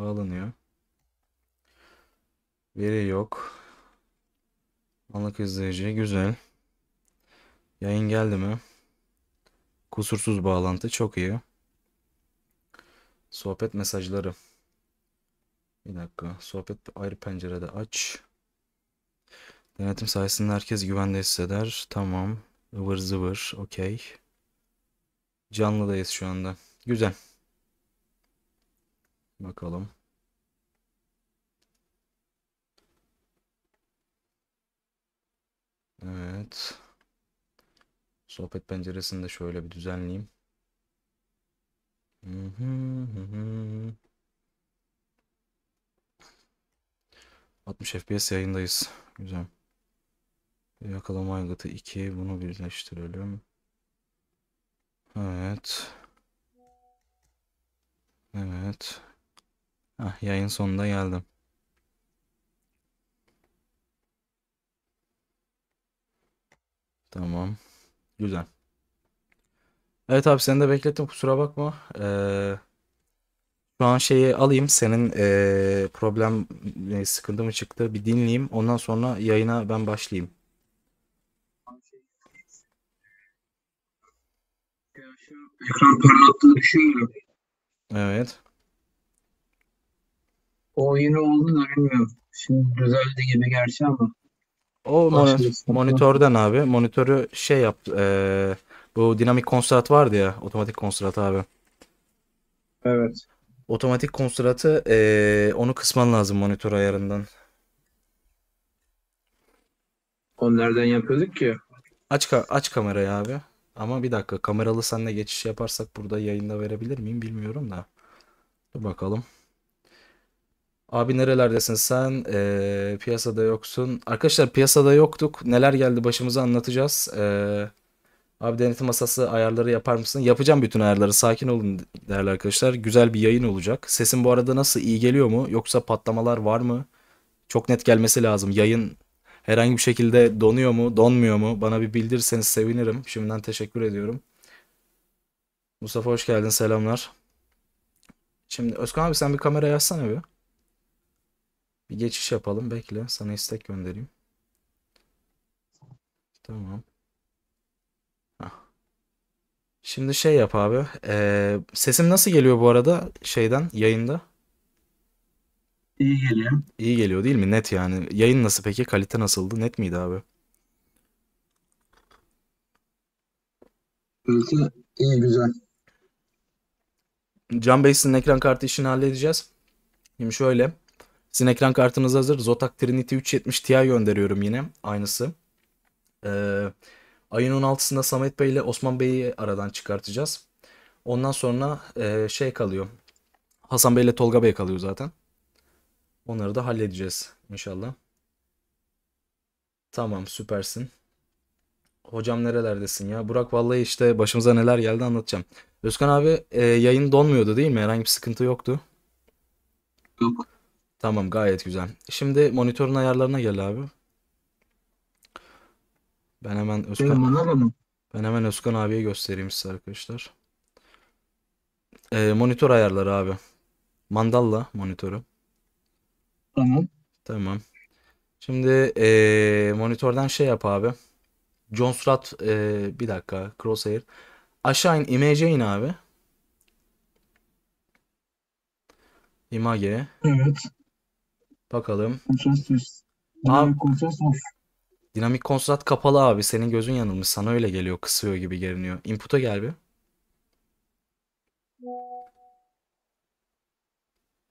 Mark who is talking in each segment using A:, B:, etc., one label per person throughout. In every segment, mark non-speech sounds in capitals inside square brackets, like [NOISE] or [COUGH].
A: bağlanıyor. Veri yok. Anlık izleyici güzel. Yayın geldi mi? Kusursuz bağlantı çok iyi. Sohbet mesajları. Bir dakika. Sohbet ayrı pencerede aç. Denetim sayesinde herkes güvende hisseder. Tamam. Ivır zıvır. Okey. Canlıdayız şu anda. Güzel. Bakalım. Evet. Sohbet penceresini de şöyle bir düzenleyeyim. Hı hı hı 60 FPS yayındayız. Güzel. Yakalama aygıtı 2. Bunu birleştirelim. Evet. Evet. Ah yayın sonunda geldim. Tamam. Güzel. Evet abi seni de beklettim kusura bakma. Ee, şu an şeyi alayım senin ee, problem e, sıkıntı mı çıktı bir dinleyeyim. Ondan sonra yayına ben başlayayım.
B: Ekran parlattığını düşünüyorum. Evet. O yine oldu da bilmiyorum. Şimdi düzeldi gibi gerçi ama.
A: O mon- monitörden abi. Monitörü şey yap. eee, bu dinamik konstant vardı ya. Otomatik konstant abi. Evet. Otomatik konstratı eee, onu kısman lazım monitör ayarından. Onu nereden yapıyorduk ki? Aç, ka- aç kamerayı abi. Ama bir dakika kameralı senle geçiş yaparsak burada yayında verebilir miyim bilmiyorum da. Dur bakalım. Abi nerelerdesin sen? Ee, piyasada yoksun. Arkadaşlar piyasada yoktuk. Neler geldi başımıza anlatacağız. Ee, abi denetim masası ayarları yapar mısın? Yapacağım bütün ayarları. Sakin olun değerli arkadaşlar. Güzel bir yayın olacak. Sesim bu arada nasıl? iyi geliyor mu? Yoksa patlamalar var mı? Çok net gelmesi lazım. Yayın herhangi bir şekilde donuyor mu? Donmuyor mu? Bana bir bildirseniz sevinirim. Şimdiden teşekkür ediyorum. Mustafa hoş geldin. Selamlar. Şimdi Özkan abi sen bir kameraya yazsana bir. Bir geçiş yapalım. Bekle. Sana istek göndereyim. Tamam. Şimdi şey yap abi. Ee, sesim nasıl geliyor bu arada şeyden yayında? İyi geliyor. İyi geliyor değil mi? Net yani. Yayın nasıl peki? Kalite nasıldı? Net miydi abi? Kalite iyi güzel. Can beysin ekran kartı işini halledeceğiz. Şimdi şöyle. Sizin ekran kartınız hazır. Zotac Trinity 370 Ti gönderiyorum yine. Aynısı. Ee, ayın 16'sında Samet Bey ile Osman Bey'i aradan çıkartacağız. Ondan sonra e, şey kalıyor. Hasan Bey ile Tolga Bey kalıyor zaten. Onları da halledeceğiz inşallah. Tamam süpersin. Hocam nerelerdesin ya? Burak vallahi işte başımıza neler geldi anlatacağım. Özkan abi e, yayın donmuyordu değil mi? Herhangi bir sıkıntı yoktu. Yok. Tamam gayet güzel. Şimdi monitörün ayarlarına gel abi. Ben hemen Özkan, ben hemen Özkan abiye göstereyim size arkadaşlar. Ee, monitör ayarları abi. Mandalla monitörü. Tamam. Tamam. Şimdi ee, monitörden şey yap abi. John Surat ee, bir dakika crosshair. Aşağı in image in abi. Image. Evet. Bakalım. Konsensus. Dinamik Abi, Dinamik konstant kapalı abi. Senin gözün yanılmış. Sana öyle geliyor. Kısıyor gibi görünüyor. Input'a gel bir.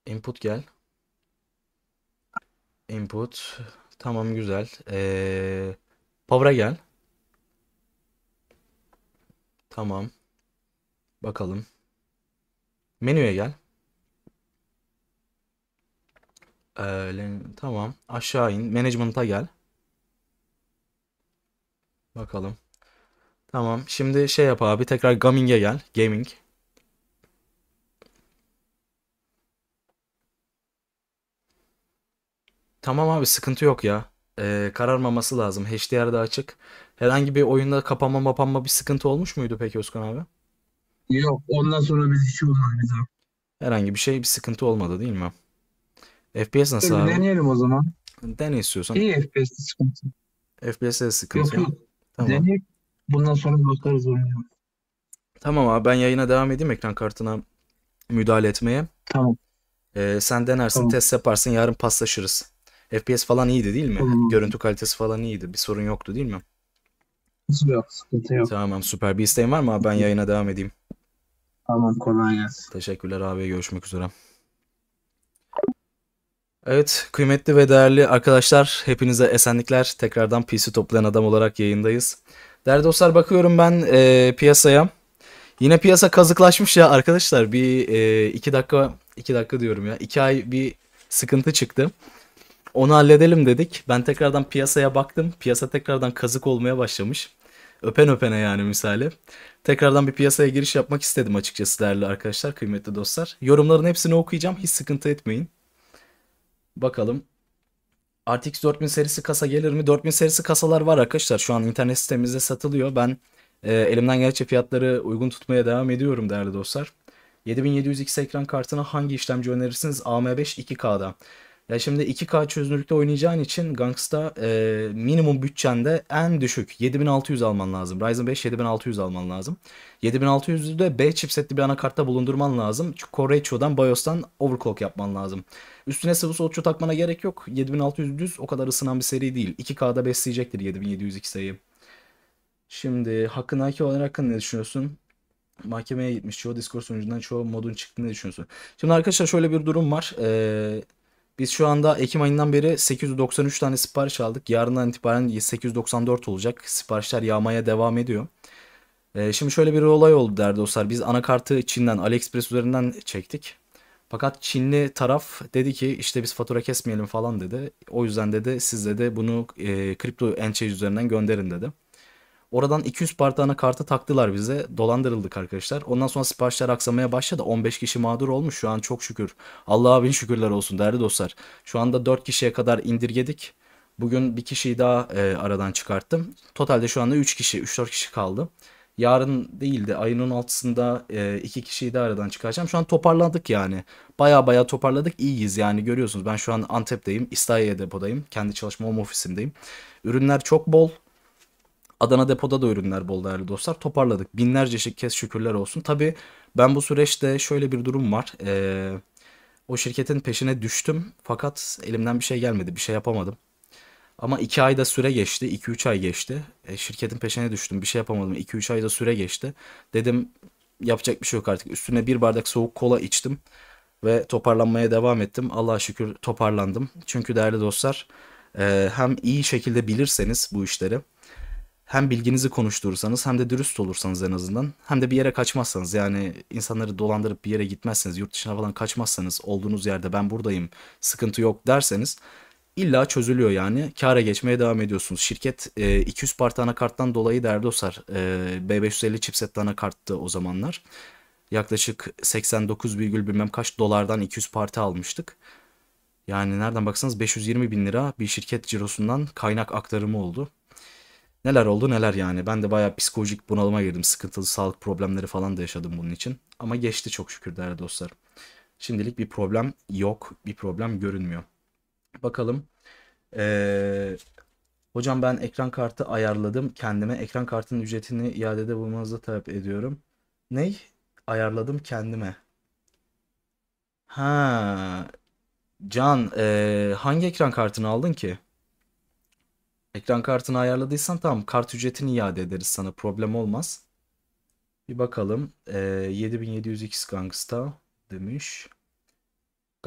A: Input gel. Input. Tamam güzel. Ee, power'a gel. Tamam. Bakalım. Menüye gel. Ee, tamam. Aşağı in. Management'a gel. Bakalım. Tamam. Şimdi şey yap abi. Tekrar gaming'e gel. Gaming. Tamam abi sıkıntı yok ya. Ee, kararmaması lazım. HDR'de açık. Herhangi bir oyunda kapanma mapanma bir sıkıntı olmuş muydu peki Özkan abi? Yok
B: ondan sonra biz hiç olmadı bize.
A: Herhangi bir şey bir sıkıntı olmadı değil mi? FPS nasıl Tabii, abi? Deneyelim o zaman. Dene istiyorsan. İyi FPS'de sıkıntı. FPS'de sıkıntı. Yok yok. Tamam. Deneyip bundan sonra bakarız oynayalım. Tamam abi ben yayına devam edeyim ekran kartına müdahale etmeye. Tamam. Ee, sen denersin, tamam. test yaparsın, yarın paslaşırız. FPS falan iyiydi değil mi? Tamam. Görüntü kalitesi falan iyiydi. Bir sorun yoktu değil mi? Yok, sıkıntı yok. Tamam süper. Bir isteğin var mı abi? Ben yayına devam edeyim. Tamam kolay gelsin. Teşekkürler abi. Görüşmek üzere. Evet kıymetli ve değerli arkadaşlar hepinize esenlikler. Tekrardan PC toplayan adam olarak yayındayız. Değerli dostlar bakıyorum ben e, piyasaya. Yine piyasa kazıklaşmış ya arkadaşlar. Bir e, iki dakika iki dakika diyorum ya. iki ay bir sıkıntı çıktı. Onu halledelim dedik. Ben tekrardan piyasaya baktım. Piyasa tekrardan kazık olmaya başlamış. Öpen öpene yani misali. Tekrardan bir piyasaya giriş yapmak istedim açıkçası değerli arkadaşlar, kıymetli dostlar. Yorumların hepsini okuyacağım. Hiç sıkıntı etmeyin. Bakalım. RTX 4000 serisi kasa gelir mi? 4000 serisi kasalar var arkadaşlar. Şu an internet sitemizde satılıyor. Ben e, elimden gelince fiyatları uygun tutmaya devam ediyorum değerli dostlar. 7700X ekran kartına hangi işlemci önerirsiniz? AM5 2K'da. Ya şimdi 2K çözünürlükte oynayacağın için Gangsta e, minimum bütçende en düşük 7600 alman lazım. Ryzen 5 7600 alman lazım. 7600'ü de B chipsetli bir anakartta bulundurman lazım. Çünkü Core Ratio'dan BIOS'tan overclock yapman lazım. Üstüne sıvı soğutucu takmana gerek yok. 7600 düz o kadar ısınan bir seri değil. 2K'da besleyecektir 7700 X'yi. Şimdi Hakkın Haki olan ne düşünüyorsun? Mahkemeye gitmiş çoğu Discord sonucundan çoğu modun çıktığını ne düşünüyorsun? Şimdi arkadaşlar şöyle bir durum var. Ee, biz şu anda Ekim ayından beri 893 tane sipariş aldık. Yarından itibaren 894 olacak. Siparişler yağmaya devam ediyor. Ee, şimdi şöyle bir olay oldu değerli dostlar. Biz anakartı Çin'den AliExpress üzerinden çektik. Fakat Çinli taraf dedi ki işte biz fatura kesmeyelim falan dedi. O yüzden dedi siz de bunu e, kripto ençeyi üzerinden gönderin dedi. Oradan 200 partana kartı taktılar bize. Dolandırıldık arkadaşlar. Ondan sonra siparişler aksamaya başladı. 15 kişi mağdur olmuş. Şu an çok şükür. Allah'a bin şükürler olsun değerli dostlar. Şu anda 4 kişiye kadar indirgedik. Bugün bir kişiyi daha e, aradan çıkarttım. Totalde şu anda 3 kişi, 3-4 kişi kaldı. Yarın değil de ayın 16'sında e, kişiyi de aradan çıkaracağım. Şu an toparladık yani. Baya baya toparladık. İyiyiz yani görüyorsunuz. Ben şu an Antep'teyim. İstahiye depodayım. Kendi çalışma home ofisimdeyim. Ürünler çok bol. Adana depoda da ürünler bol değerli dostlar. Toparladık. Binlerce şirket şükürler olsun. Tabi ben bu süreçte şöyle bir durum var. Ee, o şirketin peşine düştüm. Fakat elimden bir şey gelmedi. Bir şey yapamadım. Ama 2 ayda süre geçti. 2-3 ay geçti. E, şirketin peşine düştüm. Bir şey yapamadım. 2-3 ayda süre geçti. Dedim yapacak bir şey yok artık. Üstüne bir bardak soğuk kola içtim. Ve toparlanmaya devam ettim. Allah'a şükür toparlandım. Çünkü değerli dostlar e, hem iyi şekilde bilirseniz bu işleri hem bilginizi konuşturursanız hem de dürüst olursanız en azından hem de bir yere kaçmazsanız yani insanları dolandırıp bir yere gitmezseniz yurt dışına falan kaçmazsanız olduğunuz yerde ben buradayım sıkıntı yok derseniz illa çözülüyor yani kâra geçmeye devam ediyorsunuz. Şirket e, 200 parti anakarttan dolayı derdi osar e, B550 chipsetli anakarttı o zamanlar yaklaşık 89, bilmem kaç dolardan 200 parti almıştık. Yani nereden baksanız 520 bin lira bir şirket cirosundan kaynak aktarımı oldu neler oldu neler yani. Ben de bayağı psikolojik bunalıma girdim. Sıkıntılı sağlık problemleri falan da yaşadım bunun için. Ama geçti çok şükür değerli dostlar. Şimdilik bir problem yok. Bir problem görünmüyor. Bakalım. Ee, hocam ben ekran kartı ayarladım kendime. Ekran kartının ücretini iadede bulmanızı talep ediyorum. Ney? Ayarladım kendime. Ha. Can, e, hangi ekran kartını aldın ki? Ekran kartını ayarladıysan tamam kart ücretini iade ederiz sana problem olmaz. Bir bakalım. Ee, 7700X Gangsta demiş.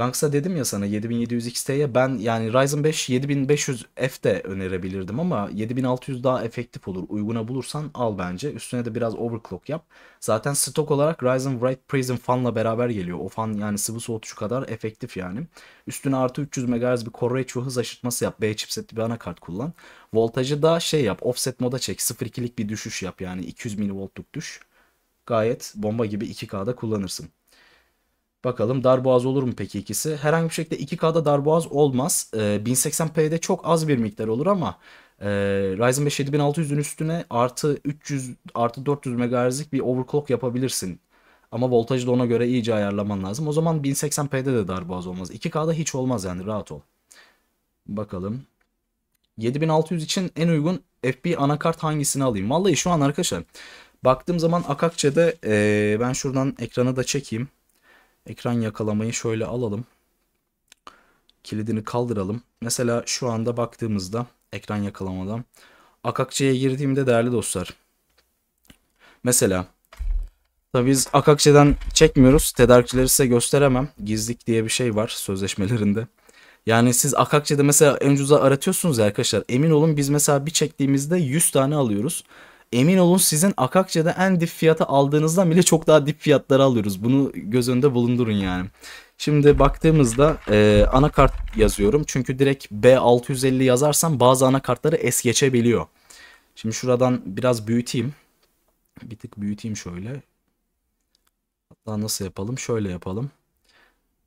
A: Ganks'a dedim ya sana 7700 XT'ye ben yani Ryzen 5 7500 F de önerebilirdim ama 7600 daha efektif olur. Uyguna bulursan al bence. Üstüne de biraz overclock yap. Zaten stok olarak Ryzen Bright Prism fanla beraber geliyor. O fan yani sıvı soğutucu kadar efektif yani. Üstüne artı 300 MHz bir Core Correccio hız aşırtması yap. B chipsetli bir anakart kullan. Voltajı da şey yap. Offset moda çek. 0.2'lik bir düşüş yap yani 200 mV düş. Gayet bomba gibi 2K'da kullanırsın. Bakalım darboğaz olur mu peki ikisi? Herhangi bir şekilde 2K'da darboğaz olmaz. E, ee, 1080p'de çok az bir miktar olur ama e, Ryzen 5 7600'ün üstüne artı 300 artı 400 MHz'lik bir overclock yapabilirsin. Ama voltajı da ona göre iyice ayarlaman lazım. O zaman 1080p'de de darboğaz olmaz. 2K'da hiç olmaz yani rahat ol. Bakalım. 7600 için en uygun FB anakart hangisini alayım? Vallahi şu an arkadaşlar baktığım zaman Akakçe'de e, ben şuradan ekranı da çekeyim. Ekran yakalamayı şöyle alalım. Kilidini kaldıralım. Mesela şu anda baktığımızda ekran yakalamadan Akakçe'ye girdiğimde değerli dostlar. Mesela Tabi biz Akakçe'den çekmiyoruz. Tedarikçileri size gösteremem. Gizlik diye bir şey var sözleşmelerinde. Yani siz Akakçe'de mesela en ucuza aratıyorsunuz arkadaşlar. Emin olun biz mesela bir çektiğimizde 100 tane alıyoruz emin olun sizin Akakça'da en dip fiyata aldığınızdan bile çok daha dip fiyatları alıyoruz. Bunu göz önünde bulundurun yani. Şimdi baktığımızda e, anakart yazıyorum. Çünkü direkt B650 yazarsam bazı anakartları es geçebiliyor. Şimdi şuradan biraz büyüteyim. Bir tık büyüteyim şöyle. Hatta nasıl yapalım? Şöyle yapalım.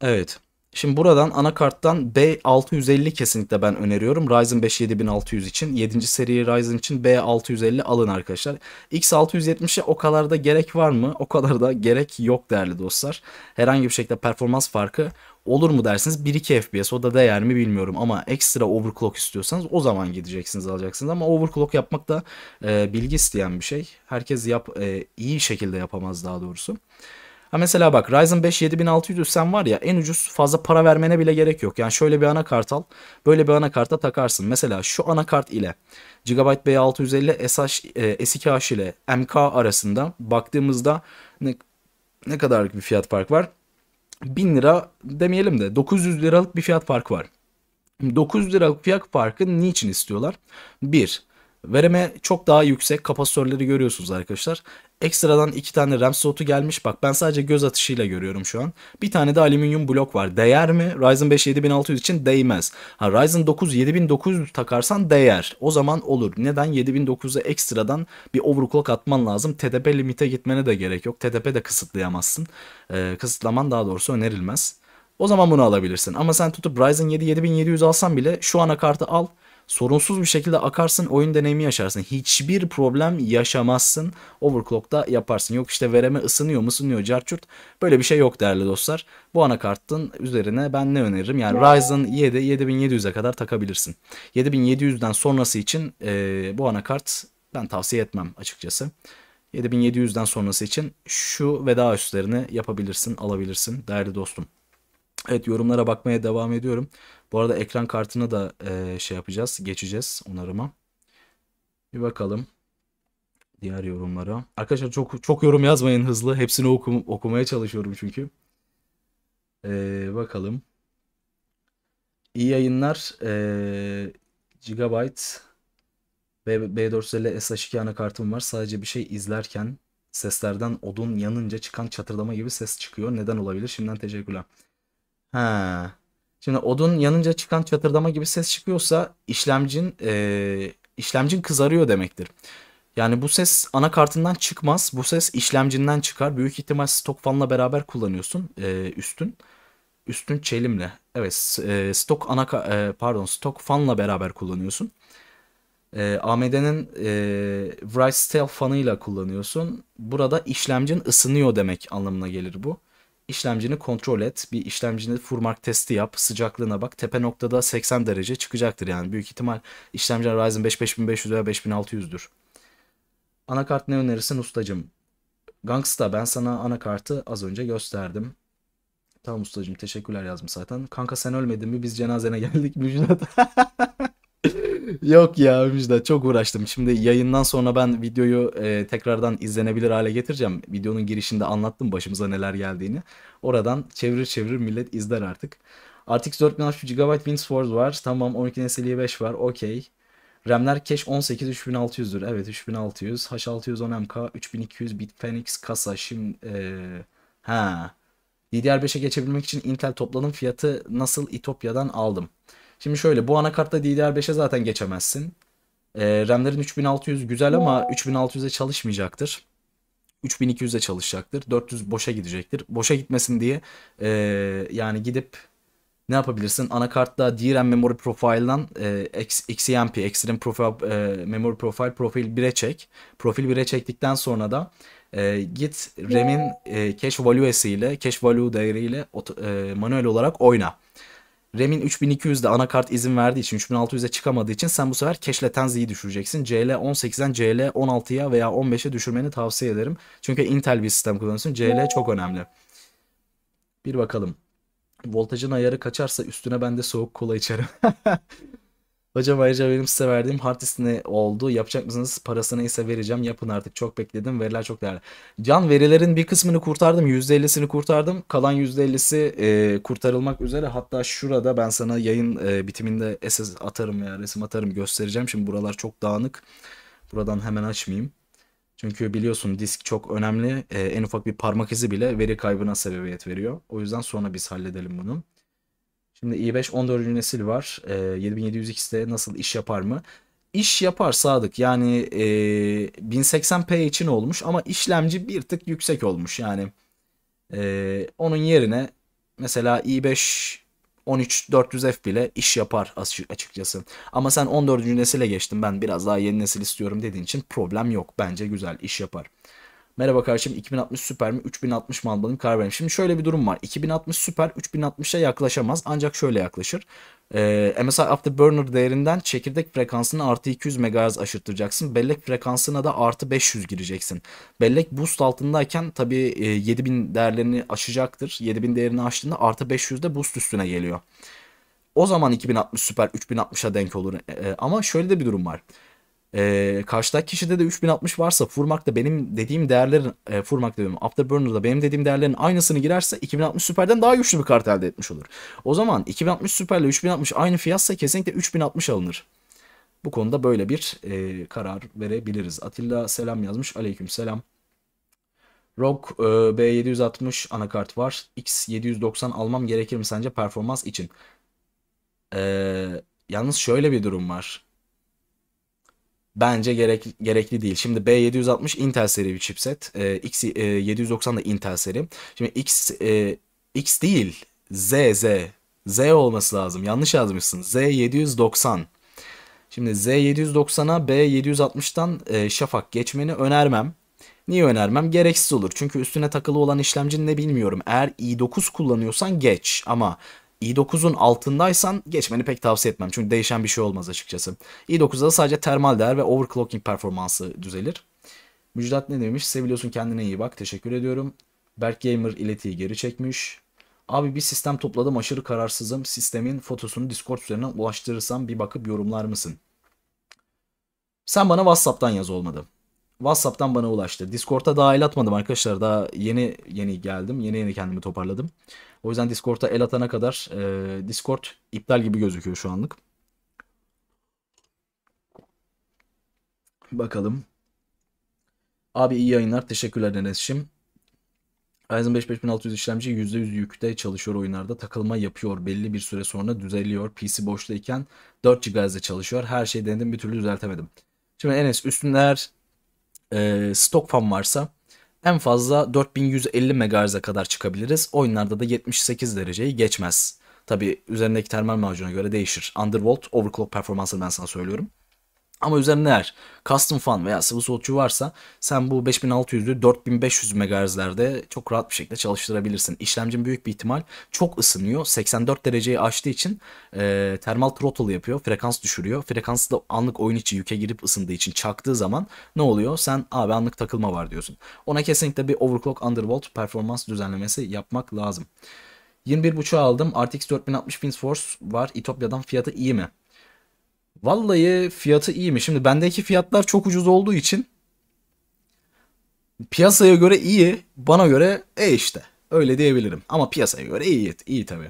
A: Evet. Şimdi buradan anakarttan B650 kesinlikle ben öneriyorum. Ryzen 5 7600 için. 7. seri Ryzen için B650 alın arkadaşlar. X670'e o kadar da gerek var mı? O kadar da gerek yok değerli dostlar. Herhangi bir şekilde performans farkı olur mu dersiniz 1-2 FPS o da değer mi bilmiyorum ama ekstra overclock istiyorsanız o zaman gideceksiniz alacaksınız ama overclock yapmak da e, bilgi isteyen bir şey. Herkes yap e, iyi şekilde yapamaz daha doğrusu. Ha mesela bak Ryzen 5 7600 üstten var ya en ucuz fazla para vermene bile gerek yok. Yani şöyle bir anakart al. Böyle bir anakarta takarsın. Mesela şu anakart ile gigabyte B650 SH, S2H ile MK arasında baktığımızda ne, ne kadar bir fiyat fark var? 1000 lira demeyelim de 900 liralık bir fiyat fark var. 900 liralık fiyat farkı niçin istiyorlar? 1. Vereme çok daha yüksek kapasitörleri görüyorsunuz arkadaşlar. Ekstradan iki tane RAM slotu gelmiş. Bak ben sadece göz atışıyla görüyorum şu an. Bir tane de alüminyum blok var. Değer mi? Ryzen 5 7600 için değmez. Ha Ryzen 9 7900 takarsan değer. O zaman olur. Neden? 7900'e ekstradan bir overclock atman lazım. TDP limite gitmene de gerek yok. TDP de kısıtlayamazsın. Ee, kısıtlaman daha doğrusu önerilmez. O zaman bunu alabilirsin. Ama sen tutup Ryzen 7 7700 alsan bile şu ana kartı al sorunsuz bir şekilde akarsın oyun deneyimi yaşarsın. Hiçbir problem yaşamazsın. Overclock'ta yaparsın. Yok işte vereme ısınıyor mu ısınıyor carçurt. Böyle bir şey yok değerli dostlar. Bu anakartın üzerine ben ne öneririm? Yani Ryzen 7 7700'e kadar takabilirsin. 7700'den sonrası için e, bu anakart ben tavsiye etmem açıkçası. 7700'den sonrası için şu ve üstlerini yapabilirsin, alabilirsin değerli dostum. Evet yorumlara bakmaya devam ediyorum. Bu arada ekran kartına da e, şey yapacağız. Geçeceğiz onarıma. Bir bakalım. Diğer yorumlara. Arkadaşlar çok çok yorum yazmayın hızlı. Hepsini okum, okumaya çalışıyorum çünkü. E, bakalım. İyi yayınlar. E, Gigabyte B, B450 S2 anakartım var. Sadece bir şey izlerken seslerden odun yanınca çıkan çatırdama gibi ses çıkıyor. Neden olabilir? Şimdiden teşekkürler. Ha. Şimdi odun yanınca çıkan çatırdama gibi ses çıkıyorsa işlemcin e, işlemcin kızarıyor demektir. Yani bu ses anakartından çıkmaz. Bu ses işlemcinden çıkar. Büyük ihtimal stok fanla beraber kullanıyorsun e, üstün. Üstün çelimle. Evet, e, stok ana e, pardon, stok fanla beraber kullanıyorsun. E, AMD'nin e, Rise Stealth fanıyla kullanıyorsun. Burada işlemcin ısınıyor demek anlamına gelir bu işlemcini kontrol et. Bir işlemcini full mark testi yap. Sıcaklığına bak. Tepe noktada 80 derece çıkacaktır yani. Büyük ihtimal işlemci Ryzen 5 5500 veya 5600'dür. Anakart ne önerirsin ustacım? Gangsta ben sana anakartı az önce gösterdim. Tamam ustacım teşekkürler yazmış zaten. Kanka sen ölmedin mi biz cenazene [LAUGHS] geldik Müjdat. [LAUGHS] Yok ya Müjdat çok uğraştım. Şimdi yayından sonra ben videoyu e, tekrardan izlenebilir hale getireceğim. Videonun girişinde anlattım başımıza neler geldiğini. Oradan çevirir çevirir millet izler artık. RTX 4060 GB WindForce var. Tamam 12 nesiliye 5 var. Okey. RAM'ler Cache 18 3600'dür. Evet 3600. H610MK 3200 Bitfenix kasa. Şimdi e, ha. DDR5'e geçebilmek için Intel topladım. Fiyatı nasıl İtopya'dan aldım. Şimdi şöyle bu anakartta DDR5'e zaten geçemezsin. E, RAM'lerin 3600 güzel ama 3600'e çalışmayacaktır. 3200'e çalışacaktır. 400 boşa gidecektir. Boşa gitmesin diye e, yani gidip ne yapabilirsin? Anakartta DRAM memory profile'dan ee, e, XEMP, Extreme Profile, e, Memory Profile profil 1'e çek. Profil 1'e çektikten sonra da e, git RAM'in e, cache value'siyle, cache value değeriyle e, manuel olarak oyna. RAM'in 3200'de anakart izin verdiği için 3600'e çıkamadığı için sen bu sefer cache latency'yi düşüreceksin. CL18'den CL16'ya veya 15'e düşürmeni tavsiye ederim. Çünkü Intel bir sistem kullanıyorsun. CL çok önemli. Bir bakalım. Voltajın ayarı kaçarsa üstüne ben de soğuk kola içerim. [LAUGHS] Hocam ayrıca benim size verdiğim hard diskine oldu. Yapacak mısınız? Parasını ise vereceğim. Yapın artık. Çok bekledim. Veriler çok değerli. Can verilerin bir kısmını kurtardım. %50'sini kurtardım. Kalan %50'si e, kurtarılmak üzere. Hatta şurada ben sana yayın e, bitiminde SS atarım veya resim atarım göstereceğim. Şimdi buralar çok dağınık. Buradan hemen açmayayım. Çünkü biliyorsun disk çok önemli. E, en ufak bir parmak izi bile veri kaybına sebebiyet veriyor. O yüzden sonra biz halledelim bunu. Şimdi i5 14. nesil var. E, ee, 7700X'de nasıl iş yapar mı? İş yapar Sadık. Yani e, ee, 1080p için olmuş ama işlemci bir tık yüksek olmuş. Yani e, onun yerine mesela i 5 13400 f bile iş yapar açıkçası. Ama sen 14. nesile geçtin ben biraz daha yeni nesil istiyorum dediğin için problem yok. Bence güzel iş yapar. Merhaba kardeşim 2060 süper mi 3060 mı almalıyım karar verim. Şimdi şöyle bir durum var. 2060 süper 3060'a yaklaşamaz ancak şöyle yaklaşır. Ee, MSI Afterburner değerinden çekirdek frekansını artı 200 MHz aşırttıracaksın. Bellek frekansına da artı 500 gireceksin. Bellek boost altındayken tabi 7000 e, değerlerini aşacaktır. 7000 değerini aştığında artı 500 de boost üstüne geliyor. O zaman 2060 süper 3060'a denk olur. Ee, ama şöyle de bir durum var. E, karşıdaki kişide de 3060 varsa Furmak'ta benim dediğim değerlerin e, Furmak diyorum Afterburner'da benim dediğim değerlerin aynısını girerse 2060 Super'den daha güçlü bir kart elde etmiş olur. O zaman 2060 Super ile 3060 aynı fiyatsa kesinlikle 3060 alınır. Bu konuda böyle bir e, karar verebiliriz. Atilla selam yazmış. Aleyküm selam. ROG e, B760 anakart var. X790 almam gerekir mi sence performans için? E, yalnız şöyle bir durum var bence gerek, gerekli değil. Şimdi B760 Intel seri bir chipset. Ee, e, X790 da Intel seri. Şimdi X e, X değil Z Z Z olması lazım. Yanlış yazmışsın. Z790. Şimdi Z790'a B760'tan e, şafak geçmeni önermem. Niye önermem? Gereksiz olur. Çünkü üstüne takılı olan işlemci ne bilmiyorum. Eğer i9 kullanıyorsan geç ama i9'un altındaysan geçmeni pek tavsiye etmem. Çünkü değişen bir şey olmaz açıkçası. i9'da sadece termal değer ve overclocking performansı düzelir. Müjdat ne demiş? Seviyorsun kendine iyi bak. Teşekkür ediyorum. Berk Gamer iletiyi geri çekmiş. Abi bir sistem topladım aşırı kararsızım. Sistemin fotosunu Discord üzerinden ulaştırırsam bir bakıp yorumlar mısın? Sen bana Whatsapp'tan yaz olmadı. Whatsapp'tan bana ulaştı. Discord'a dahil atmadım arkadaşlar. Daha yeni yeni geldim. Yeni yeni kendimi toparladım. O yüzden Discord'a el atana kadar e, Discord iptal gibi gözüküyor şu anlık. Bakalım. Abi iyi yayınlar. Teşekkürler Enes'cim. Ryzen 5 5600 işlemci %100 yükte çalışıyor oyunlarda. Takılma yapıyor. Belli bir süre sonra düzeliyor. PC boştayken 4 GHz'de çalışıyor. Her şeyi denedim bir türlü düzeltemedim. Şimdi Enes üstünde eğer e, stok fan varsa en fazla 4150 MHz'e kadar çıkabiliriz. Oyunlarda da 78 dereceyi geçmez. Tabi üzerindeki termal macuna göre değişir. Undervolt, overclock performansını ben sana söylüyorum. Ama üzerine eğer custom fan veya sıvı soğutucu varsa sen bu 5600'lü 4500 MHz'lerde çok rahat bir şekilde çalıştırabilirsin. İşlemcin büyük bir ihtimal çok ısınıyor. 84 dereceyi aştığı için e, termal throttle yapıyor. Frekans düşürüyor. Frekansı da anlık oyun içi yüke girip ısındığı için çaktığı zaman ne oluyor? Sen abi anlık takılma var diyorsun. Ona kesinlikle bir overclock undervolt performans düzenlemesi yapmak lazım. 21.5'a aldım. RTX 4060 Force var. İtopya'dan fiyatı iyi mi? Vallahi fiyatı iyi mi? Şimdi bendeki fiyatlar çok ucuz olduğu için piyasaya göre iyi, bana göre e işte. Öyle diyebilirim. Ama piyasaya göre iyi, iyi tabii.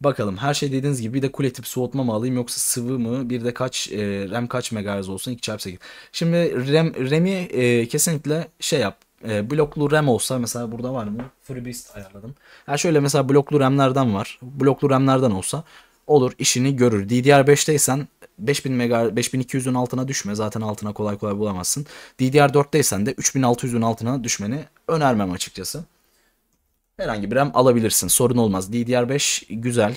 A: Bakalım her şey dediğiniz gibi bir de kule tip soğutma mı alayım yoksa sıvı mı? Bir de kaç e, RAM kaç megahertz olsun 2x8. Şimdi RAM RAM'i e, kesinlikle şey yap. E, bloklu RAM olsa mesela burada var mı? FreeBSD ayarladım. Ha şöyle mesela bloklu RAM'lerden var. Bloklu RAM'lerden olsa olur işini görür. DDR5'teysen 5000 mega 5200'ün altına düşme. Zaten altına kolay kolay bulamazsın. DDR4'teysen de 3600'ün altına düşmeni önermem açıkçası. Herhangi bir RAM alabilirsin. Sorun olmaz. DDR5 güzel.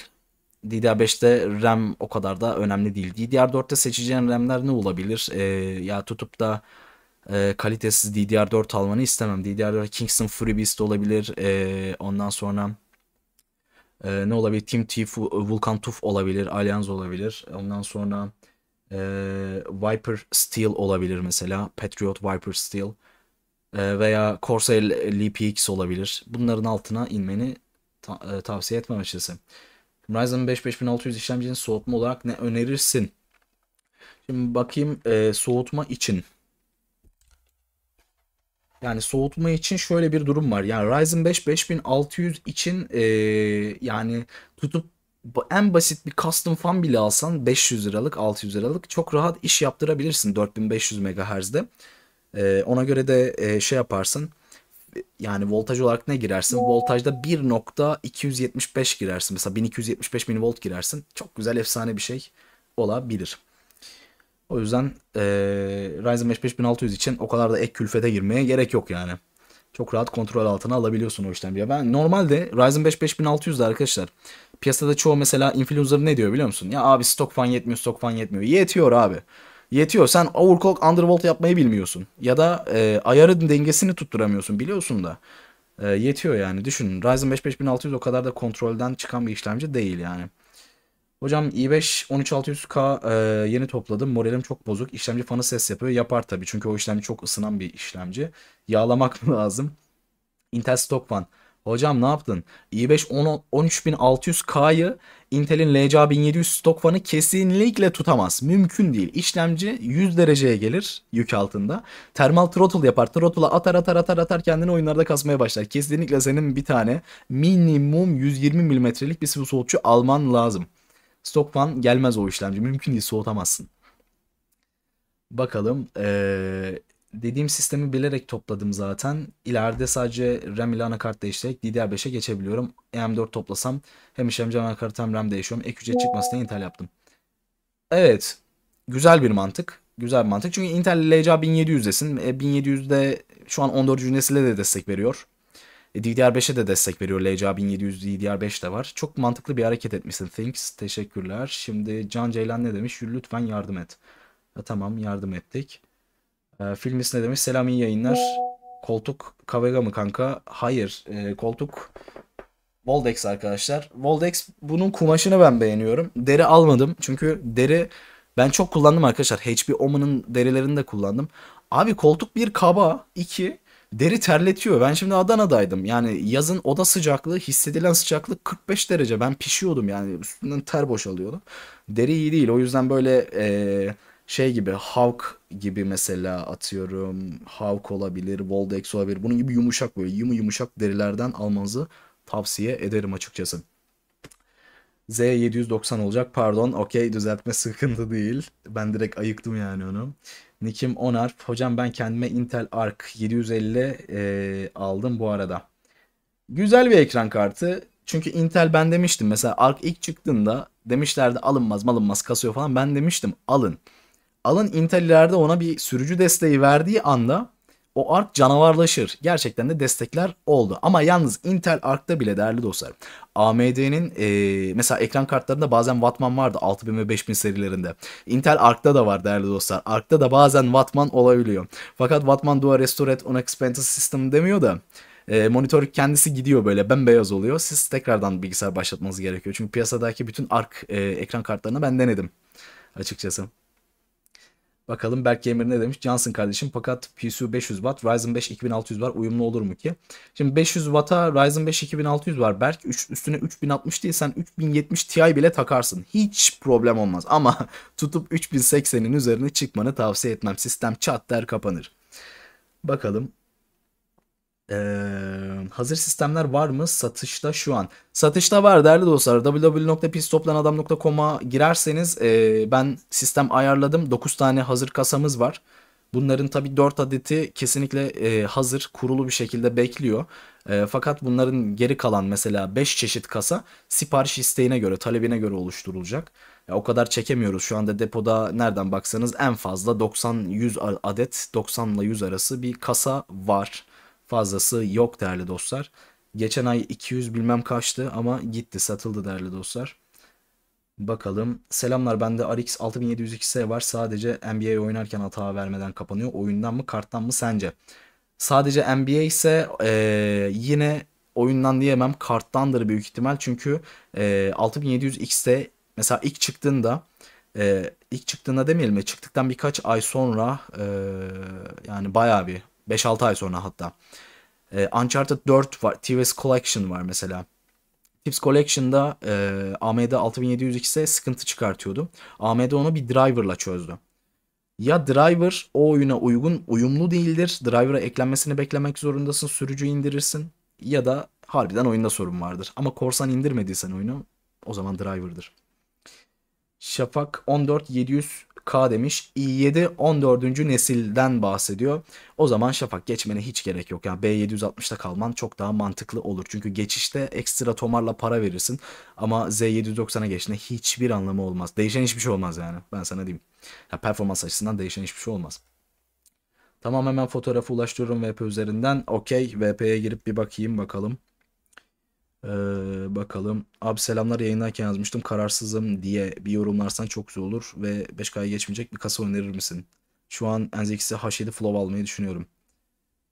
A: DDR5'te RAM o kadar da önemli değil. DDR4'te seçeceğin RAM'ler ne olabilir? Ee, ya tutup da e, kalitesiz DDR4 almanı istemem. DDR4 Kingston FreeBSD olabilir. E, ondan sonra e, ne olabilir? Team T, e, Vulkan Tuf olabilir, Allianz olabilir. Ondan sonra e, Viper Steel olabilir mesela. Patriot Viper Steel e, veya Corsair LPX olabilir. Bunların altına inmeni ta, e, tavsiye etmem açıkçası. Ryzen 5 5600 işlemcinin soğutma olarak ne önerirsin? Şimdi bakayım e, soğutma için yani soğutma için şöyle bir durum var. Yani Ryzen 5 5600 için e, yani tutup en basit bir custom fan bile alsan 500 liralık 600 liralık çok rahat iş yaptırabilirsin 4500 MHz'de. E, ona göre de e, şey yaparsın e, yani voltaj olarak ne girersin? Voltajda 1.275 girersin. Mesela 1275 mV girersin. Çok güzel efsane bir şey olabilir. O yüzden e, Ryzen 5 5600 için o kadar da ek külfete girmeye gerek yok yani. Çok rahat kontrol altına alabiliyorsun o işlemi. ben normalde Ryzen 5 5600'de arkadaşlar piyasada çoğu mesela influencer ne diyor biliyor musun? Ya abi stok fan yetmiyor, stok fan yetmiyor. Yetiyor abi. Yetiyor. Sen overclock undervolt yapmayı bilmiyorsun. Ya da e, ayarın dengesini tutturamıyorsun biliyorsun da. E, yetiyor yani. Düşünün Ryzen 5 5600 o kadar da kontrolden çıkan bir işlemci değil yani. Hocam i5 13600K e, yeni topladım. Moralim çok bozuk. İşlemci fanı ses yapıyor. Yapar tabii. Çünkü o işlemci çok ısınan bir işlemci. Yağlamak mı [LAUGHS] lazım? Intel Stock Fan. Hocam ne yaptın? i5 13600K'yı Intel'in LCA 1700 Stock Fan'ı kesinlikle tutamaz. Mümkün değil. İşlemci 100 dereceye gelir yük altında. Termal throttle yapar. Throttle'a atar atar atar atar kendini oyunlarda kasmaya başlar. Kesinlikle senin bir tane minimum 120 milimetrelik bir sıvı soğutucu alman lazım. Stok falan gelmez o işlemci. Mümkün değil soğutamazsın. Bakalım. Ee, dediğim sistemi bilerek topladım zaten. İleride sadece RAM ile anakart değiştirerek DDR5'e geçebiliyorum. EM4 toplasam hem işlemci anakart hem RAM değişiyorum. Ek ücret çıkmasına Intel yaptım. Evet. Güzel bir mantık. Güzel bir mantık. Çünkü Intel LCA 1700'desin. E, 1700'de şu an 14. nesile de destek veriyor. DDR5'e de destek veriyor. LCA 1700 DDR5 de var. Çok mantıklı bir hareket etmişsin Thanks Teşekkürler. Şimdi Can Ceylan ne demiş? Lütfen yardım et. Ya, e, tamam yardım ettik. E, Filmis ne demiş? Selam iyi yayınlar. Koltuk Kavega mı kanka? Hayır. E, koltuk Voldex arkadaşlar. Voldex bunun kumaşını ben beğeniyorum. Deri almadım. Çünkü deri ben çok kullandım arkadaşlar. HP Omen'ın derilerini de kullandım. Abi koltuk bir kaba. iki deri terletiyor. Ben şimdi Adana'daydım. Yani yazın oda sıcaklığı, hissedilen sıcaklık 45 derece. Ben pişiyordum yani üstünden ter boşalıyordu. Deri iyi değil. O yüzden böyle e, şey gibi Hawk gibi mesela atıyorum. Hawk olabilir, Voldex olabilir. Bunun gibi yumuşak böyle yumu yumuşak derilerden almanızı tavsiye ederim açıkçası. Z790 olacak pardon okey düzeltme sıkıntı değil. Ben direkt ayıktım yani onu. Nikim Onarp. Hocam ben kendime Intel Arc 750 e, aldım bu arada. Güzel bir ekran kartı. Çünkü Intel ben demiştim mesela Arc ilk çıktığında demişlerdi alınmaz malınmaz kasıyor falan ben demiştim alın. Alın Intel ileride ona bir sürücü desteği verdiği anda o ARK canavarlaşır. Gerçekten de destekler oldu. Ama yalnız Intel ARK'ta bile değerli dostlar. AMD'nin e, mesela ekran kartlarında bazen Wattman vardı 6000 ve 5000 serilerinde. Intel ARK'ta da var değerli dostlar. ARK'ta da bazen Wattman olabiliyor. Fakat Wattman Dual Restore Unexpensive System demiyor da e, monitör kendisi gidiyor böyle bembeyaz oluyor. Siz tekrardan bilgisayar başlatmanız gerekiyor. Çünkü piyasadaki bütün ARK e, ekran kartlarını ben denedim açıkçası. Bakalım Berk Gamer ne demiş? Johnson kardeşim fakat PSU 500 Watt, Ryzen 5 2600 var. Uyumlu olur mu ki? Şimdi 500 Watt'a Ryzen 5 2600 var. Berk üstüne 3060 değil sen 3070 Ti bile takarsın. Hiç problem olmaz. Ama [LAUGHS] tutup 3080'in üzerine çıkmanı tavsiye etmem. Sistem çat der kapanır. Bakalım ee, hazır sistemler var mı satışta şu an? Satışta var değerli dostlar. www.pistoplanadam.com'a girerseniz e, ben sistem ayarladım. 9 tane hazır kasamız var. Bunların tabi 4 adeti kesinlikle e, hazır kurulu bir şekilde bekliyor. E, fakat bunların geri kalan mesela 5 çeşit kasa sipariş isteğine göre talebine göre oluşturulacak. Ya, o kadar çekemiyoruz şu anda depoda nereden baksanız en fazla 90-100 adet 90 ile 100 arası bir kasa var fazlası yok değerli dostlar. Geçen ay 200 bilmem kaçtı ama gitti satıldı değerli dostlar. Bakalım. Selamlar bende RX 6700X var. Sadece NBA oynarken hata vermeden kapanıyor. Oyundan mı karttan mı sence? Sadece NBA ise ee, yine oyundan diyemem karttandır büyük ihtimal. Çünkü e, 6700X'te mesela ilk çıktığında e, ilk çıktığında demeyelim mi çıktıktan birkaç ay sonra e, yani bayağı bir 5-6 ay sonra hatta. E, Uncharted 4 var. TVS Collection var mesela. Tips Collection'da e, AMD 6700 ise sıkıntı çıkartıyordu. AMD onu bir driver'la çözdü. Ya driver o oyuna uygun, uyumlu değildir. Driver'a eklenmesini beklemek zorundasın, sürücü indirirsin. Ya da harbiden oyunda sorun vardır. Ama korsan indirmediysen oyunu o zaman driver'dır. Şafak 14700 K demiş i7 14. nesilden bahsediyor. O zaman Şafak geçmene hiç gerek yok. Yani B760'da kalman çok daha mantıklı olur. Çünkü geçişte ekstra tomarla para verirsin. Ama Z790'a geçtiğinde hiçbir anlamı olmaz. Değişen hiçbir şey olmaz yani. Ben sana diyeyim. Ya performans açısından değişen hiçbir şey olmaz. Tamam hemen fotoğrafı ulaştırıyorum VP üzerinden. Okey VP'ye girip bir bakayım bakalım. Ee, bakalım. Abi selamlar yayınlarken yazmıştım. Kararsızım diye bir yorumlarsan çok güzel olur. Ve 5K'ya geçmeyecek bir kasa önerir misin? Şu an NZX'e H7 Flow almayı düşünüyorum.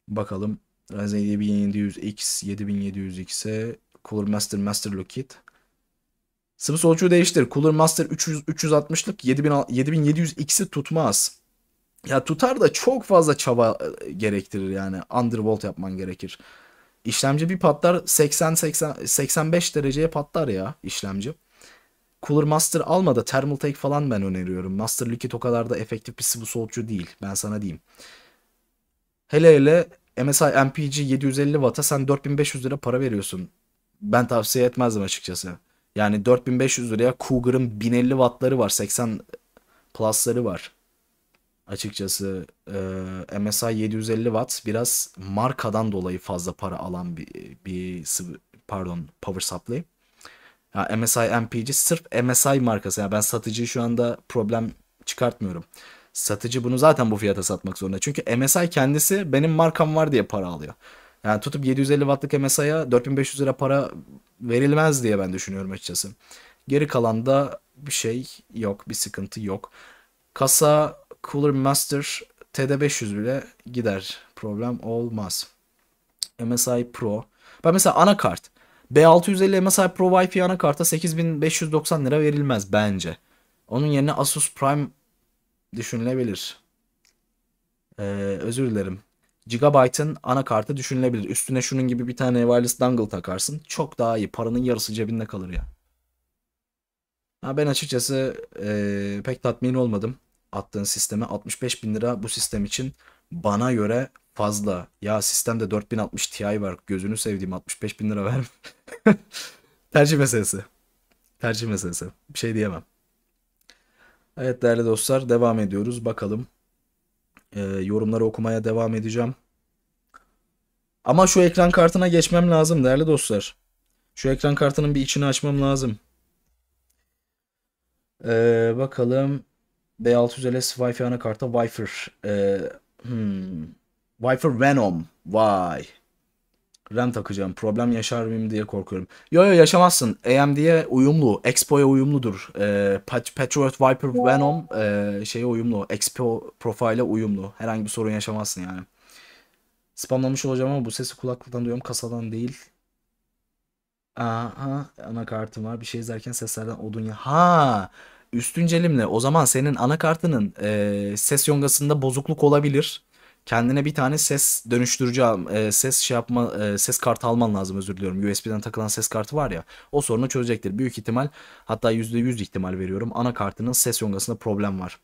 A: Bakalım. Ryzen 7700X, 7700X'e Cooler Master Master Lockit. Sıvı solcuğu değiştir. Cooler Master 300, 360'lık 7700X'i tutmaz. Ya tutar da çok fazla çaba e, gerektirir yani. Undervolt yapman gerekir. İşlemci bir patlar 80-85 80 dereceye patlar ya işlemci. Cooler Master alma da Thermal Take falan ben öneriyorum. Master Liquid o kadar da efektif bir sıvı soğutucu değil. Ben sana diyeyim. Hele hele MSI MPG 750 Watt'a sen 4500 lira para veriyorsun. Ben tavsiye etmezdim açıkçası. Yani 4500 liraya Cougar'ın 1050 Watt'ları var. 80 Plus'ları var açıkçası e, MSI 750 watt biraz markadan dolayı fazla para alan bir, e, bir pardon power supply. Ya MSI MPG sırf MSI markası. Yani ben satıcıyı şu anda problem çıkartmıyorum. Satıcı bunu zaten bu fiyata satmak zorunda. Çünkü MSI kendisi benim markam var diye para alıyor. Yani tutup 750 wattlık MSI'ya 4500 lira para verilmez diye ben düşünüyorum açıkçası. Geri kalan da bir şey yok, bir sıkıntı yok. Kasa Cooler Master TD500 bile gider. Problem olmaz. MSI Pro. Ben mesela anakart. B650 MSI Pro Wi-Fi anakarta 8590 lira verilmez bence. Onun yerine Asus Prime düşünülebilir. Ee, özür dilerim. Gigabyte'ın anakartı düşünülebilir. Üstüne şunun gibi bir tane wireless dongle takarsın. Çok daha iyi. Paranın yarısı cebinde kalır ya. Ha ben açıkçası ee, pek tatmin olmadım attığın sisteme 65 bin lira bu sistem için bana göre fazla. Ya sistemde 4060 Ti var gözünü sevdiğim 65 bin lira ver. [LAUGHS] Tercih meselesi. Tercih meselesi. Bir şey diyemem. Evet değerli dostlar devam ediyoruz. Bakalım. Ee, yorumları okumaya devam edeceğim. Ama şu ekran kartına geçmem lazım değerli dostlar. Şu ekran kartının bir içini açmam lazım. Ee, bakalım. B600LS Wi-Fi anakarta Wi-Fi e, hmm, Wi-Fi Venom vay RAM takacağım problem yaşar mıyım diye korkuyorum. Yo yo yaşamazsın AMD'ye uyumlu Expo'ya uyumludur e, Pat Patriot Viper Venom e, şeye uyumlu Expo profile uyumlu herhangi bir sorun yaşamazsın yani. Spamlamış olacağım ama bu sesi kulaklıktan duyuyorum kasadan değil. Aha anakartım var bir şey izlerken seslerden odun ya. Ha üstüncelimle o zaman senin anakartının e, ses yongasında bozukluk olabilir. Kendine bir tane ses dönüştürücü e, ses şey yapma e, ses kartı alman lazım özür diliyorum. USB'den takılan ses kartı var ya o sorunu çözecektir. Büyük ihtimal hatta %100 ihtimal veriyorum anakartının ses yongasında problem var.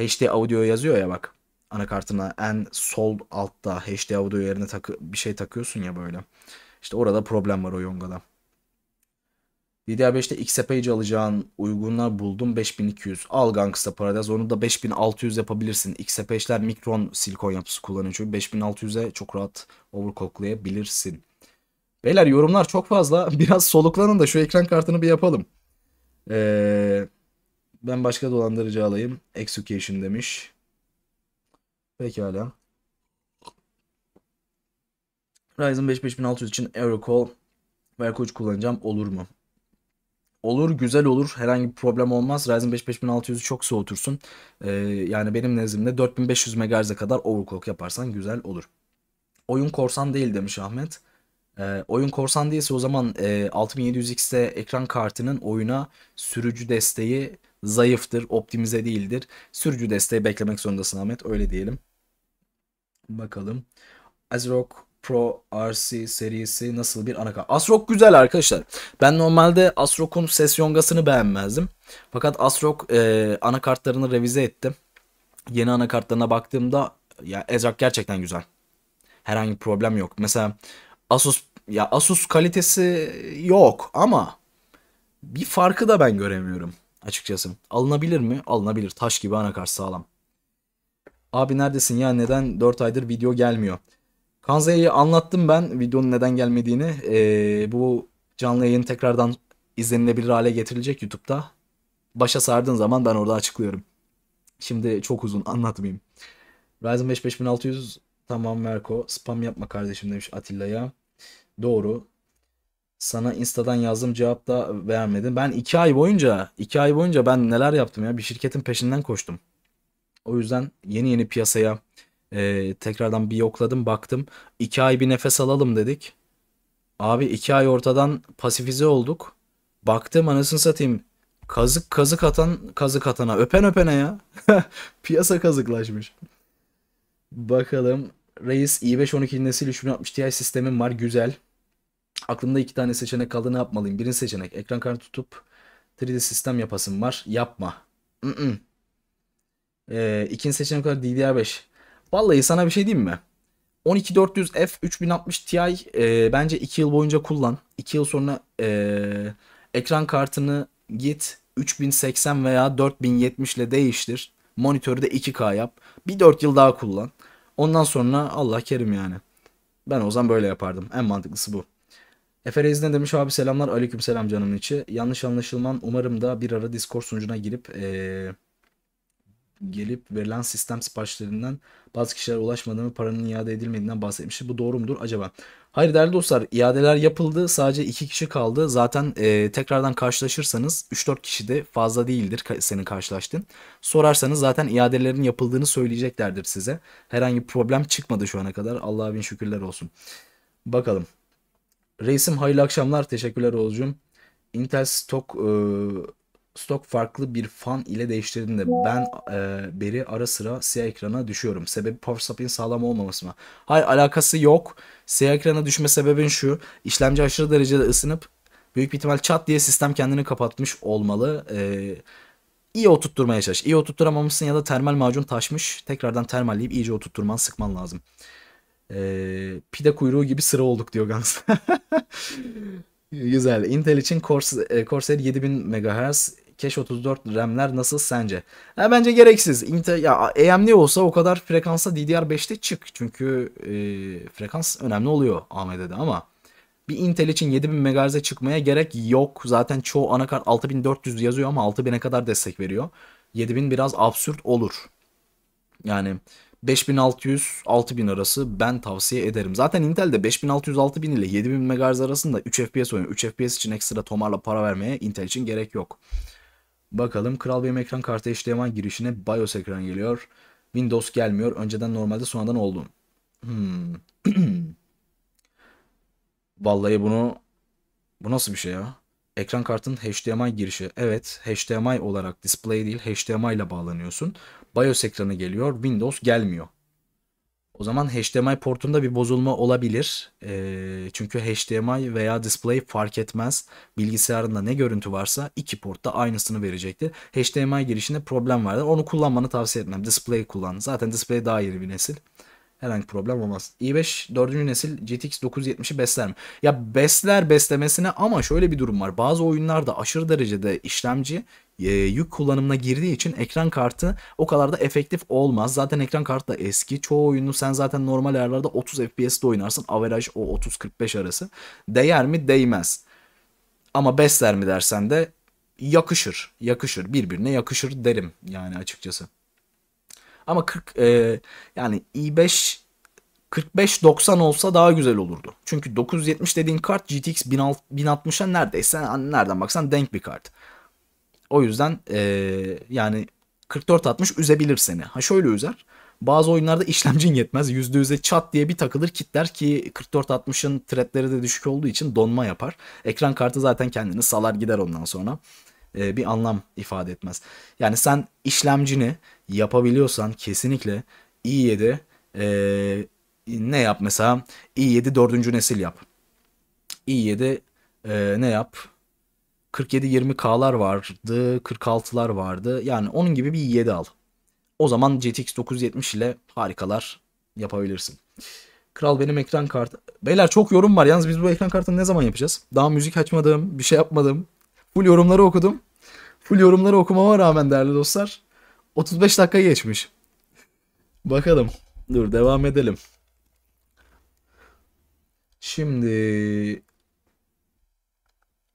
A: HD audio yazıyor ya bak anakartına en sol altta HD audio yerine takı bir şey takıyorsun ya böyle. İşte orada problem var o yongada. DDR5'te XPage alacağın uygunlar buldum 5200. Al Gangsta Paradise onu da 5600 yapabilirsin. XPage'ler mikron silikon yapısı kullanıyor çünkü 5600'e çok rahat overclocklayabilirsin. Beyler yorumlar çok fazla. [LAUGHS] Biraz soluklanın da şu ekran kartını bir yapalım. Ee, ben başka dolandırıcı alayım. Execution demiş. Pekala. Ryzen 5 5600 için Aerocall Verkoç kullanacağım olur mu? olur, güzel olur. Herhangi bir problem olmaz. Ryzen 5 5600'ü çok soğutursun. Ee, yani benim nezdimde 4500 MHz'e kadar overclock yaparsan güzel olur. Oyun korsan değil demiş Ahmet. Ee, oyun korsan değilse o zaman e, 6700X'te ekran kartının oyuna sürücü desteği zayıftır, optimize değildir. Sürücü desteği beklemek zorundasın Ahmet, öyle diyelim. Bakalım. Azrock Pro RC serisi nasıl bir anakart? Asrock güzel arkadaşlar. Ben normalde Asrock'un ses yongasını beğenmezdim. Fakat Asrock e, anakartlarını revize ettim. Yeni anakartlarına baktığımda ya Ezrak gerçekten güzel. Herhangi bir problem yok. Mesela Asus ya Asus kalitesi yok ama bir farkı da ben göremiyorum açıkçası. Alınabilir mi? Alınabilir. Taş gibi anakart sağlam. Abi neredesin ya neden 4 aydır video gelmiyor? Kanzaya'yı anlattım ben videonun neden gelmediğini. Ee, bu canlı yayın tekrardan izlenilebilir hale getirilecek YouTube'da. Başa sardığın zaman ben orada açıklıyorum. Şimdi çok uzun anlatmayayım. Ryzen 5 5600 tamam Merko spam yapma kardeşim demiş Atilla'ya. Doğru. Sana Insta'dan yazdım cevap da vermedin. Ben 2 ay boyunca 2 ay boyunca ben neler yaptım ya bir şirketin peşinden koştum. O yüzden yeni yeni piyasaya e, tekrardan bir yokladım baktım. İki ay bir nefes alalım dedik. Abi iki ay ortadan pasifize olduk. Baktım anasını satayım. Kazık kazık atan kazık atana. Öpen öpene ya. [LAUGHS] Piyasa kazıklaşmış. Bakalım. Reis i5 12. nesil 3060 Ti sistemim var. Güzel. Aklımda iki tane seçenek kaldı. Ne yapmalıyım? Birinci seçenek. Ekran kartı tutup 3D sistem yapasım var. Yapma. Mm -mm. Ee, ikinci seçenek var DDR5. Vallahi sana bir şey diyeyim mi? 12400F 3060 Ti e, bence 2 yıl boyunca kullan. 2 yıl sonra e, ekran kartını git 3080 veya 4070 ile değiştir. Monitörü de 2K yap. Bir 4 yıl daha kullan. Ondan sonra Allah kerim yani. Ben o zaman böyle yapardım. En mantıklısı bu. Efe ne demiş abi selamlar aleyküm selam canımın içi. Yanlış anlaşılman umarım da bir ara Discord sunucuna girip ee, gelip verilen sistem siparişlerinden bazı kişiler ulaşmadığını paranın iade edilmediğinden bahsetmişti. Bu doğru mudur acaba? Hayır değerli dostlar iadeler yapıldı sadece 2 kişi kaldı. Zaten e, tekrardan karşılaşırsanız 3-4 kişi de fazla değildir senin karşılaştığın. Sorarsanız zaten iadelerin yapıldığını söyleyeceklerdir size. Herhangi bir problem çıkmadı şu ana kadar. Allah'a bin şükürler olsun. Bakalım. Reisim hayırlı akşamlar. Teşekkürler Oğuzcuğum. Intel Stock e, stok farklı bir fan ile değiştirdiğinde ben e, beri ara sıra siyah ekrana düşüyorum. Sebebi power sağlam olmaması mı? Hayır alakası yok. Siyah ekrana düşme sebebin şu. İşlemci aşırı derecede ısınıp büyük bir ihtimal çat diye sistem kendini kapatmış olmalı. E, iyi oturtturmaya çalış. İyi oturtturamamışsın ya da termal macun taşmış. Tekrardan termalleyip iyice oturtturman sıkman lazım. E, pide kuyruğu gibi sıra olduk diyor Gans. [LAUGHS] Güzel. Intel için Corsair 7000 e, MHz Cache 34 RAM'ler nasıl sence? Ha, bence gereksiz. Intel, ya, AMD olsa o kadar frekansa DDR5'te çık. Çünkü e, frekans önemli oluyor AMD'de ama bir Intel için 7000 MHz'e çıkmaya gerek yok. Zaten çoğu anakart 6400 yazıyor ama 6000'e kadar destek veriyor. 7000 biraz absürt olur. Yani 5600-6000 arası ben tavsiye ederim. Zaten Intel'de 5600-6000 ile 7000 MHz arasında 3 FPS oynuyor. 3 FPS için ekstra tomarla para vermeye Intel için gerek yok. Bakalım Kral Bey'in ekran kartı HDMI girişine BIOS ekran geliyor. Windows gelmiyor. Önceden normalde sonradan oldu.
C: Hmm. [CLEARS THROAT]
A: Vallahi bunu... Bu nasıl bir şey ya? Ekran kartının HDMI girişi. Evet HDMI olarak display değil HDMI ile bağlanıyorsun. BIOS ekranı geliyor. Windows gelmiyor. O zaman HDMI portunda bir bozulma olabilir. E, çünkü HDMI veya display fark etmez. Bilgisayarında ne görüntü varsa iki portta aynısını verecektir. HDMI girişinde problem vardı. Onu kullanmanı tavsiye etmem. Display kullan. Zaten display daha yeni bir nesil. Herhangi problem olmaz. i5 4. nesil GTX 970'i besler mi? Ya besler beslemesine ama şöyle bir durum var. Bazı oyunlarda aşırı derecede işlemci e, yük kullanımına girdiği için ekran kartı o kadar da efektif olmaz. Zaten ekran kartı da eski. Çoğu oyunu sen zaten normal ayarlarda 30 FPS'de oynarsın. Averaj o 30-45 arası. Değer mi? Değmez. Ama besler mi dersen de yakışır. Yakışır. Birbirine yakışır derim yani açıkçası. Ama 40 e, yani i5 45-90 olsa daha güzel olurdu. Çünkü 970 dediğin kart GTX 1060'a neredeyse nereden baksan denk bir kart. O yüzden ee, yani 44-60 üzebilir seni. Ha şöyle üzer. Bazı oyunlarda işlemcin yetmez. Yüzde %100'e çat diye bir takılır kitler ki 44-60'ın threadleri de düşük olduğu için donma yapar. Ekran kartı zaten kendini salar gider ondan sonra. Ee, bir anlam ifade etmez. Yani sen işlemcini yapabiliyorsan kesinlikle i7 ee, ne yap mesela i7 dördüncü nesil yap. i7 ee, ne yap? 47-20K'lar vardı, 46'lar vardı. Yani onun gibi bir 7 al. O zaman GTX 970 ile harikalar yapabilirsin. Kral benim ekran kartı. Beyler çok yorum var. Yalnız biz bu ekran kartını ne zaman yapacağız? Daha müzik açmadım, bir şey yapmadım. Full yorumları okudum. Full yorumları okumama rağmen değerli dostlar 35 dakika geçmiş. Bakalım. Dur devam edelim. Şimdi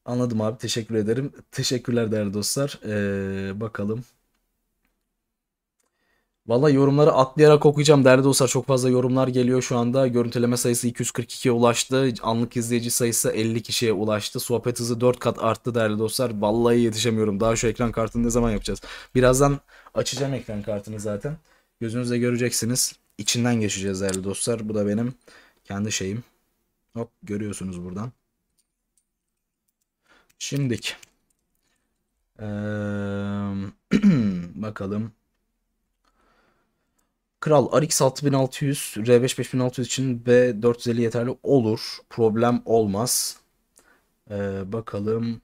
A: Anladım abi teşekkür ederim. Teşekkürler değerli dostlar. Ee, bakalım. Valla yorumları atlayarak okuyacağım değerli dostlar. Çok fazla yorumlar geliyor şu anda. Görüntüleme sayısı 242'ye ulaştı. Anlık izleyici sayısı 50 kişiye ulaştı. Sohbet hızı 4 kat arttı değerli dostlar. Vallahi yetişemiyorum. Daha şu ekran kartını ne zaman yapacağız? Birazdan açacağım ekran kartını zaten. Gözünüzle göreceksiniz. İçinden geçeceğiz değerli dostlar. Bu da benim kendi şeyim. Hop görüyorsunuz buradan. Şimdiki. Ee, [CLEARS THROAT] bakalım. Kral RX 6600, R5 5600 için B450 yeterli olur. Problem olmaz. Ee, bakalım.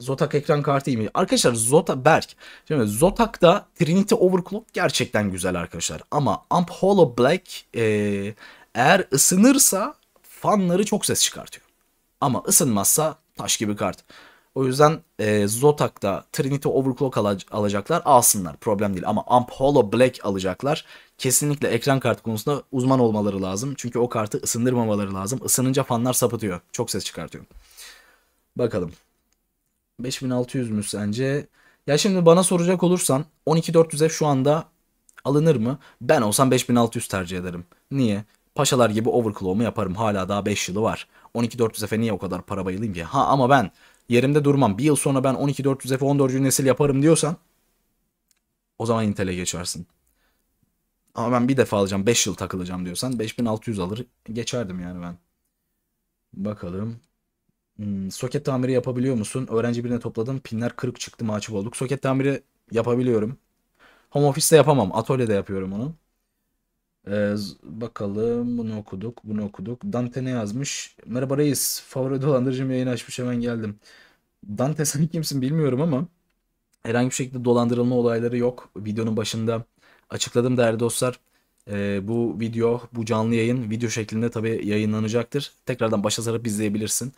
A: Zotac ekran kartı iyi Arkadaşlar Zotac Berk. Şimdi Zotac'da Trinity Overclock gerçekten güzel arkadaşlar. Ama Amp Hollow Black e, eğer ısınırsa fanları çok ses çıkartıyor. Ama ısınmazsa Taş gibi kart. O yüzden e, Zotak'ta Trinity Overclock alacaklar. Alsınlar problem değil. Ama Amp Hollow Black alacaklar. Kesinlikle ekran kart konusunda uzman olmaları lazım. Çünkü o kartı ısındırmamaları lazım. Isınınca fanlar sapıtıyor. Çok ses çıkartıyor. Bakalım. 5600 mü sence? Ya şimdi bana soracak olursan 12400F şu anda alınır mı? Ben olsam 5600 tercih ederim. Niye? Paşalar gibi overclock'umu yaparım. Hala daha 5 yılı var. 12400 F'e niye o kadar para bayılayım ki? Ha ama ben yerimde durmam. Bir yıl sonra ben 12400 F'e 14. nesil yaparım diyorsan o zaman Intel'e geçersin. Ama ben bir defa alacağım 5 yıl takılacağım diyorsan 5600 alır geçerdim yani ben. Bakalım. Hmm, soket tamiri yapabiliyor musun? Öğrenci birine topladım. Pinler kırık çıktı maçı olduk. Soket tamiri yapabiliyorum. Home office'te yapamam. Atölyede yapıyorum onu. Ee, bakalım bunu okuduk bunu okuduk. Dante ne yazmış? Merhaba reis favori dolandırıcım yayın açmış hemen geldim. Dante [LAUGHS] sen kimsin bilmiyorum ama herhangi bir şekilde dolandırılma olayları yok. Videonun başında açıkladım değerli dostlar. Ee, bu video, bu canlı yayın video şeklinde tabii yayınlanacaktır. Tekrardan başa sarıp izleyebilirsin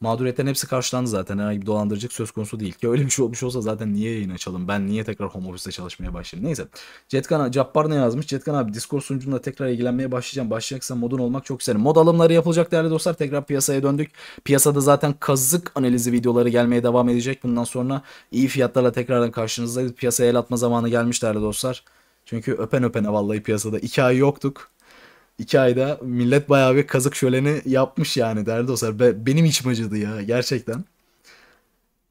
A: mağduriyetten hepsi karşılandı zaten. Herhangi bir dolandırıcılık söz konusu değil. Ki öyle bir şey olmuş olsa zaten niye yayın açalım? Ben niye tekrar home office'te çalışmaya başlayayım? Neyse. Cetkan Cappar ne yazmış? Cetkan abi Discord sunucumla tekrar ilgilenmeye başlayacağım. Başlayacaksan modun olmak çok isterim. Mod alımları yapılacak değerli dostlar. Tekrar piyasaya döndük. Piyasada zaten kazık analizi videoları gelmeye devam edecek. Bundan sonra iyi fiyatlarla tekrardan karşınızdayız. Piyasaya el atma zamanı gelmiş değerli dostlar. Çünkü öpen öpene vallahi piyasada. iki ay yoktuk iki ayda millet bayağı bir kazık şöleni yapmış yani derdi olsa. Be, benim içim acıdı ya gerçekten.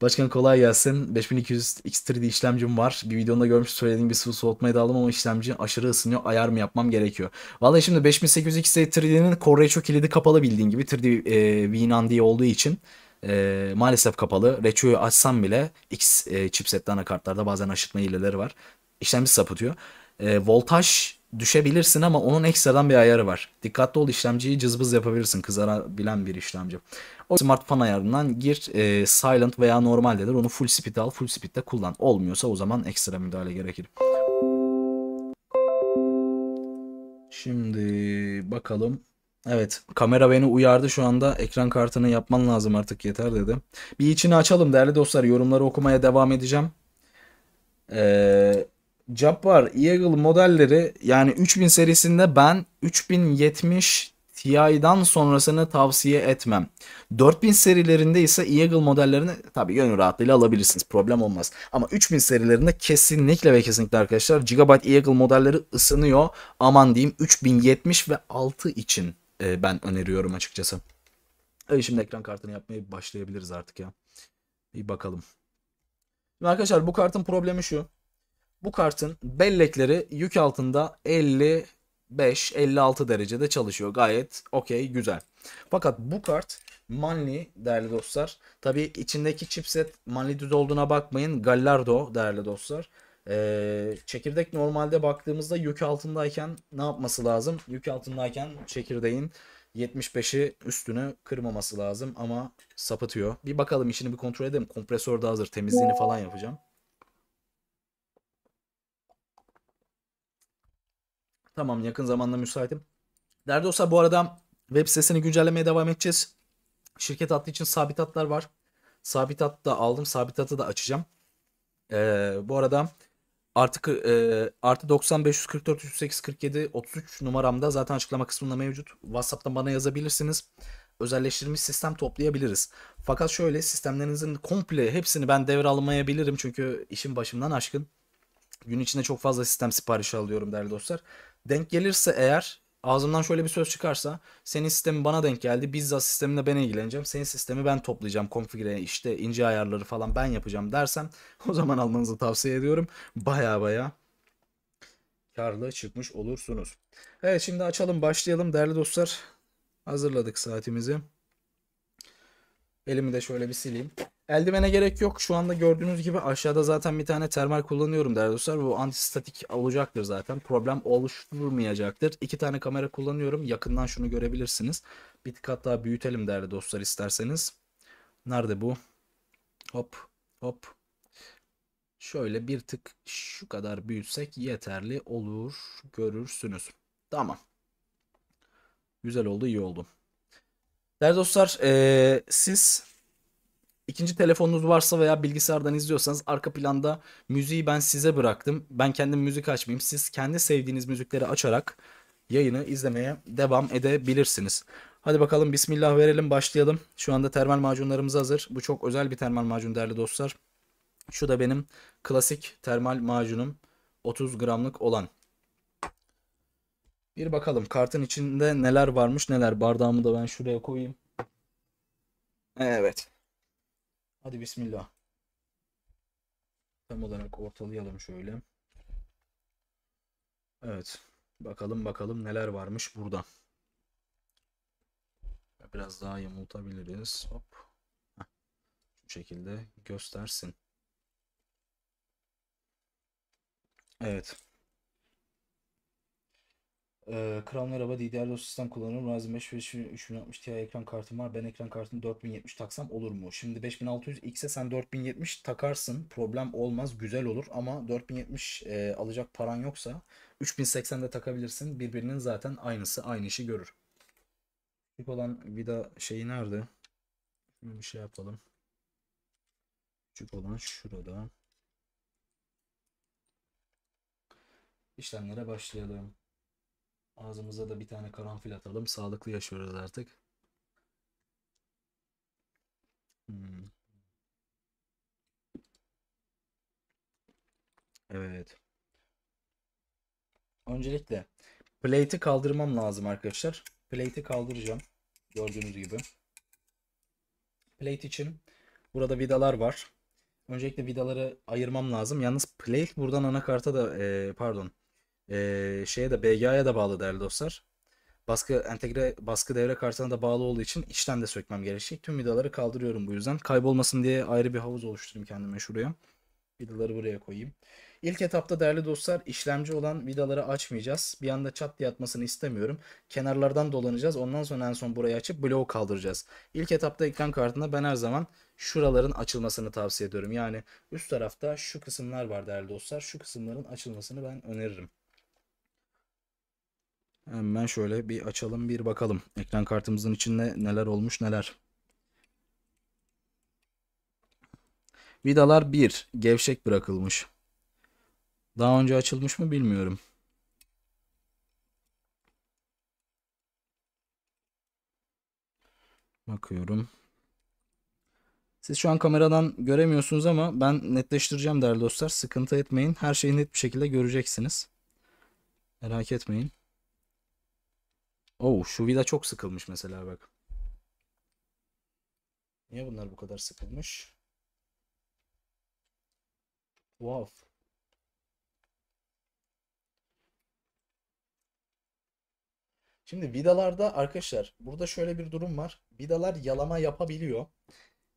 A: Başkan kolay gelsin. 5200 X3D işlemcim var. Bir videonda görmüş söylediğim bir sıvı soğutmaya daldım ama işlemci aşırı ısınıyor. Ayar mı yapmam gerekiyor? Vallahi şimdi 5800 X3D'nin core ratio kilidi kapalı bildiğin gibi 3D e, diye olduğu için e, maalesef kapalı. Ratio'yu açsam bile X e, chipsetli anakartlarda bazen aşırtma hileleri var. İşlemci sapıtıyor. E, voltaj düşebilirsin ama onun ekstradan bir ayarı var. Dikkatli ol işlemciyi cızbız yapabilirsin kızarabilen bir işlemci. O smartphone ayarından gir e, silent veya normal dedir onu full speed al full speed'de kullan. Olmuyorsa o zaman ekstra müdahale gerekir. Şimdi bakalım. Evet kamera beni uyardı şu anda ekran kartını yapman lazım artık yeter dedi. Bir içini açalım değerli dostlar yorumları okumaya devam edeceğim. Eee Jabbar Eagle modelleri yani 3000 serisinde ben 3070 Ti'dan sonrasını tavsiye etmem. 4000 serilerinde ise Eagle modellerini tabii gönül rahatlığıyla alabilirsiniz. Problem olmaz. Ama 3000 serilerinde kesinlikle ve kesinlikle arkadaşlar Gigabyte Eagle modelleri ısınıyor. Aman diyeyim 3070 ve 6 için e, ben öneriyorum açıkçası. Evet şimdi ekran kartını yapmaya başlayabiliriz artık ya. Bir bakalım. Şimdi arkadaşlar bu kartın problemi şu. Bu kartın bellekleri yük altında 55-56 derecede çalışıyor. Gayet okey güzel. Fakat bu kart Manly değerli dostlar. Tabi içindeki chipset Manly düz olduğuna bakmayın. Gallardo değerli dostlar. Ee, çekirdek normalde baktığımızda yük altındayken ne yapması lazım? Yük altındayken çekirdeğin 75'i üstünü kırmaması lazım ama sapıtıyor. Bir bakalım işini bir kontrol edelim. Kompresör de hazır. Temizliğini falan yapacağım. Tamam yakın zamanda müsaitim. Derdi olsa bu arada web sitesini güncellemeye devam edeceğiz. Şirket hattı için sabit hatlar var. Sabit hat da aldım. Sabit hatı da açacağım. Ee, bu arada artık e, artı 90 544 308 47 33 numaramda zaten açıklama kısmında mevcut. WhatsApp'tan bana yazabilirsiniz. Özelleştirilmiş sistem toplayabiliriz. Fakat şöyle sistemlerinizin komple hepsini ben devralmayabilirim çünkü işim başımdan aşkın. Gün içinde çok fazla sistem siparişi alıyorum değerli dostlar. Denk gelirse eğer ağzımdan şöyle bir söz çıkarsa senin sistemi bana denk geldi. Bizzat sistemimle ben ilgileneceğim. Senin sistemi ben toplayacağım. Konfigüre işte ince ayarları falan ben yapacağım dersem [LAUGHS] o zaman almanızı tavsiye ediyorum. Baya baya karlı çıkmış olursunuz. Evet şimdi açalım başlayalım değerli dostlar. Hazırladık saatimizi. Elimi de şöyle bir sileyim. Eldivene gerek yok. Şu anda gördüğünüz gibi aşağıda zaten bir tane termal kullanıyorum değerli dostlar. Bu antistatik olacaktır zaten. Problem oluşturmayacaktır. İki tane kamera kullanıyorum. Yakından şunu görebilirsiniz. Bir tık daha büyütelim değerli dostlar isterseniz. Nerede bu? Hop hop. Şöyle bir tık şu kadar büyütsek yeterli olur. Görürsünüz. Tamam. Güzel oldu iyi oldu. Değerli dostlar ee, siz İkinci telefonunuz varsa veya bilgisayardan izliyorsanız arka planda müziği ben size bıraktım. Ben kendim müzik açmayayım. Siz kendi sevdiğiniz müzikleri açarak yayını izlemeye devam edebilirsiniz. Hadi bakalım bismillah verelim başlayalım. Şu anda termal macunlarımız hazır. Bu çok özel bir termal macun değerli dostlar. Şu da benim klasik termal macunum. 30 gramlık olan. Bir bakalım kartın içinde neler varmış neler. Bardağımı da ben şuraya koyayım. Evet. Hadi bismillah. Tam olarak ortalayalım şöyle. Evet. Bakalım bakalım neler varmış burada. Biraz daha yamultabiliriz. Hop. Şu şekilde göstersin. Evet. Ee, Kral merhaba DDR4 sistem kullanıyorum. Ryzen 5 3060 Ti ekran kartım var. Ben ekran kartını 4070 taksam olur mu? Şimdi 5600 X'e sen 4070 takarsın. Problem olmaz. Güzel olur. Ama 4070 e, alacak paran yoksa de takabilirsin. Birbirinin zaten aynısı. Aynı işi görür. Küçük olan vida şeyi nerede? Şimdi bir şey yapalım. Küçük olan şurada. İşlemlere başlayalım. Ağzımıza da bir tane karanfil atalım. Sağlıklı yaşıyoruz artık. Hmm. Evet. Öncelikle plate'i kaldırmam lazım arkadaşlar. Plate'i kaldıracağım. Gördüğünüz gibi. Plate için burada vidalar var. Öncelikle vidaları ayırmam lazım. Yalnız plate buradan anakarta da e, pardon e, şeye de BGA'ya da bağlı değerli dostlar. Baskı entegre baskı devre kartına da bağlı olduğu için içten de sökmem gerekecek. Tüm vidaları kaldırıyorum bu yüzden. Kaybolmasın diye ayrı bir havuz oluşturayım kendime şuraya. Vidaları buraya koyayım. İlk etapta değerli dostlar işlemci olan vidaları açmayacağız. Bir anda çat diye atmasını istemiyorum. Kenarlardan dolanacağız. Ondan sonra en son burayı açıp bloğu kaldıracağız. İlk etapta ekran kartında ben her zaman şuraların açılmasını tavsiye ediyorum. Yani üst tarafta şu kısımlar var değerli dostlar. Şu kısımların açılmasını ben öneririm. Hemen şöyle bir açalım bir bakalım. Ekran kartımızın içinde neler olmuş neler. Vidalar 1 gevşek bırakılmış. Daha önce açılmış mı bilmiyorum. Bakıyorum. Siz şu an kameradan göremiyorsunuz ama ben netleştireceğim değerli dostlar. Sıkıntı etmeyin. Her şeyi net bir şekilde göreceksiniz. Merak etmeyin. Oh şu vida çok sıkılmış mesela bak. Niye bunlar bu kadar sıkılmış? Wow. Şimdi vidalarda arkadaşlar burada şöyle bir durum var. Vidalar yalama yapabiliyor.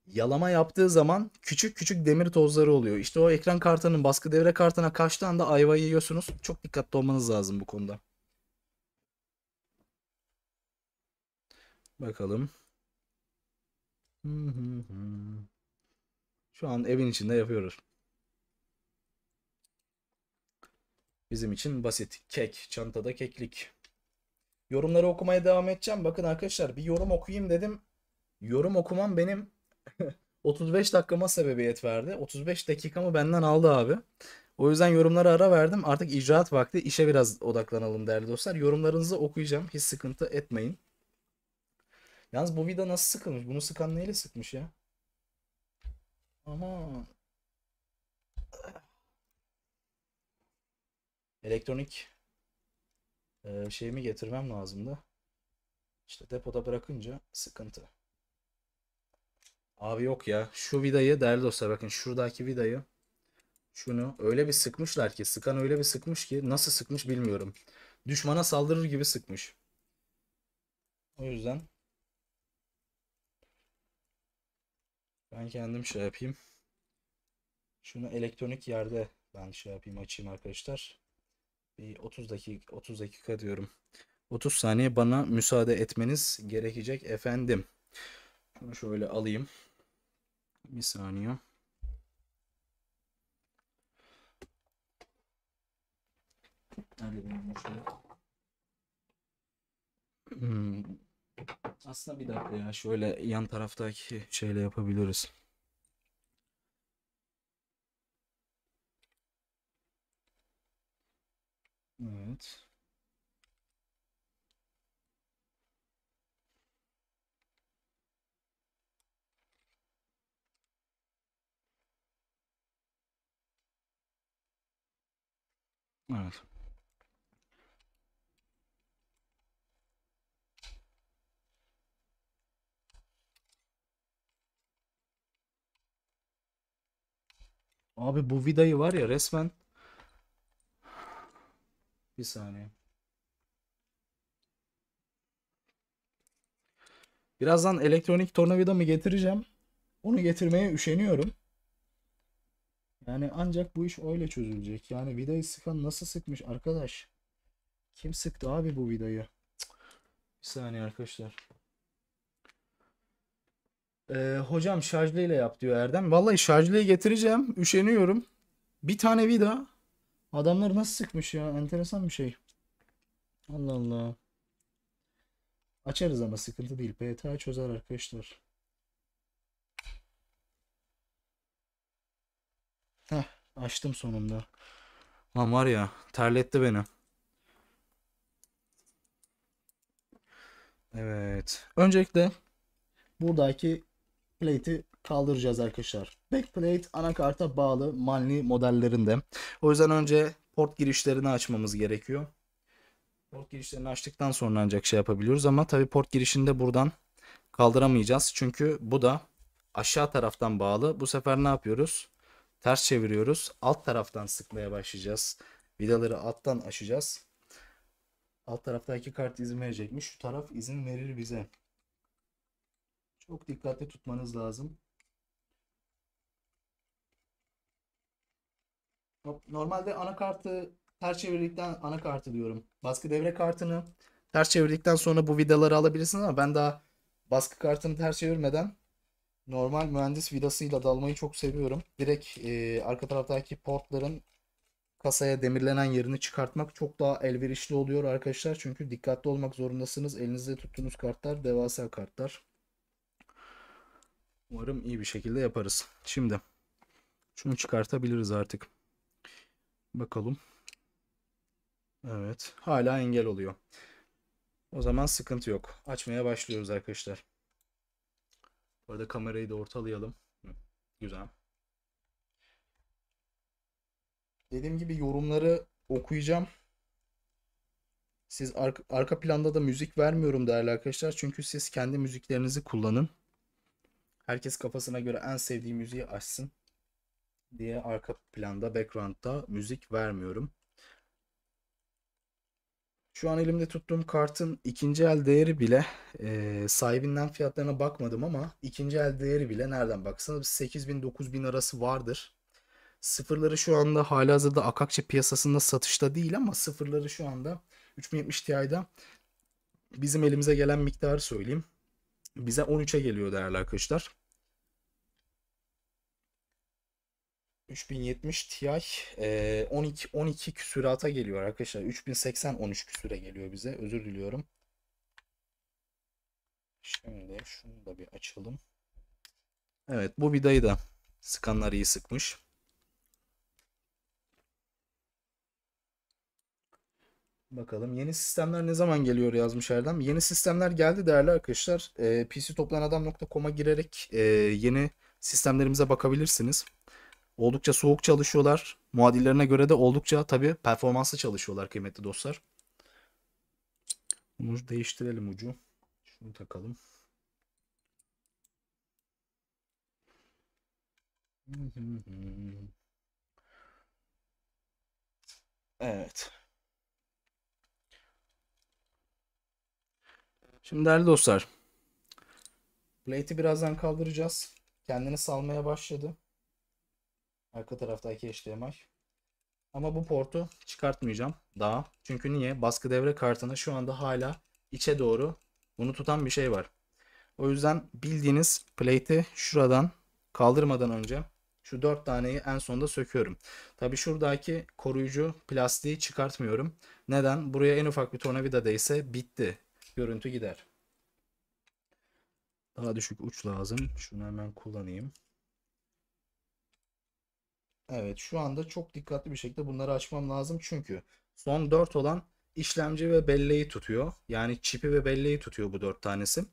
A: Yalama yaptığı zaman küçük küçük demir tozları oluyor. İşte o ekran kartının baskı devre kartına kaçtığı anda ayva yiyorsunuz. Çok dikkatli olmanız lazım bu konuda. Bakalım. Şu an evin içinde yapıyoruz. Bizim için basit. Kek. Çantada keklik. Yorumları okumaya devam edeceğim. Bakın arkadaşlar bir yorum okuyayım dedim. Yorum okumam benim 35 [LAUGHS] dakikama sebebiyet verdi. 35 dakikamı benden aldı abi. O yüzden yorumlara ara verdim. Artık icraat vakti. İşe biraz odaklanalım değerli dostlar. Yorumlarınızı okuyacağım. Hiç sıkıntı etmeyin. Yalnız bu vida nasıl sıkılmış? Bunu sıkan neyle sıkmış ya? Ama elektronik e, şeyimi getirmem lazımdı. İşte depoda bırakınca sıkıntı. Abi yok ya. Şu vidayı değerli dostlar bakın şuradaki vidayı şunu öyle bir sıkmışlar ki sıkan öyle bir sıkmış ki nasıl sıkmış bilmiyorum. Düşmana saldırır gibi sıkmış. O yüzden Ben kendim şey yapayım. Şunu elektronik yerde ben şey yapayım açayım arkadaşlar. Bir 30 dakika 30 dakika diyorum. 30 saniye bana müsaade etmeniz gerekecek efendim. Şunu şöyle alayım. Bir saniye. Nerede benim şöyle? Hmm. Aslında bir dakika ya şöyle yan taraftaki şeyle yapabiliriz.
B: Evet.
C: Evet.
A: Abi bu vidayı var ya resmen. Bir saniye. Birazdan elektronik tornavida mı getireceğim. Onu getirmeye üşeniyorum. Yani ancak bu iş öyle çözülecek. Yani vidayı sıkan nasıl sıkmış arkadaş? Kim sıktı abi bu vidayı? Bir saniye arkadaşlar. Ee, hocam şarjlıyla yap diyor Erdem. Vallahi şarjlıyı getireceğim. Üşeniyorum. Bir tane vida. Adamlar nasıl sıkmış ya. Enteresan bir şey. Allah Allah. Açarız ama sıkıntı değil. PTA çözer arkadaşlar. Heh, açtım sonunda. Lan var ya terletti beni. Evet. Öncelikle buradaki backplate'i kaldıracağız arkadaşlar. Backplate anakarta bağlı manli modellerinde. O yüzden önce port girişlerini açmamız gerekiyor. Port girişlerini açtıktan sonra ancak şey yapabiliyoruz ama tabi port girişinde buradan kaldıramayacağız. Çünkü bu da aşağı taraftan bağlı. Bu sefer ne yapıyoruz? Ters çeviriyoruz. Alt taraftan sıkmaya başlayacağız. Vidaları alttan açacağız. Alt taraftaki kart izin verecekmiş. Şu taraf izin verir bize. Çok dikkatli tutmanız lazım. Normalde anakartı ters çevirdikten anakartı diyorum. Baskı devre kartını ters çevirdikten sonra bu vidaları alabilirsiniz ama ben daha baskı kartını ters çevirmeden normal mühendis vidasıyla dalmayı çok seviyorum. Direkt e, arka taraftaki portların kasaya demirlenen yerini çıkartmak çok daha elverişli oluyor arkadaşlar. Çünkü dikkatli olmak zorundasınız. Elinizde tuttuğunuz kartlar devasa kartlar. Umarım iyi bir şekilde yaparız. Şimdi şunu çıkartabiliriz artık. Bakalım. Evet. Hala engel oluyor. O zaman sıkıntı yok. Açmaya başlıyoruz arkadaşlar. Bu arada kamerayı da ortalayalım. Güzel. Dediğim gibi yorumları okuyacağım. Siz arka, arka planda da müzik vermiyorum değerli arkadaşlar. Çünkü siz kendi müziklerinizi kullanın. Herkes kafasına göre en sevdiği müziği açsın diye arka planda, background'da müzik vermiyorum. Şu an elimde tuttuğum kartın ikinci el değeri bile e, sahibinden fiyatlarına bakmadım ama ikinci el değeri bile nereden baksanız 8000-9000 arası vardır. Sıfırları şu anda halihazırda Akakçe piyasasında satışta değil ama sıfırları şu anda 3070 Ti'da bizim elimize gelen miktarı söyleyeyim bize 13'e geliyor değerli arkadaşlar. 3070 Ti 12 12 küsürata geliyor arkadaşlar. 3080 13 küsüre geliyor bize. Özür diliyorum. Şimdi şunu da bir açalım. Evet bu vidayı da sıkanlar iyi sıkmış. Bakalım yeni sistemler ne zaman geliyor yazmış Erdem. Yeni sistemler geldi değerli arkadaşlar. E, ee, pctoplanadam.com'a girerek e, yeni sistemlerimize bakabilirsiniz. Oldukça soğuk çalışıyorlar. Muadillerine göre de oldukça tabii performanslı çalışıyorlar kıymetli dostlar. Bunu değiştirelim ucu. Şunu takalım. Evet. Şimdi değerli dostlar. Plate'i birazdan kaldıracağız. Kendini salmaya başladı. Arka taraftaki HDMI. Ama bu portu çıkartmayacağım daha. Çünkü niye? Baskı devre kartını şu anda hala içe doğru bunu tutan bir şey var. O yüzden bildiğiniz plate'i şuradan kaldırmadan önce şu 4 taneyi en sonda söküyorum. Tabi şuradaki koruyucu plastiği çıkartmıyorum. Neden? Buraya en ufak bir tornavida değse bitti görüntü gider. Daha düşük uç lazım. Şunu hemen kullanayım. Evet şu anda çok dikkatli bir şekilde bunları açmam lazım. Çünkü son 4 olan işlemci ve belleği tutuyor. Yani çipi ve belleği tutuyor bu 4 tanesi.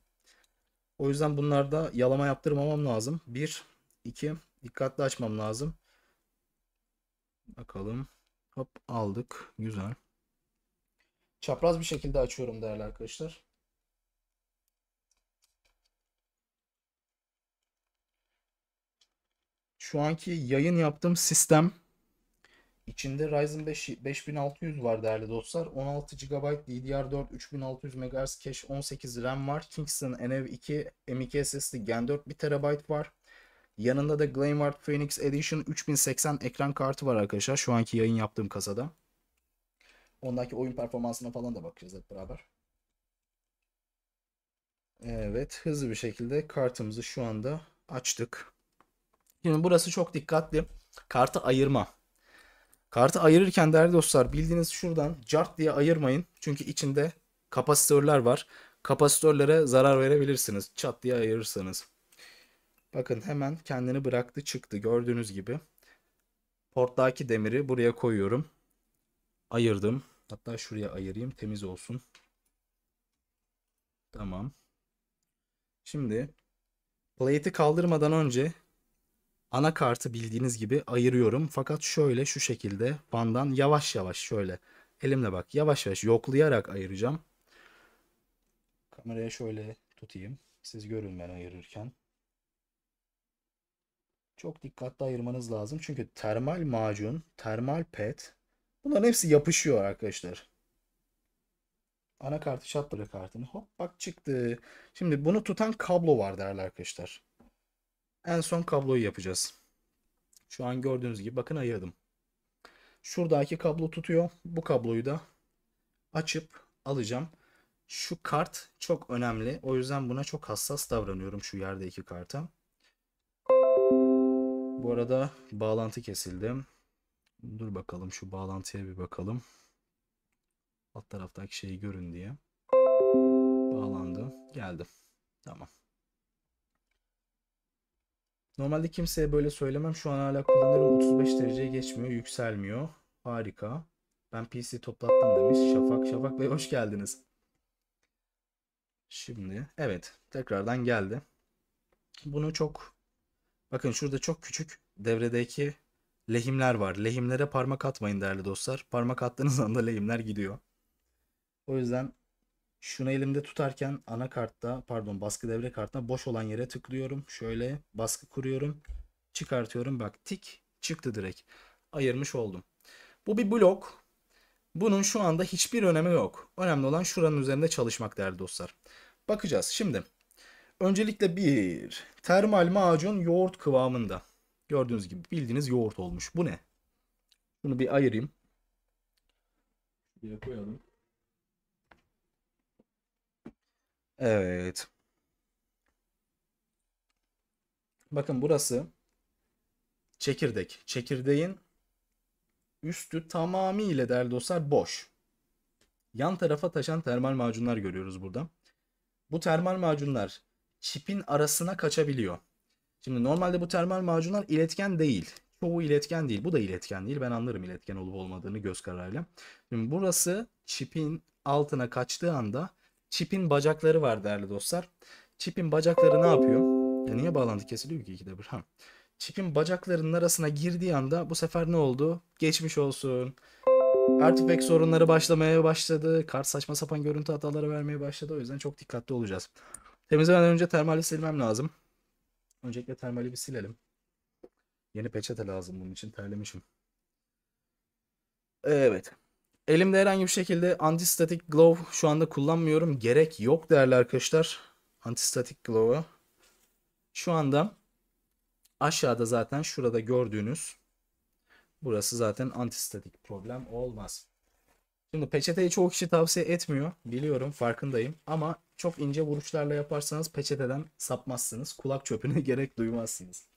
A: O yüzden bunlarda yalama yaptırmamam lazım. 1, 2 dikkatli açmam lazım. Bakalım. Hop aldık. Güzel. Çapraz bir şekilde açıyorum değerli arkadaşlar. Şu anki yayın yaptığım sistem içinde Ryzen 5 5600 var değerli dostlar. 16 GB DDR4 3600 MHz cache 18 RAM var. Kingston NV2 M.2 SSD Gen 4 1 TB var. Yanında da Glenward Phoenix Edition 3080 ekran kartı var arkadaşlar. Şu anki yayın yaptığım kasada. Ondaki oyun performansına falan da bakacağız hep beraber. Evet hızlı bir şekilde kartımızı şu anda açtık. Şimdi burası çok dikkatli. Kartı ayırma. Kartı ayırırken değerli dostlar bildiğiniz şuradan cart diye ayırmayın. Çünkü içinde kapasitörler var. Kapasitörlere zarar verebilirsiniz. Çat diye ayırırsanız. Bakın hemen kendini bıraktı çıktı gördüğünüz gibi. Porttaki demiri buraya koyuyorum ayırdım. Hatta şuraya ayırayım temiz olsun. Tamam. Şimdi plate'i kaldırmadan önce anakartı bildiğiniz gibi ayırıyorum. Fakat şöyle şu şekilde bandan yavaş yavaş şöyle elimle bak yavaş yavaş yoklayarak ayıracağım. Kameraya şöyle tutayım. Siz görün ben ayırırken. Çok dikkatli ayırmanız lazım. Çünkü termal macun, termal pet Bunların hepsi yapışıyor arkadaşlar. Anakartı şat böyle kartını. Hop bak çıktı. Şimdi bunu tutan kablo var değerli arkadaşlar. En son kabloyu yapacağız. Şu an gördüğünüz gibi bakın ayırdım. Şuradaki kablo tutuyor. Bu kabloyu da açıp alacağım. Şu kart çok önemli. O yüzden buna çok hassas davranıyorum şu yerdeki karta. Bu arada bağlantı kesildim. Dur bakalım şu bağlantıya bir bakalım. Alt taraftaki şeyi görün diye. Bağlandı. Geldi. Tamam. Normalde kimseye böyle söylemem. Şu an hala kullanırım. 35 dereceye geçmiyor. Yükselmiyor. Harika. Ben PC toplattım demiş. Şafak. Şafak Bey hoş geldiniz. Şimdi evet tekrardan geldi. Bunu çok bakın şurada çok küçük devredeki lehimler var. Lehimlere parmak atmayın değerli dostlar. Parmak attığınız [LAUGHS] anda lehimler gidiyor. O yüzden şunu elimde tutarken ana kartta pardon baskı devre kartına boş olan yere tıklıyorum. Şöyle baskı kuruyorum. Çıkartıyorum bak tik çıktı direkt. Ayırmış oldum. Bu bir blok. Bunun şu anda hiçbir önemi yok. Önemli olan şuranın üzerinde çalışmak değerli dostlar. Bakacağız şimdi. Öncelikle bir termal macun yoğurt kıvamında. Gördüğünüz gibi bildiğiniz yoğurt olmuş. Bu ne? Bunu bir ayırayım. Şuraya koyalım. Evet. Bakın burası çekirdek. Çekirdeğin üstü tamamıyla değerli dostlar boş. Yan tarafa taşan termal macunlar görüyoruz burada. Bu termal macunlar çipin arasına kaçabiliyor. Şimdi normalde bu termal macunlar iletken değil. Çoğu iletken değil. Bu da iletken değil. Ben anlarım iletken olup olmadığını göz kararıyla. Şimdi burası çipin altına kaçtığı anda çipin bacakları var değerli dostlar. Çipin bacakları ne yapıyor? Ya niye bağlandı, kesiliyor ki ikide bir? Ha. Çipin bacaklarının arasına girdiği anda bu sefer ne oldu? Geçmiş olsun. Artifact sorunları başlamaya başladı. Kar saçma sapan görüntü hataları vermeye başladı. O yüzden çok dikkatli olacağız. Temizlemeden önce termali silmem lazım. Öncelikle termali bir silelim. Yeni peçete lazım bunun için. Terlemişim. Evet. Elimde herhangi bir şekilde antistatik glove şu anda kullanmıyorum. Gerek yok değerli arkadaşlar. Antistatik glove'a. Şu anda aşağıda zaten şurada gördüğünüz burası zaten antistatik problem olmaz. Şimdi peçeteyi çoğu kişi tavsiye etmiyor. Biliyorum farkındayım ama çok ince vuruşlarla yaparsanız peçeteden sapmazsınız. Kulak çöpüne [LAUGHS] gerek duymazsınız.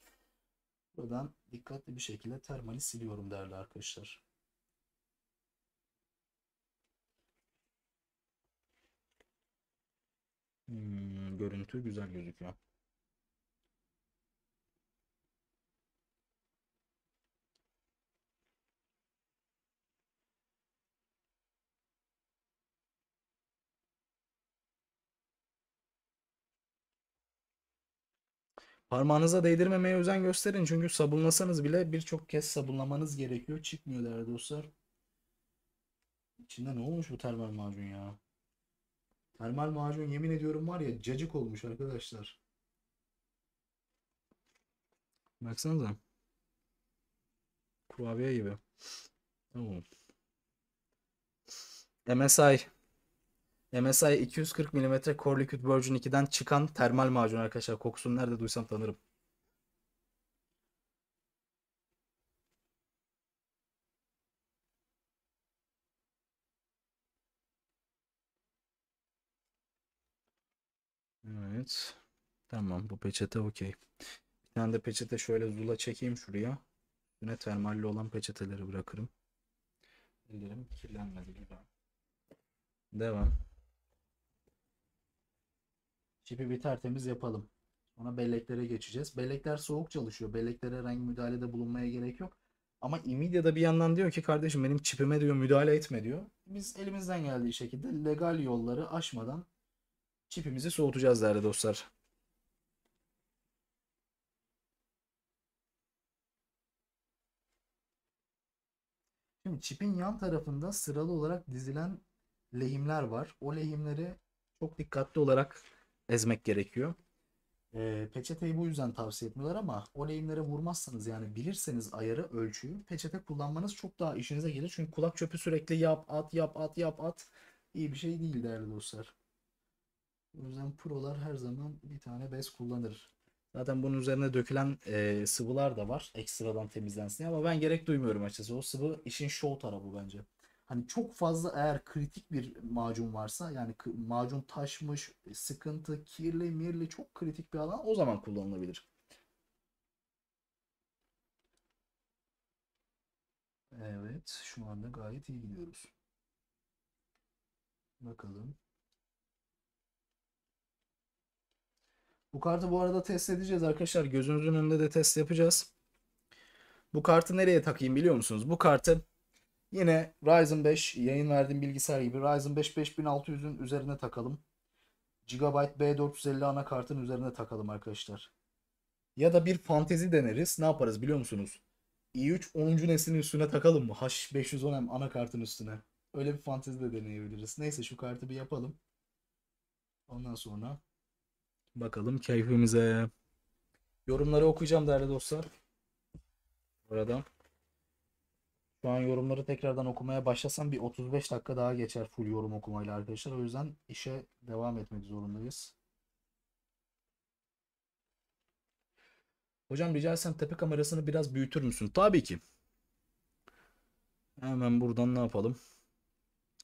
A: Buradan dikkatli bir şekilde termali siliyorum değerli arkadaşlar. Hmm, görüntü güzel gözüküyor. Parmağınıza değdirmemeye özen gösterin çünkü sabunlasanız bile birçok kez sabunlamanız gerekiyor. Çıkmıyor değerli dostlar. İçinde ne olmuş bu termal macun ya? Termal macun yemin ediyorum var ya cacık olmuş arkadaşlar. Baksanıza. Kurabiye gibi. Tamam. MSI MSI 240 mm Core Liquid Virgin 2'den çıkan termal macun arkadaşlar. Kokusunu nerede duysam tanırım. Evet. Tamam bu peçete okey. Bir tane de peçete şöyle zula çekeyim şuraya. Üstüne termalli olan peçeteleri bırakırım. Ellerim kirlenmedi güzel. Devam. Çipi bir tertemiz yapalım. Ona belleklere geçeceğiz. Bellekler soğuk çalışıyor. Belleklere herhangi müdahalede bulunmaya gerek yok. Ama İmidia da bir yandan diyor ki kardeşim benim çipime diyor müdahale etme diyor. Biz elimizden geldiği şekilde legal yolları aşmadan çipimizi soğutacağız değerli dostlar. Şimdi çipin yan tarafında sıralı olarak dizilen lehimler var. O lehimleri çok dikkatli olarak ezmek gerekiyor. E, peçeteyi bu yüzden tavsiye etmiyorlar ama o lehimlere vurmazsanız yani bilirseniz ayarı ölçüyü peçete kullanmanız çok daha işinize gelir. Çünkü kulak çöpü sürekli yap at yap at yap at iyi bir şey değil değerli dostlar. O yüzden prolar her zaman bir tane bez kullanır. Zaten bunun üzerine dökülen e, sıvılar da var ekstradan temizlensin ama ben gerek duymuyorum açıkçası. O sıvı işin show tarafı bence hani çok fazla eğer kritik bir macun varsa yani macun taşmış, e, sıkıntı, kirli, mirli çok kritik bir alan o zaman kullanılabilir. Evet şu anda gayet iyi gidiyoruz. Bakalım. Bu kartı bu arada test edeceğiz arkadaşlar. Gözünüzün önünde de test yapacağız. Bu kartı nereye takayım biliyor musunuz? Bu kartı Yine Ryzen 5 yayın verdiğim bilgisayar gibi Ryzen 5 5600'ün üzerine takalım. Gigabyte B450 anakartın üzerine takalım arkadaşlar. Ya da bir fantezi deneriz. Ne yaparız biliyor musunuz? i3 10. neslin üstüne takalım mı? H510M anakartın üstüne. Öyle bir fantezi de deneyebiliriz. Neyse şu kartı bir yapalım. Ondan sonra bakalım keyfimize. Yorumları okuyacağım değerli dostlar. Oradan. Şu an yorumları tekrardan okumaya başlasam bir 35 dakika daha geçer full yorum okumayla arkadaşlar. O yüzden işe devam etmek zorundayız. Hocam rica etsem tepe kamerasını biraz büyütür müsün? Tabii ki. Hemen buradan ne yapalım?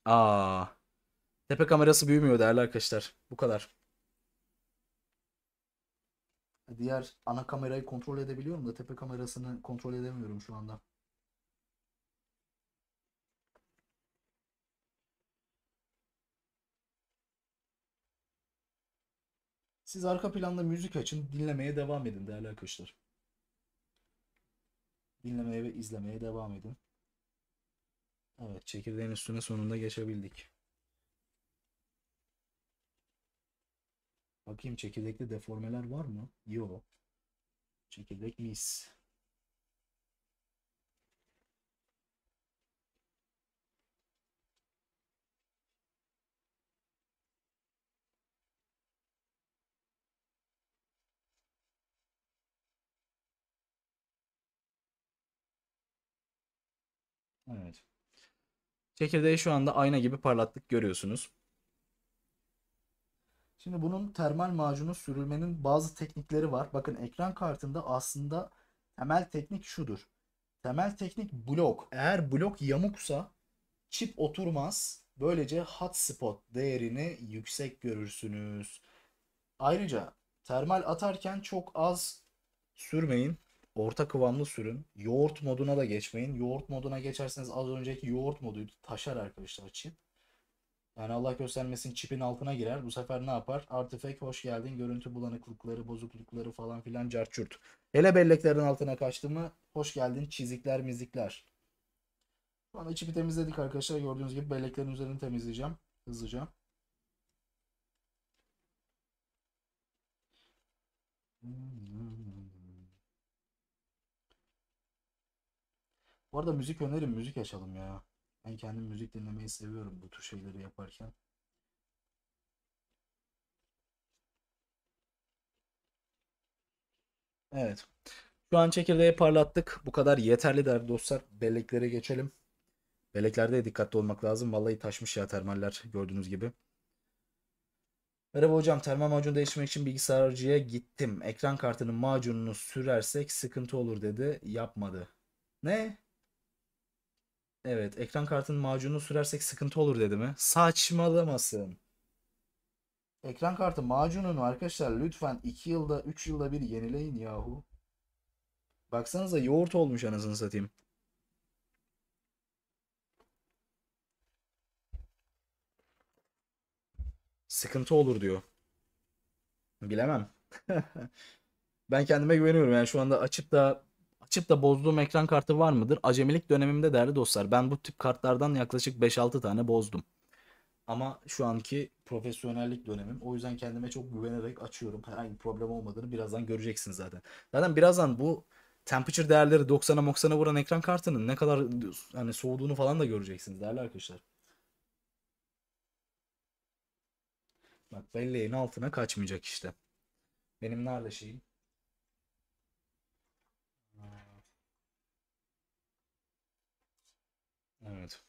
A: Aa. Tepe kamerası büyümüyor değerli arkadaşlar. Bu kadar. Diğer ana kamerayı kontrol edebiliyorum da tepe kamerasını kontrol edemiyorum şu anda. Siz arka planda müzik açın, dinlemeye devam edin değerli arkadaşlar. Dinlemeye ve izlemeye devam edin. Evet, çekirdeğin üstüne sonunda geçebildik. Bakayım çekirdekte deformeler var mı? Yok. Çekirdek mis. Evet. Çekirdeği şu anda ayna gibi parlattık görüyorsunuz. Şimdi bunun termal macunu sürülmenin bazı teknikleri var. Bakın ekran kartında aslında temel teknik şudur. Temel teknik blok. Eğer blok yamuksa çip oturmaz. Böylece hotspot değerini yüksek görürsünüz. Ayrıca termal atarken çok az sürmeyin orta kıvamlı sürün. Yoğurt moduna da geçmeyin. Yoğurt moduna geçerseniz az önceki yoğurt moduydu. Taşar arkadaşlar çip. Yani Allah göstermesin çipin altına girer. Bu sefer ne yapar? Artifact hoş geldin. Görüntü bulanıklıkları, bozuklukları falan filan carçurt. Hele belleklerin altına kaçtı mı? Hoş geldin çizikler mizikler. Şu anda çipi temizledik arkadaşlar. Gördüğünüz gibi belleklerin üzerini temizleyeceğim. Hızlıca. Bu arada müzik önerim müzik açalım ya. Ben kendim müzik dinlemeyi seviyorum bu tür şeyleri yaparken. Evet. Şu an çekirdeği parlattık. Bu kadar yeterli der dostlar. Belleklere geçelim. Belleklerde dikkatli olmak lazım. Vallahi taşmış ya termaller gördüğünüz gibi. Merhaba hocam termal macun değiştirmek için bilgisayarcıya gittim. Ekran kartının macununu sürersek sıkıntı olur dedi. Yapmadı. Ne? Evet ekran kartının macunu sürersek sıkıntı olur dedi mi? Saçmalamasın. Ekran kartı macununu arkadaşlar lütfen 2 yılda 3 yılda bir yenileyin yahu. Baksanıza yoğurt olmuş anasını satayım. Sıkıntı olur diyor. Bilemem. [LAUGHS] ben kendime güveniyorum. Yani şu anda açıp da Açıp da bozduğum ekran kartı var mıdır? Acemilik dönemimde değerli dostlar ben bu tip kartlardan yaklaşık 5-6 tane bozdum. Ama şu anki profesyonellik dönemim. O yüzden kendime çok güvenerek açıyorum. Herhangi bir problem olmadığını birazdan göreceksiniz zaten. Zaten birazdan bu temperature değerleri 90'a 90'a vuran ekran kartının ne kadar hani soğuduğunu falan da göreceksiniz değerli arkadaşlar. Bak belleğin altına kaçmayacak işte. Benim nerede şeyim?
B: Evet.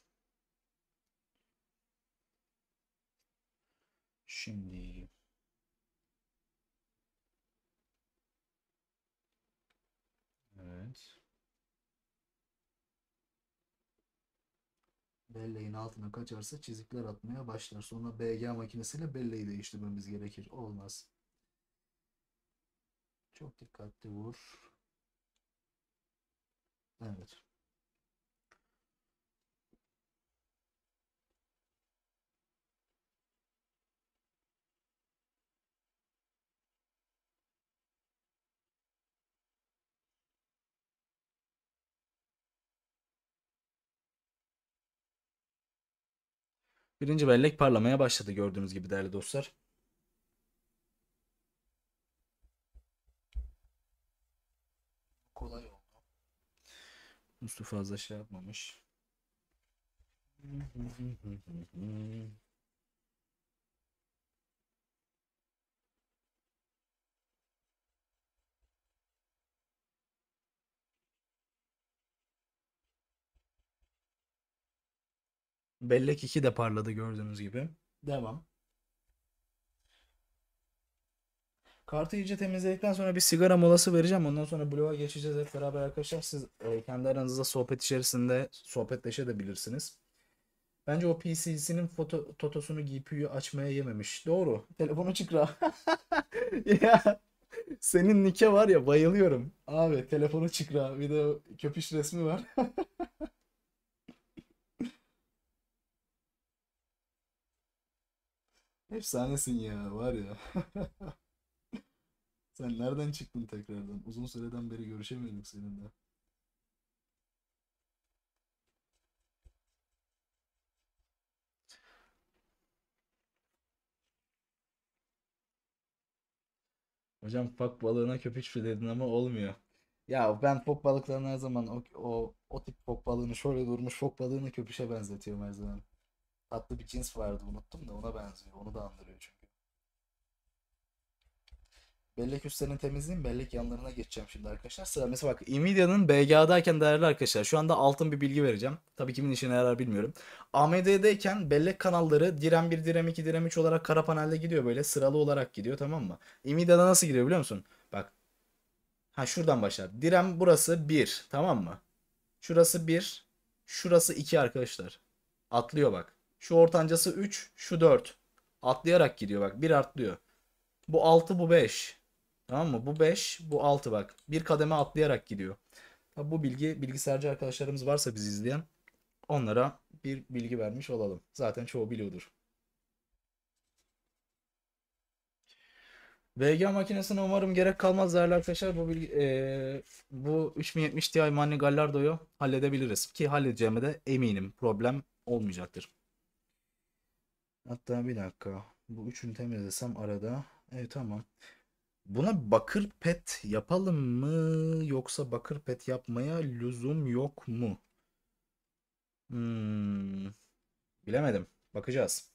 B: Şimdi
A: Evet. Belleğin altına kaçarsa çizikler atmaya başlar. Sonra BG makinesiyle belleği değiştirmemiz gerekir. Olmaz. Çok dikkatli vur. Evet. Birinci bellek parlamaya başladı gördüğünüz gibi değerli dostlar. Kolay oldu. Mustafa fazla şey yapmamış. [LAUGHS] Bellek 2 de parladı gördüğünüz gibi. Devam. Kartı iyice temizledikten sonra bir sigara molası vereceğim. Ondan sonra bloğa geçeceğiz hep beraber arkadaşlar. Siz e, kendi aranızda sohbet içerisinde sohbetleşebilirsiniz. Bence o PC'sinin foto totosunu GPU'yu açmaya yememiş. Doğru. Telefonu çıkra. [LAUGHS] ya senin nike var ya bayılıyorum. Abi telefonu çıkra. Bir de köpüş resmi var. [LAUGHS] Efsanesin ya var ya. [LAUGHS] Sen nereden çıktın tekrardan? Uzun süreden beri görüşemiyorduk seninle. Hocam fak balığına köpük dedin ama olmuyor. Ya ben fok balıklarını her zaman o, o, o tip fok balığını şöyle durmuş fok balığını köpüşe benzetiyorum her zaman. Tatlı bir cins vardı unuttum da ona benziyor. Onu da andırıyor çünkü. Bellek üstlerini temizleyeyim. Bellek yanlarına geçeceğim şimdi arkadaşlar. Sıra mesela bak Nvidia'nın BGA'dayken değerli arkadaşlar. Şu anda altın bir bilgi vereceğim. Tabii kimin işine yarar bilmiyorum. AMD'deyken bellek kanalları direm 1, direm 2, direm 3 olarak kara panelde gidiyor böyle. Sıralı olarak gidiyor tamam mı? Nvidia'da nasıl gidiyor biliyor musun? Bak. Ha şuradan başlar. Direm burası 1 tamam mı? Şurası 1. Şurası 2 arkadaşlar. Atlıyor bak. Şu ortancası 3, şu 4. Atlayarak gidiyor bak. 1 atlıyor. Bu 6, bu 5. Tamam mı? Bu 5, bu 6 bak. Bir kademe atlayarak gidiyor. bu bilgi bilgisayarcı arkadaşlarımız varsa bizi izleyen onlara bir bilgi vermiş olalım. Zaten çoğu biliyordur. VGA makinesine umarım gerek kalmaz değerli arkadaşlar. Bu bilgi, e, bu 3070 Ti Manny Gallardo'yu halledebiliriz ki halledeceğime de eminim. Problem olmayacaktır. Hatta bir dakika. Bu üçünü temizlesem arada. Evet tamam. Buna bakır pet yapalım mı? Yoksa bakır pet yapmaya lüzum yok mu? Hmm, bilemedim. Bakacağız.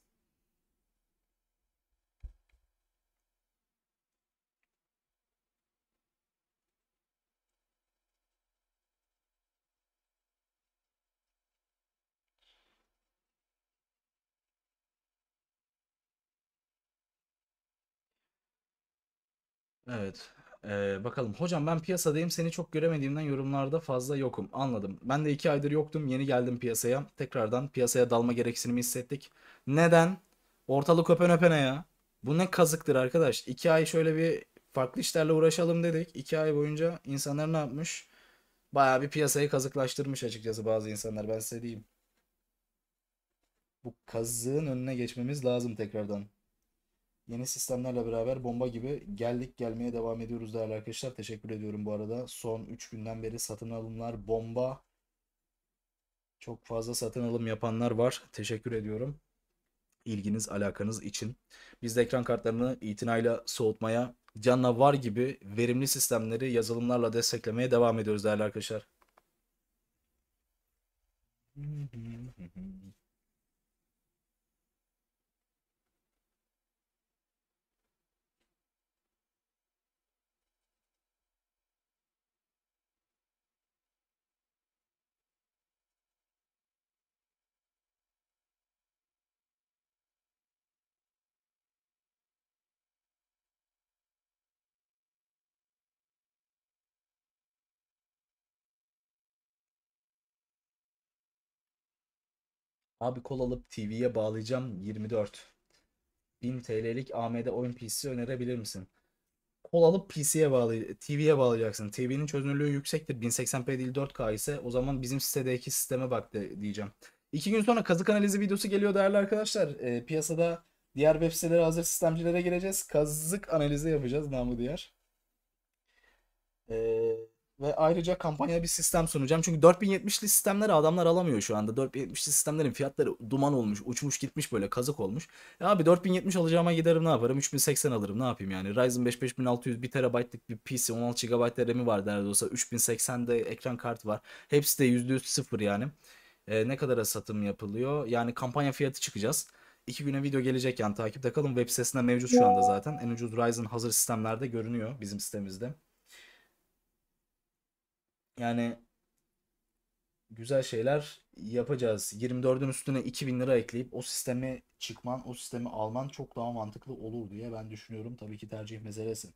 A: Evet. Ee, bakalım. Hocam ben piyasadayım. Seni çok göremediğimden yorumlarda fazla yokum. Anladım. Ben de iki aydır yoktum. Yeni geldim piyasaya. Tekrardan piyasaya dalma gereksinimi hissettik. Neden? Ortalık öpen öpene ya. Bu ne kazıktır arkadaş. İki ay şöyle bir farklı işlerle uğraşalım dedik. iki ay boyunca insanlar ne yapmış? Bayağı bir piyasayı kazıklaştırmış açıkçası bazı insanlar. Ben size diyeyim. Bu kazığın önüne geçmemiz lazım tekrardan. Yeni sistemlerle beraber bomba gibi geldik gelmeye devam ediyoruz değerli arkadaşlar. Teşekkür ediyorum bu arada. Son 3 günden beri satın alımlar bomba. Çok fazla satın alım yapanlar var. Teşekkür ediyorum. İlginiz, alakanız için. Biz de ekran kartlarını itinayla soğutmaya, canla var gibi verimli sistemleri yazılımlarla desteklemeye devam ediyoruz değerli arkadaşlar. Abi kol alıp TV'ye bağlayacağım 24. 1000 TL'lik AMD oyun PC önerebilir misin? Kol alıp PC'ye bağlay TV'ye bağlayacaksın. TV'nin çözünürlüğü yüksektir. 1080p değil 4K ise o zaman bizim sitedeki sisteme bak de, diyeceğim. İki gün sonra kazık analizi videosu geliyor değerli arkadaşlar. E, piyasada diğer web siteleri hazır sistemcilere gireceğiz. Kazık analizi yapacağız namı diğer. Eee ve ayrıca kampanya bir sistem sunacağım. Çünkü 4070'li sistemleri adamlar alamıyor şu anda. 4070'li sistemlerin fiyatları duman olmuş, uçmuş gitmiş böyle kazık olmuş. Ya abi 4070 alacağıma giderim ne yaparım? 3080 alırım ne yapayım yani? Ryzen 5 5600 1 TB'lık bir PC 16 GB RAM'i var nerede olsa. 3080'de ekran kartı var. Hepsi de %100 sıfır yani. Ee, ne kadar satım yapılıyor? Yani kampanya fiyatı çıkacağız. İki güne video gelecek yani takipte kalın. Web sitesinde mevcut şu anda zaten. En ucuz Ryzen hazır sistemlerde görünüyor bizim sitemizde. Yani güzel şeyler yapacağız. 24'ün üstüne 2000 lira ekleyip o sisteme çıkman, o sistemi alman çok daha mantıklı olur diye ben düşünüyorum. Tabii ki tercih meselesi.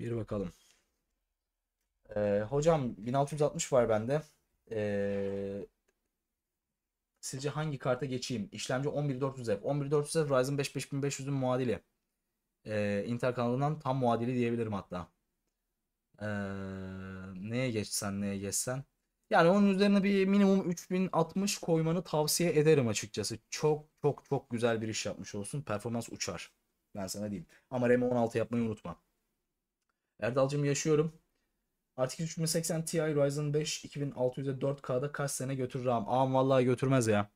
A: Bir bakalım. Ee, hocam 1660 var bende. Ee, sizce hangi karta geçeyim? İşlemci 11400F. 11400F Ryzen 5 5500'ün muadili. Ee, Intel tam muadili diyebilirim hatta. Ee, neye geçsen neye geçsen. Yani onun üzerine bir minimum 3060 koymanı tavsiye ederim açıkçası. Çok çok çok güzel bir iş yapmış olsun. Performans uçar. Ben sana diyeyim. Ama RAM 16 yapmayı unutma. Erdal'cım yaşıyorum. Artık 3080 Ti Ryzen 5 2600'e 4K'da kaç sene götürür RAM? Ağam vallahi götürmez ya.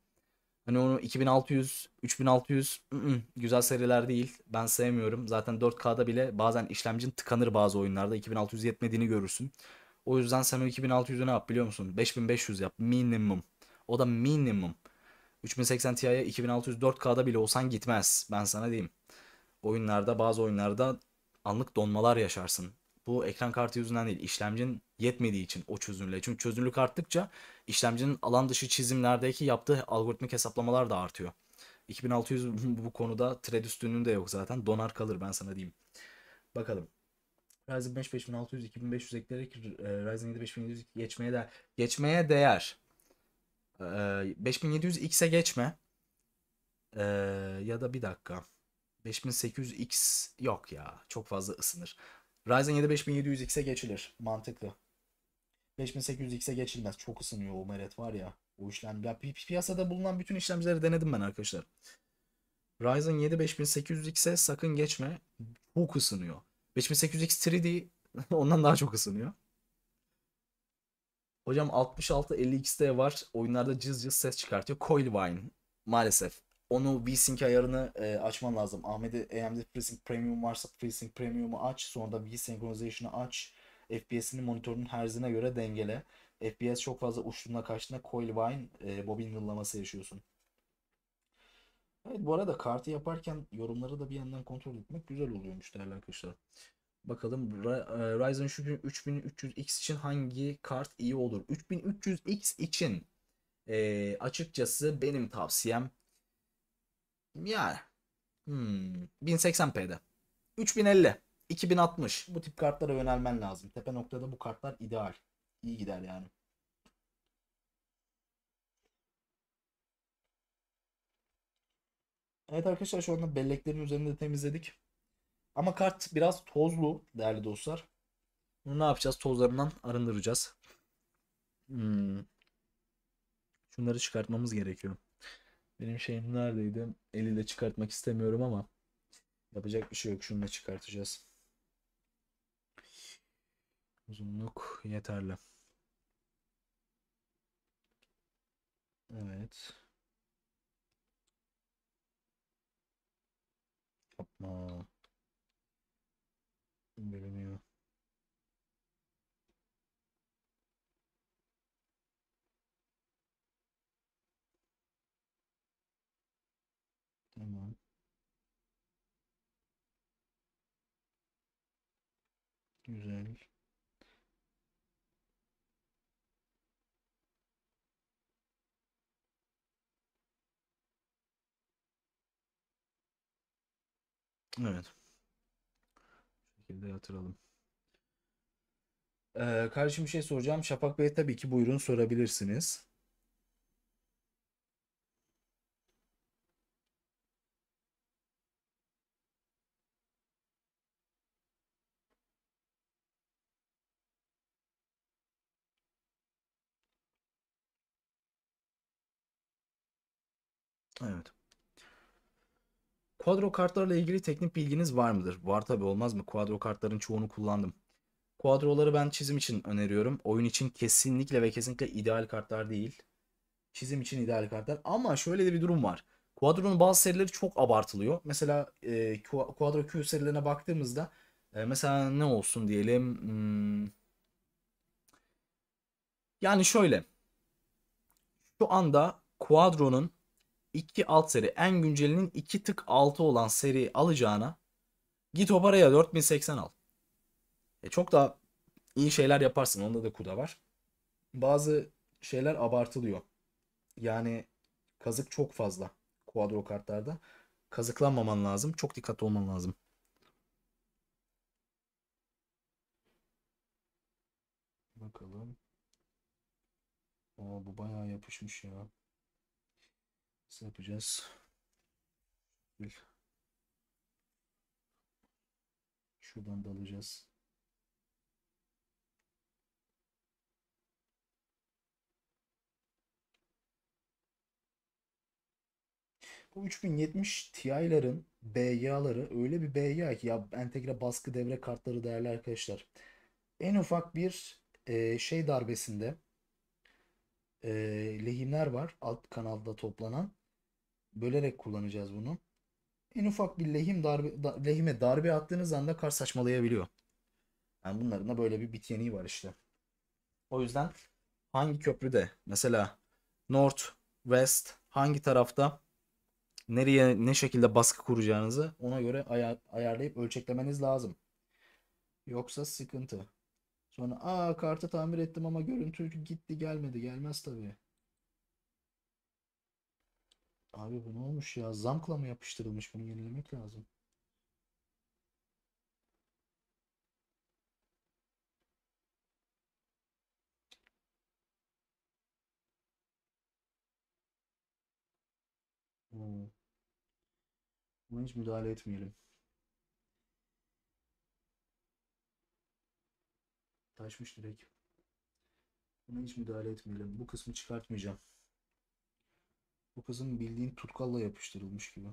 A: Hani onu 2600, 3600 ı -ı, güzel seriler değil. Ben sevmiyorum. Zaten 4K'da bile bazen işlemcin tıkanır bazı oyunlarda. 2600 yetmediğini görürsün. O yüzden sen o 2600'ü ne yap biliyor musun? 5500 yap minimum. O da minimum. 3080 Ti'ye 2600 4K'da bile olsan gitmez. Ben sana diyeyim. Oyunlarda bazı oyunlarda anlık donmalar yaşarsın. Bu ekran kartı yüzünden değil işlemcinin yetmediği için o çözünürlüğe. Çünkü çözünürlük arttıkça işlemcinin alan dışı çizimlerdeki yaptığı algoritmik hesaplamalar da artıyor. 2600 [LAUGHS] bu konuda thread üstünlüğü de yok zaten. Donar kalır ben sana diyeyim. Bakalım. Ryzen 5 5600 2500 ekleyerek e, Ryzen 7 5700 geçmeye değer. Geçmeye değer. 5700X'e geçme. E, ya da bir dakika. 5800X yok ya. Çok fazla ısınır. Ryzen 7 5700X'e geçilir. Mantıklı. 5800X'e geçilmez. Çok ısınıyor o meret var ya. O işlem. Ya pi piyasada bulunan bütün işlemcileri denedim ben arkadaşlar. Ryzen 7 5800X'e sakın geçme. Çok ısınıyor. 5800X 3D [LAUGHS] ondan daha çok ısınıyor. Hocam 66 50 var. Oyunlarda cız cız ses çıkartıyor. coil Coilvine maalesef onu VSync ayarını e, açman lazım. AMD, AMD FreeSync Premium varsa FreeSync Premium'u aç. Sonra da V-Synchronization'ı aç. FPS'ini monitörünün herzine göre dengele. FPS çok fazla uçtuğunda kaçtığında coil vine e, bobin hırlaması yaşıyorsun. Evet bu arada kartı yaparken yorumları da bir yandan kontrol etmek güzel oluyormuş değerli arkadaşlar. Bakalım e, Ryzen 3300X için hangi kart iyi olur? 3300X için e, açıkçası benim tavsiyem yani. Hmm. 1080p'de. 3050. 2060. Bu tip kartlara yönelmen lazım. Tepe noktada bu kartlar ideal. İyi gider yani. Evet arkadaşlar şu anda belleklerin üzerinde temizledik. Ama kart biraz tozlu değerli dostlar. Bunu ne yapacağız? Tozlarından arındıracağız. Hmm. Şunları çıkartmamız gerekiyor. Benim şeyim neredeydi? Eliyle çıkartmak istemiyorum ama yapacak bir şey yok. Şunu da çıkartacağız. Uzunluk yeterli.
B: Evet.
C: Yapma. Görünüyor. Tamam. Güzel.
A: Evet. Bu şekilde yatıralım. Ee, kardeşim bir şey soracağım. Şapak Bey tabii ki buyurun sorabilirsiniz. Evet. Quadro kartlarla ilgili teknik bilginiz var mıdır? Var tabi olmaz mı? Quadro kartların çoğunu kullandım. Quadroları ben çizim için öneriyorum. Oyun için kesinlikle ve kesinlikle ideal kartlar değil. Çizim için ideal kartlar. Ama şöyle de bir durum var. Quadro'nun bazı serileri çok abartılıyor. Mesela e, Quadro Q serilerine baktığımızda e, mesela ne olsun diyelim. Hmm, yani şöyle. Şu anda Quadro'nun 2 alt seri en güncelinin iki tık altı olan seri alacağına git o paraya 4080 al. E çok daha iyi şeyler yaparsın. Onda da kuda var. Bazı şeyler abartılıyor. Yani kazık çok fazla kuadro kartlarda. Kazıklanmaman lazım. Çok dikkatli olman lazım. Bakalım. Aa, bu bayağı yapışmış ya. Nasıl yapacağız? Şuradan da alacağız. Bu 3070 Ti'lerin BY'ları, öyle bir BY ki ya entegre baskı devre kartları değerli arkadaşlar. En ufak bir e, şey darbesinde e, lehimler var alt kanalda toplanan bölerek kullanacağız bunu. En ufak bir lehim darbe, da, lehime darbe attığınız anda kar saçmalayabiliyor. Yani bunların da böyle bir biteni var işte. O yüzden hangi köprüde mesela North, West hangi tarafta nereye ne şekilde baskı kuracağınızı ona göre ayar, ayarlayıp ölçeklemeniz lazım. Yoksa sıkıntı. Sonra aa kartı tamir ettim ama görüntü gitti gelmedi gelmez tabii. Abi bu ne olmuş ya? Zamkla mı yapıştırılmış? Bunu yenilemek lazım. Hmm. Buna hiç müdahale etmeyelim. Taşmış direkt. Buna hiç müdahale etmeyelim. Bu kısmı çıkartmayacağım. Bu kısım bildiğin tutkalla yapıştırılmış gibi.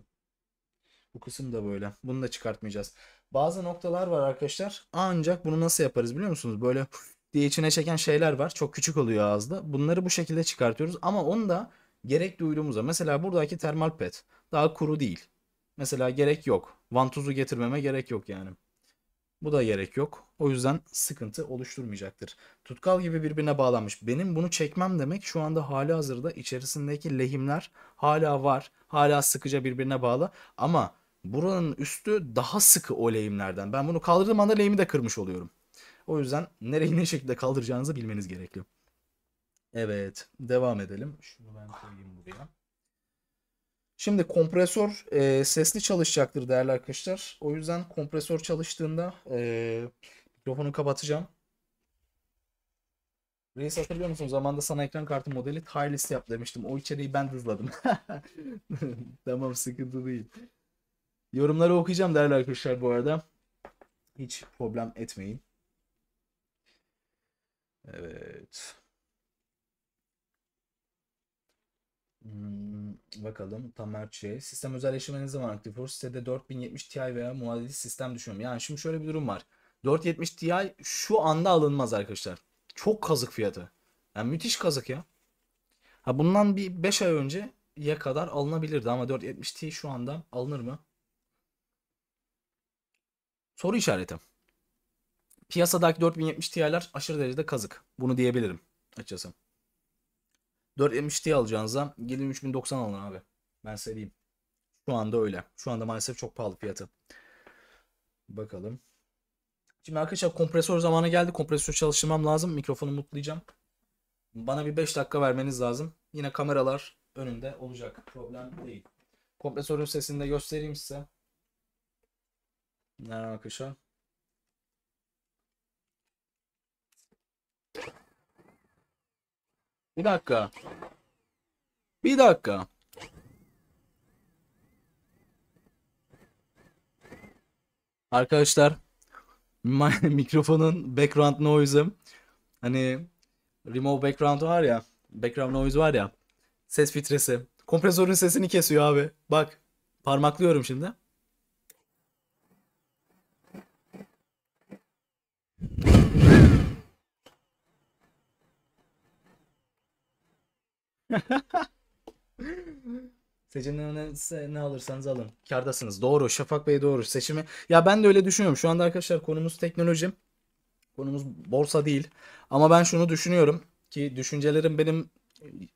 A: Bu kısım da böyle. Bunu da çıkartmayacağız. Bazı noktalar var arkadaşlar. Ancak bunu nasıl yaparız biliyor musunuz? Böyle diye içine çeken şeyler var. Çok küçük oluyor ağızda. Bunları bu şekilde çıkartıyoruz. Ama onu da gerek duyduğumuza. Mesela buradaki termal pet daha kuru değil. Mesela gerek yok. Vantuzu getirmeme gerek yok yani. Bu da gerek yok. O yüzden sıkıntı oluşturmayacaktır. Tutkal gibi birbirine bağlanmış. Benim bunu çekmem demek şu anda hali hazırda içerisindeki lehimler hala var. Hala sıkıca birbirine bağlı. Ama buranın üstü daha sıkı o lehimlerden. Ben bunu kaldırdığım anda lehimi de kırmış oluyorum. O yüzden nereyi ne şekilde kaldıracağınızı bilmeniz gerekli. Evet devam edelim. Şunu ben koyayım buraya. Şimdi kompresör e, sesli çalışacaktır değerli arkadaşlar. O yüzden kompresör çalıştığında e, mikrofonu kapatacağım. Reis hatırlıyor musun? Zamanında sana ekran kartı modeli tier yap demiştim. O içeriği ben hızladım. [LAUGHS] tamam sıkıntı değil. Yorumları okuyacağım değerli arkadaşlar bu arada. Hiç problem etmeyin. Evet. Hmm, bakalım Tamer Ç. Sistem özelleştirme ne zaman aktif olur? Sitede 4070 Ti veya muadili sistem düşünüyorum. Yani şimdi şöyle bir durum var. 470 Ti şu anda alınmaz arkadaşlar. Çok kazık fiyatı. Yani müthiş kazık ya. Ha bundan bir 5 ay önce ya kadar alınabilirdi ama 470 Ti şu anda alınır mı? Soru işareti. Piyasadaki 4070 Ti'ler aşırı derecede kazık. Bunu diyebilirim açıkçası. 4 MHT alacağınıza gelin 3090 alın abi. Ben size diyeyim. Şu anda öyle. Şu anda maalesef çok pahalı fiyatı. Bakalım. Şimdi arkadaşlar kompresör zamanı geldi. Kompresör çalıştırmam lazım. Mikrofonu mutlayacağım. Bana bir 5 dakika vermeniz lazım. Yine kameralar önünde olacak. Problem değil. Kompresörün sesini de göstereyim size. Merhaba arkadaşlar. Bir dakika. Bir dakika. Arkadaşlar [LAUGHS] mikrofonun background noise'ı hani remove background var ya background noise var ya ses filtresi kompresörün sesini kesiyor abi bak parmaklıyorum şimdi [LAUGHS] Seçimlerinize ne alırsanız alın. Kardasınız. Doğru. Şafak Bey doğru. Seçimi. Ya ben de öyle düşünüyorum. Şu anda arkadaşlar konumuz teknoloji. Konumuz borsa değil. Ama ben şunu düşünüyorum ki düşüncelerim benim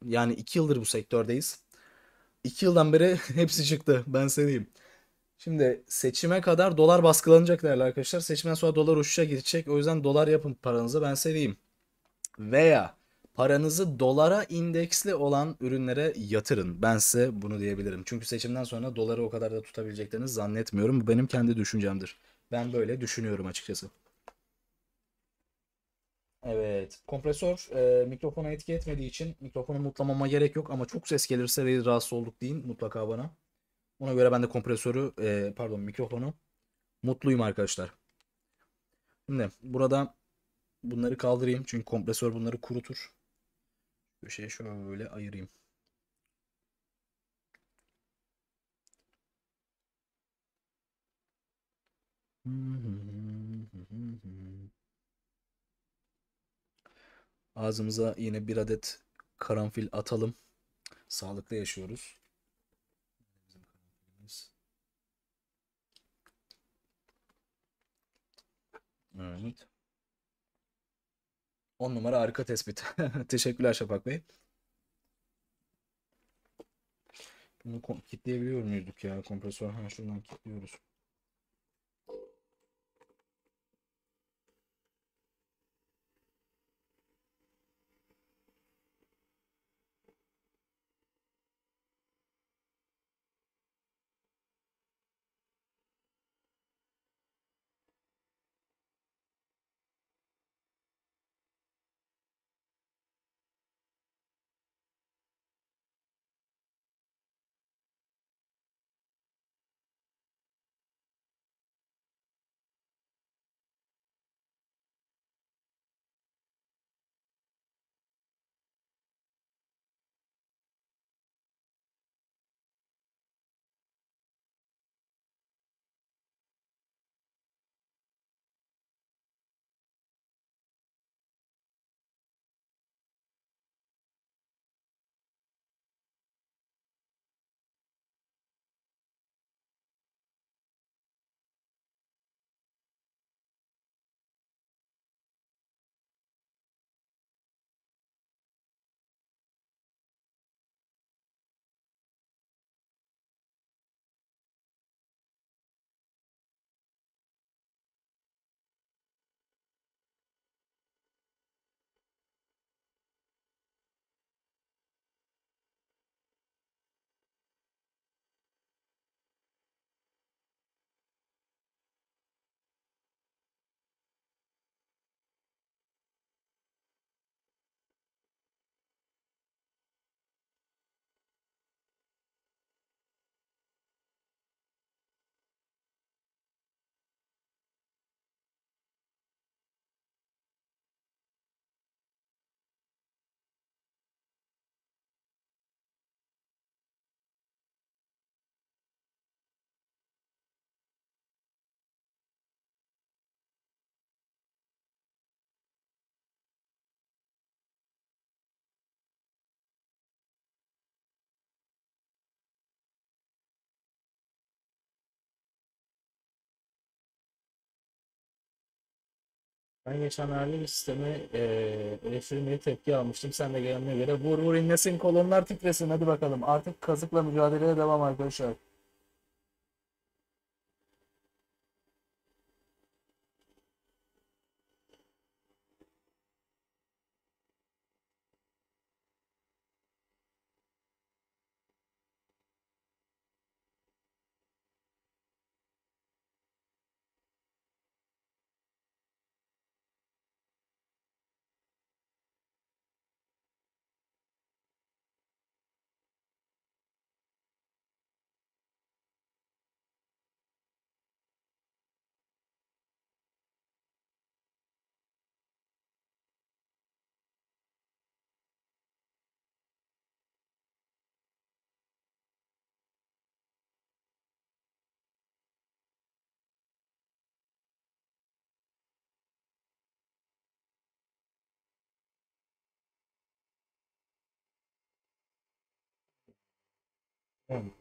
A: yani 2 yıldır bu sektördeyiz. 2 yıldan beri [LAUGHS] hepsi çıktı. Ben seveyim. Şimdi seçime kadar dolar baskılanacak değerli arkadaşlar. Seçimden sonra dolar uçuşa gidecek. O yüzden dolar yapın paranızı ben seveyim. Veya paranızı dolara indeksli olan ürünlere yatırın. Ben size bunu diyebilirim. Çünkü seçimden sonra doları o kadar da tutabileceklerini zannetmiyorum. Bu benim kendi düşüncemdir. Ben böyle düşünüyorum açıkçası. Evet. Kompresör e, mikrofona etki etmediği için mikrofonu mutlamama gerek yok ama çok ses gelirse ve rahatsız olduk deyin mutlaka bana. Ona göre ben de kompresörü e, pardon mikrofonu mutluyum arkadaşlar. Şimdi burada bunları kaldırayım çünkü kompresör bunları kurutur. Köşeye şöyle ayırayım. Ağzımıza yine bir adet karanfil atalım. Sağlıklı yaşıyoruz. Evet. 10 numara harika tespit. [LAUGHS] Teşekkürler Şafak Bey. Bunu kitleyebiliyor muyduk ya kompresör? Ha şuradan kilitliyoruz. Ben geçenlerde bir sistemi e, eleştirmeye tepki almıştım. Sen de gelene göre vur vur inlesin kolonlar titresin hadi bakalım. Artık kazıkla mücadeleye devam arkadaşlar. Mm.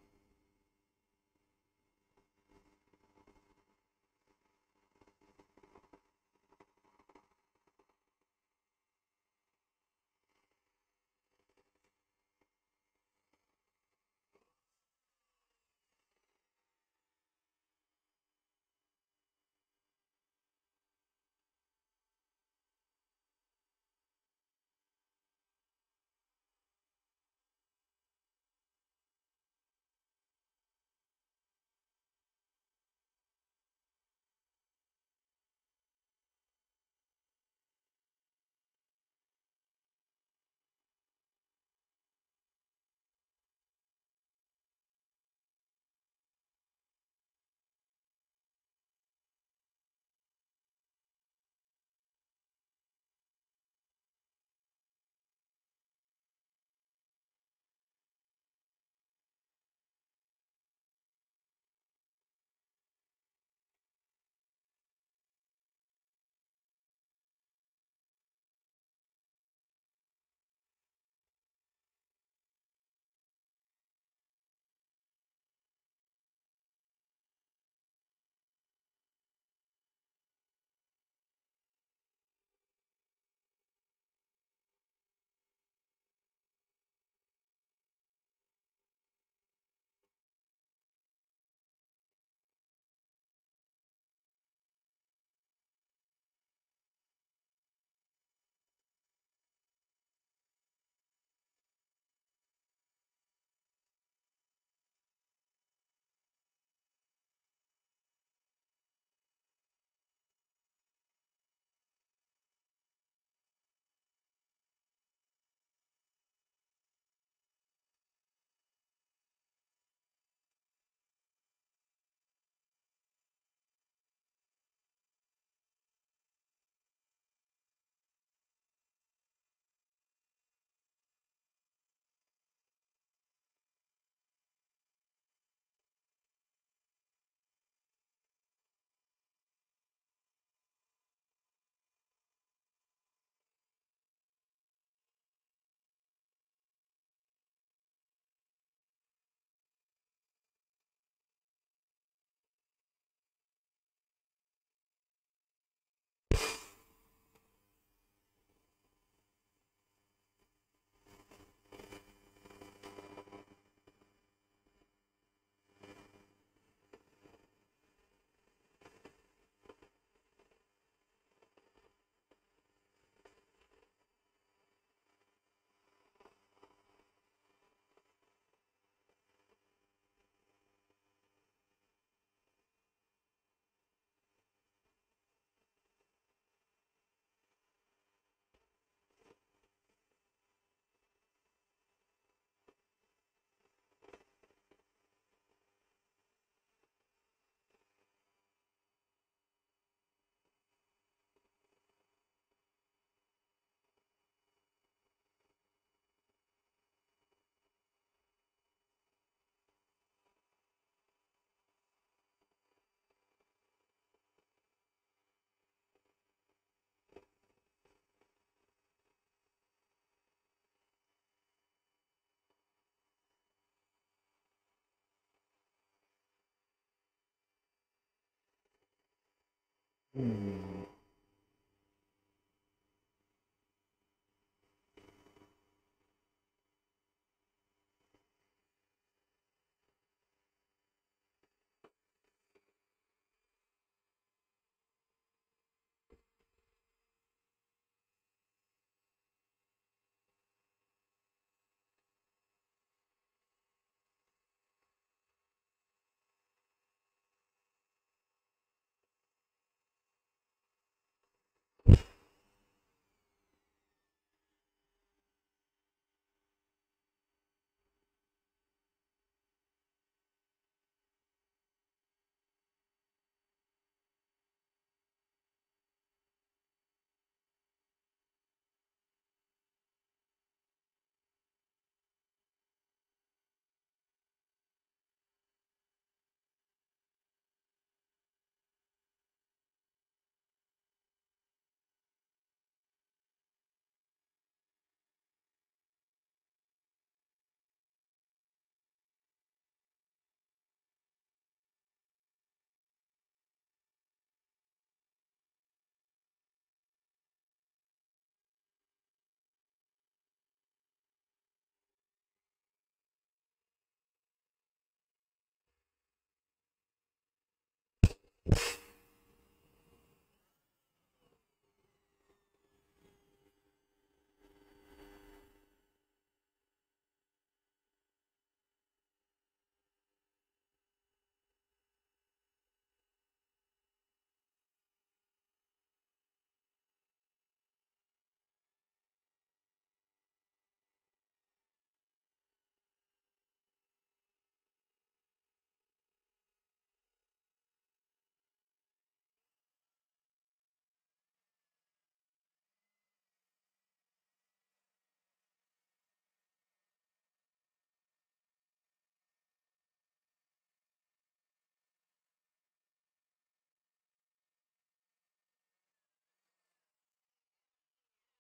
C: うん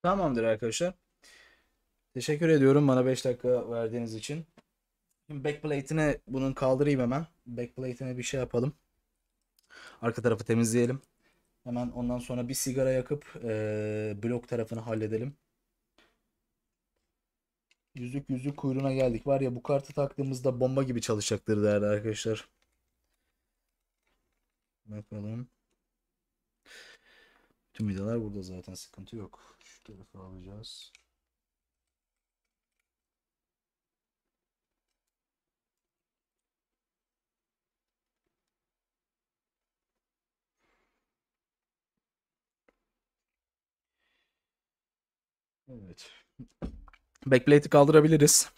A: Tamamdır arkadaşlar. Teşekkür ediyorum bana 5 dakika verdiğiniz için. Şimdi backplate'ine bunun kaldırayım hemen. Backplate'ine bir şey yapalım. Arka tarafı temizleyelim. Hemen ondan sonra bir sigara yakıp ee, blok tarafını halledelim. Yüzük yüzük kuyruğuna geldik. Var ya bu kartı taktığımızda bomba gibi çalışacaktır değerli arkadaşlar. Bakalım. Tüm vidalar burada zaten sıkıntı yok. Şu tarafı alacağız. Evet. Backplate'i kaldırabiliriz.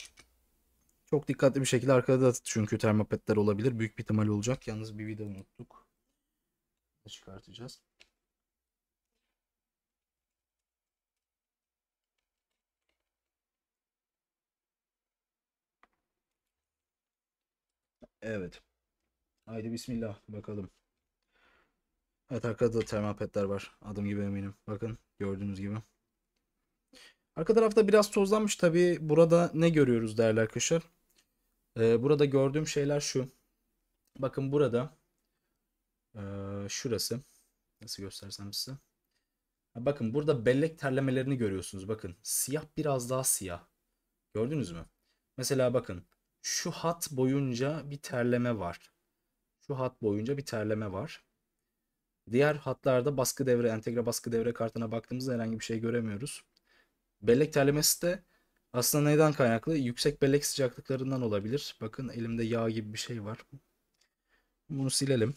A: Çok dikkatli bir şekilde arkada da çünkü termopetler olabilir. Büyük bir ihtimal olacak. Yalnız bir vida unuttuk. Çıkartacağız. Evet. Haydi bismillah bakalım. Evet arkada da termal petler var. Adım gibi eminim. Bakın gördüğünüz gibi. Arka tarafta biraz tozlanmış tabi. Burada ne görüyoruz değerli arkadaşlar? Ee, burada gördüğüm şeyler şu. Bakın burada e, şurası. Nasıl göstersem size. Bakın burada bellek terlemelerini görüyorsunuz. Bakın siyah biraz daha siyah. Gördünüz mü? Mesela bakın şu hat boyunca bir terleme var. Şu hat boyunca bir terleme var. Diğer hatlarda baskı devre, entegre baskı devre kartına baktığımızda herhangi bir şey göremiyoruz. Bellek terlemesi de aslında neden kaynaklı? Yüksek bellek sıcaklıklarından olabilir. Bakın elimde yağ gibi bir şey var. Bunu silelim.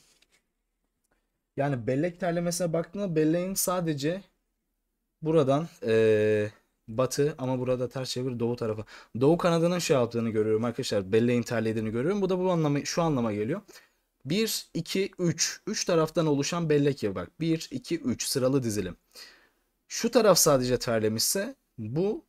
A: Yani bellek terlemesine baktığında belleğin sadece buradan ee, batı ama burada ters çevir doğu tarafı. Doğu kanadının şey yaptığını görüyorum arkadaşlar. Belleğin terlediğini görüyorum. Bu da bu anlamı şu anlama geliyor. 1, 2, 3. 3 taraftan oluşan bellek ya bak. 1, 2, 3 sıralı dizilim. Şu taraf sadece terlemişse bu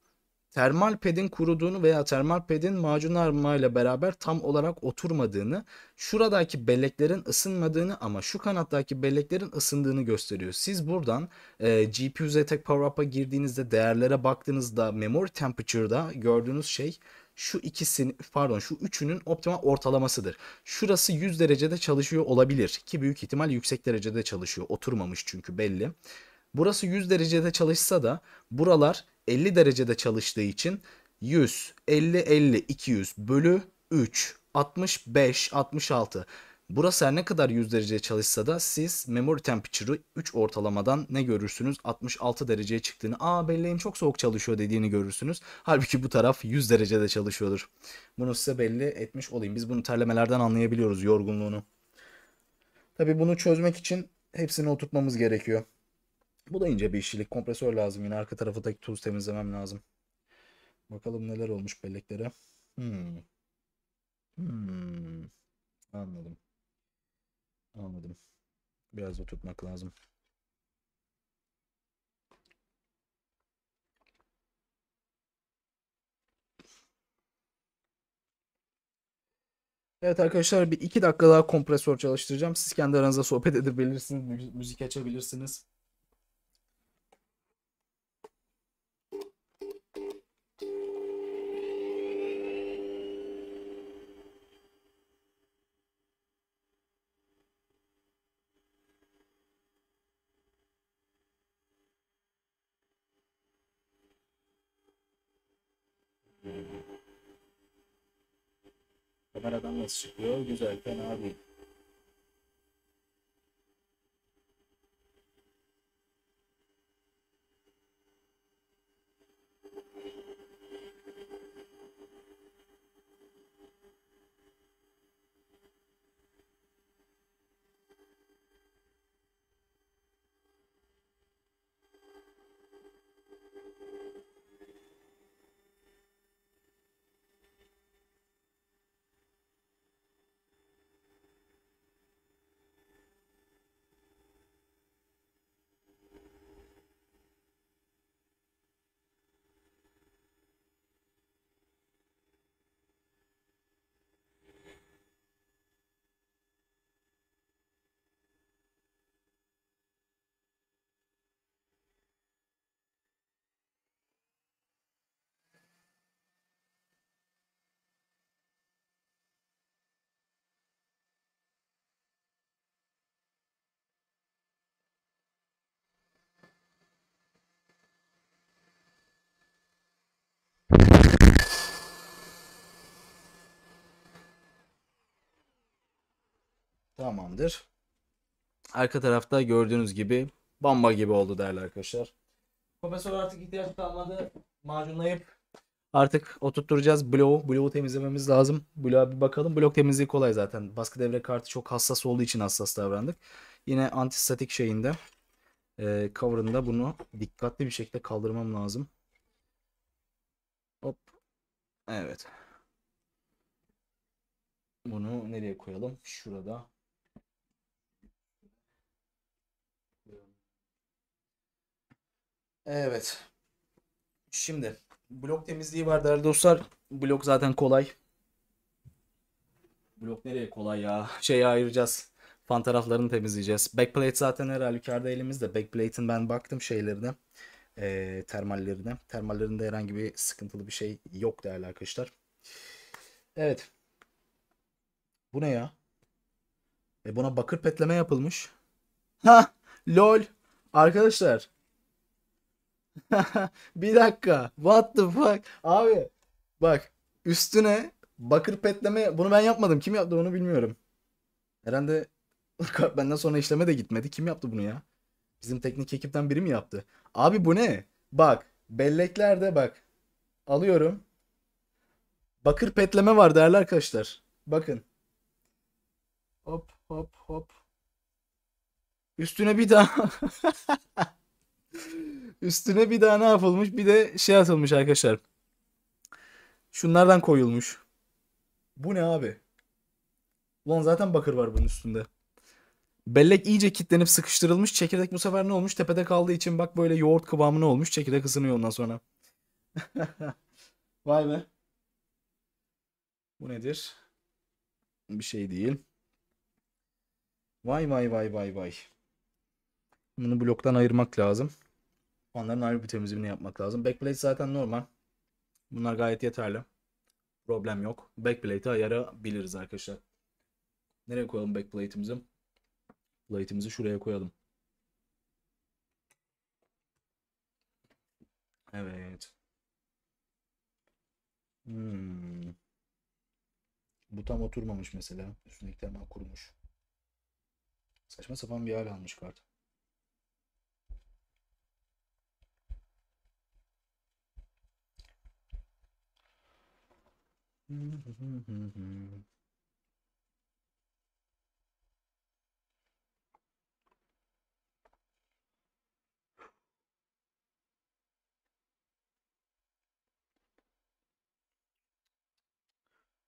A: termal pedin kuruduğunu veya termal pedin macun ile beraber tam olarak oturmadığını, şuradaki belleklerin ısınmadığını ama şu kanattaki belleklerin ısındığını gösteriyor. Siz buradan e, GPU ZTEC PowerUp'a girdiğinizde değerlere baktığınızda memory temperature'da gördüğünüz şey şu ikisinin pardon şu üçünün optimal ortalamasıdır. Şurası 100 derecede çalışıyor olabilir ki büyük ihtimal yüksek derecede çalışıyor. Oturmamış çünkü belli. Burası 100 derecede çalışsa da buralar 50 derecede çalıştığı için 100, 50, 50, 200 bölü 3, 65, 66. Burası her ne kadar 100 derece çalışsa da siz memory temperature'ı 3 ortalamadan ne görürsünüz? 66 dereceye çıktığını, aa belleğim çok soğuk çalışıyor dediğini görürsünüz. Halbuki bu taraf 100 derecede çalışıyordur. Bunu size belli etmiş olayım. Biz bunu terlemelerden anlayabiliyoruz yorgunluğunu. Tabii bunu çözmek için hepsini oturtmamız gerekiyor. Bu da ince bir işçilik. Kompresör lazım. Yine arka tarafı da tuz temizlemem lazım. Bakalım neler olmuş belleklere. Hmm. Hmm. Anladım. Anladım. Biraz da tutmak lazım. Evet arkadaşlar bir iki dakika daha kompresör çalıştıracağım. Siz kendi aranızda sohbet edebilirsiniz, müzik açabilirsiniz.
C: nasıl çıkıyor? Güzel, fena değil.
A: Tamamdır. Arka tarafta gördüğünüz gibi bamba gibi oldu değerli arkadaşlar. Kompresör artık ihtiyaç kalmadı. Macunlayıp artık oturtturacağız. Bloğu, bloğu temizlememiz lazım. Bloğa bir bakalım. Blok temizliği kolay zaten. Baskı devre kartı çok hassas olduğu için hassas davrandık. Yine antistatik şeyinde e, cover'ında bunu dikkatli bir şekilde kaldırmam lazım. Hop. Evet. Bunu nereye koyalım? Şurada. Evet. Şimdi blok temizliği var değerli dostlar. Blok zaten kolay. Blok nereye kolay ya? [LAUGHS] Şeyi ayıracağız. Fan taraflarını temizleyeceğiz. Backplate zaten her halükarda elimizde. Backplate'in ben baktım şeylerine. E, termallerine. Termallerinde herhangi bir sıkıntılı bir şey yok değerli arkadaşlar. Evet. Bu ne ya? E buna bakır petleme yapılmış. [LAUGHS] Ha, lol. Arkadaşlar [LAUGHS] bir dakika. What the fuck? Abi bak üstüne bakır petleme bunu ben yapmadım. Kim yaptı onu bilmiyorum. Herhalde [LAUGHS] benden sonra işleme de gitmedi. Kim yaptı bunu ya? Bizim teknik ekipten biri mi yaptı? Abi bu ne? Bak belleklerde bak. Alıyorum. Bakır petleme var değerli arkadaşlar. Bakın. Hop hop hop. Üstüne bir daha. [LAUGHS] Üstüne bir daha ne yapılmış? Bir de şey atılmış arkadaşlar. Şunlardan koyulmuş. Bu ne abi? Ulan zaten bakır var bunun üstünde. Bellek iyice kitlenip sıkıştırılmış. Çekirdek bu sefer ne olmuş? Tepede kaldığı için bak böyle yoğurt kıvamına olmuş. Çekirdek ısınıyor ondan sonra. [LAUGHS] Vay be. Bu nedir? Bir şey değil. Vay vay vay vay vay. Bunu bloktan ayırmak lazım. Onların ayrı bir temizliğini yapmak lazım. Backplate zaten normal. Bunlar gayet yeterli. Problem yok. Backplate'i ayarabiliriz arkadaşlar. Nereye koyalım backplate'imizi? Plate'imizi şuraya koyalım. Evet. Hmm. Bu tam oturmamış mesela. Üstündeki hemen kurumuş. Saçma sapan bir hal almış kart.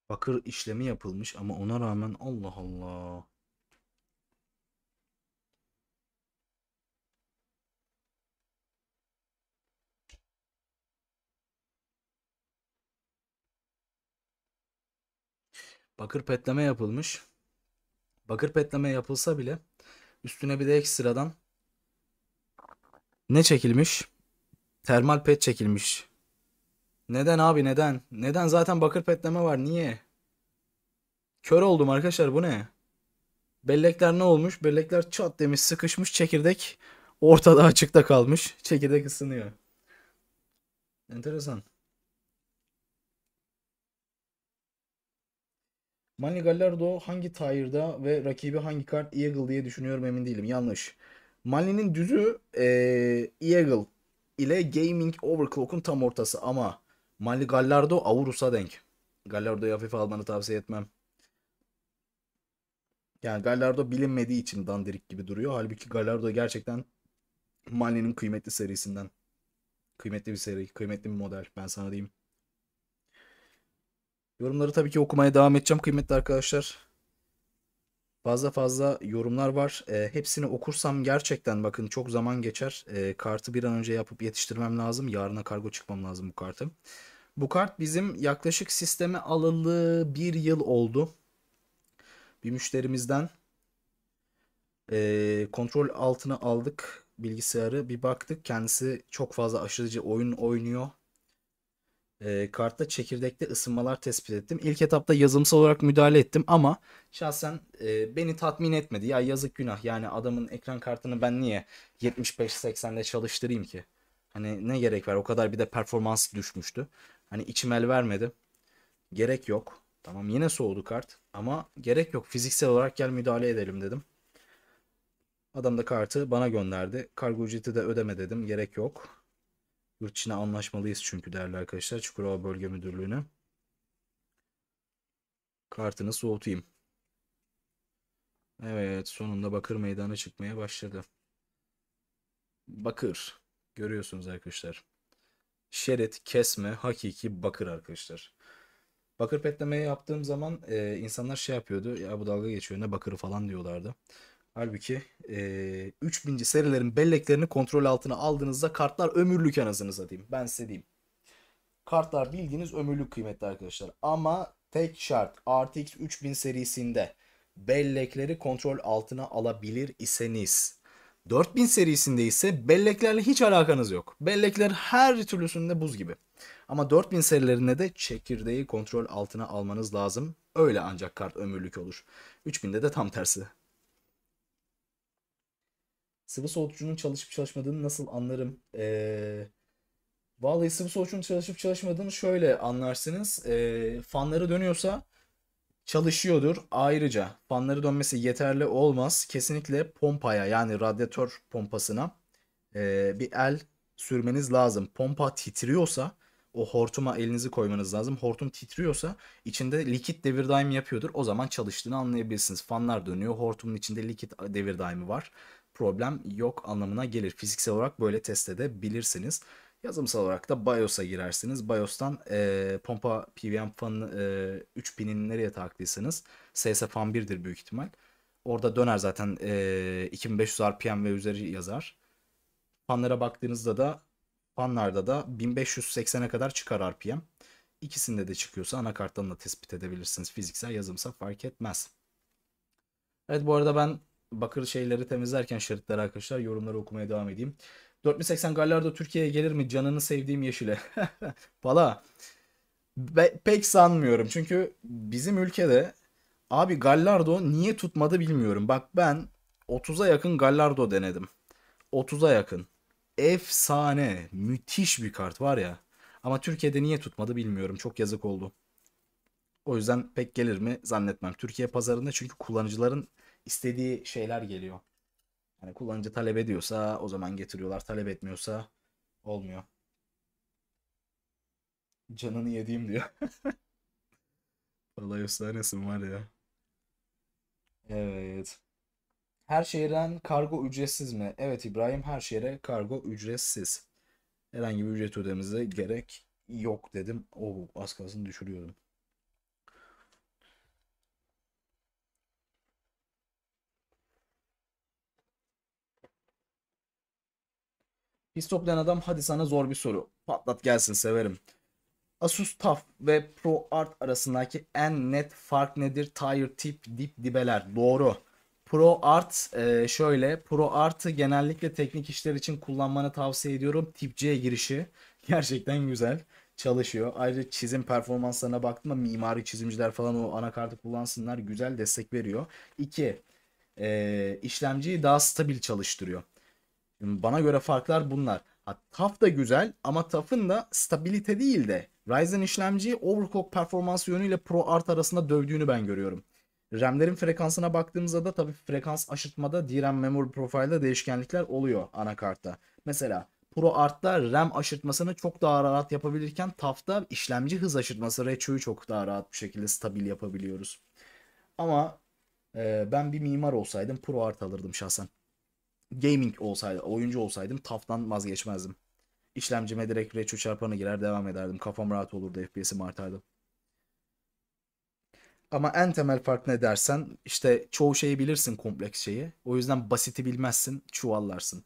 A: Bakır işlemi yapılmış ama ona rağmen Allah Allah. bakır petleme yapılmış. Bakır petleme yapılsa bile üstüne bir de ekstradan ne çekilmiş? Termal pet çekilmiş. Neden abi neden? Neden zaten bakır petleme var niye? Kör oldum arkadaşlar bu ne? Bellekler ne olmuş? Bellekler çat demiş sıkışmış çekirdek ortada açıkta kalmış. Çekirdek ısınıyor. Enteresan. Manny Gallardo hangi tire'da ve rakibi hangi kart Eagle diye düşünüyorum emin değilim. Yanlış. Manny'nin düzü e, Eagle ile Gaming Overclock'un tam ortası ama Manny Gallardo Aurus'a denk. Gallardo'yu hafife almanı tavsiye etmem. Yani Gallardo bilinmediği için dandirik gibi duruyor. Halbuki Gallardo gerçekten Manny'nin kıymetli serisinden. Kıymetli bir seri, kıymetli bir model ben sana diyeyim. Yorumları tabii ki okumaya devam edeceğim kıymetli arkadaşlar. Fazla fazla yorumlar var. E, hepsini okursam gerçekten bakın çok zaman geçer. E, kartı bir an önce yapıp yetiştirmem lazım. Yarına kargo çıkmam lazım bu kartı. Bu kart bizim yaklaşık sisteme alalı bir yıl oldu. Bir müşterimizden e, kontrol altına aldık bilgisayarı. Bir baktık kendisi çok fazla aşırıcı oyun oynuyor e, kartta çekirdekte ısınmalar tespit ettim. İlk etapta yazımsal olarak müdahale ettim ama şahsen e, beni tatmin etmedi. Ya yazık günah yani adamın ekran kartını ben niye 75-80'de çalıştırayım ki? Hani ne gerek var o kadar bir de performans düşmüştü. Hani içim el vermedi. Gerek yok. Tamam yine soğudu kart ama gerek yok fiziksel olarak gel müdahale edelim dedim. Adam da kartı bana gönderdi. Kargo ücreti de ödeme dedim. Gerek yok. Yurt dışına anlaşmalıyız çünkü değerli arkadaşlar. Çukurova Bölge Müdürlüğü'ne. Kartını soğutayım. Evet sonunda Bakır meydana çıkmaya başladı. Bakır. Görüyorsunuz arkadaşlar. Şerit, kesme, hakiki bakır arkadaşlar. Bakır petlemeye yaptığım zaman e, insanlar şey yapıyordu. Ya bu dalga geçiyor ne bakırı falan diyorlardı. Halbuki e, 3000. serilerin belleklerini kontrol altına aldığınızda kartlar ömürlük anasınıza diyeyim. Ben size diyeyim. Kartlar bildiğiniz ömürlük kıymetli arkadaşlar. Ama tek şart RTX 3000 serisinde bellekleri kontrol altına alabilir iseniz 4000 serisinde ise belleklerle hiç alakanız yok. Bellekler her türlüsünde buz gibi. Ama 4000 serilerinde de çekirdeği kontrol altına almanız lazım. Öyle ancak kart ömürlük olur. 3000'de de tam tersi sıvı soğutucunun çalışıp çalışmadığını nasıl anlarım? Ee, vallahi sıvı soğutucunun çalışıp çalışmadığını şöyle anlarsınız. Ee, fanları dönüyorsa çalışıyordur. Ayrıca fanları dönmesi yeterli olmaz. Kesinlikle pompaya yani radyatör pompasına e, bir el sürmeniz lazım. Pompa titriyorsa o hortuma elinizi koymanız lazım. Hortum titriyorsa içinde likit devir daimi yapıyordur. O zaman çalıştığını anlayabilirsiniz. Fanlar dönüyor. Hortumun içinde likit devir daimi var problem yok anlamına gelir. Fiziksel olarak böyle test edebilirsiniz. Yazımsal olarak da BIOS'a girersiniz. BIOS'tan e, pompa PWM fanı e, 3 nereye taktıysanız SS fan 1'dir büyük ihtimal. Orada döner zaten e, 2500 RPM ve üzeri yazar. Fanlara baktığınızda da fanlarda da 1580'e kadar çıkar RPM. İkisinde de çıkıyorsa anakarttan da tespit edebilirsiniz. Fiziksel yazımsa fark etmez. Evet bu arada ben bakır şeyleri temizlerken şeritler arkadaşlar yorumları okumaya devam edeyim. 480 Gallardo Türkiye'ye gelir mi? Canını sevdiğim yeşile. Valla [LAUGHS] Be- pek sanmıyorum. Çünkü bizim ülkede abi Gallardo niye tutmadı bilmiyorum. Bak ben 30'a yakın Gallardo denedim. 30'a yakın. Efsane. Müthiş bir kart var ya. Ama Türkiye'de niye tutmadı bilmiyorum. Çok yazık oldu. O yüzden pek gelir mi zannetmem. Türkiye pazarında çünkü kullanıcıların istediği şeyler geliyor. Yani kullanıcı talep ediyorsa o zaman getiriyorlar. Talep etmiyorsa olmuyor. Canını yediğim diyor. Vallahi [LAUGHS] efsanesin var ya. Evet. Her şehirden kargo ücretsiz mi? Evet İbrahim her şehre kargo ücretsiz. Herhangi bir ücret ödemize gerek yok dedim. O az kalsın düşürüyordum. His toplayan adam hadi sana zor bir soru. Patlat gelsin severim. Asus TUF ve ProArt arasındaki en net fark nedir? Tire tip dip dibeler. Doğru. ProArt e, şöyle. ProArt'ı genellikle teknik işler için kullanmanı tavsiye ediyorum. Tip C girişi [LAUGHS] gerçekten güzel çalışıyor. Ayrıca çizim performanslarına baktım ama mimari çizimciler falan o anakartı kullansınlar. Güzel destek veriyor. 2. E, işlemciyi daha stabil çalıştırıyor. Bana göre farklar bunlar. Ha, TAF da güzel ama TAF'ın da stabilite değil de Ryzen işlemciyi overclock performans yönüyle Pro Art arasında dövdüğünü ben görüyorum. RAM'lerin frekansına baktığımızda da tabii frekans aşırtmada DRAM memory profile'da değişkenlikler oluyor anakartta. Mesela Pro Art'ta RAM aşırtmasını çok daha rahat yapabilirken TAF'ta işlemci hız aşırtması RTO'yu çok daha rahat bir şekilde stabil yapabiliyoruz. Ama e, ben bir mimar olsaydım Pro Art alırdım şahsen gaming olsaydı, oyuncu olsaydım TAF'tan vazgeçmezdim. İşlemcime direkt retro çarpanı girer devam ederdim. Kafam rahat olurdu FPS'im artardı. Ama en temel fark ne dersen işte çoğu şeyi bilirsin kompleks şeyi. O yüzden basiti bilmezsin çuvallarsın.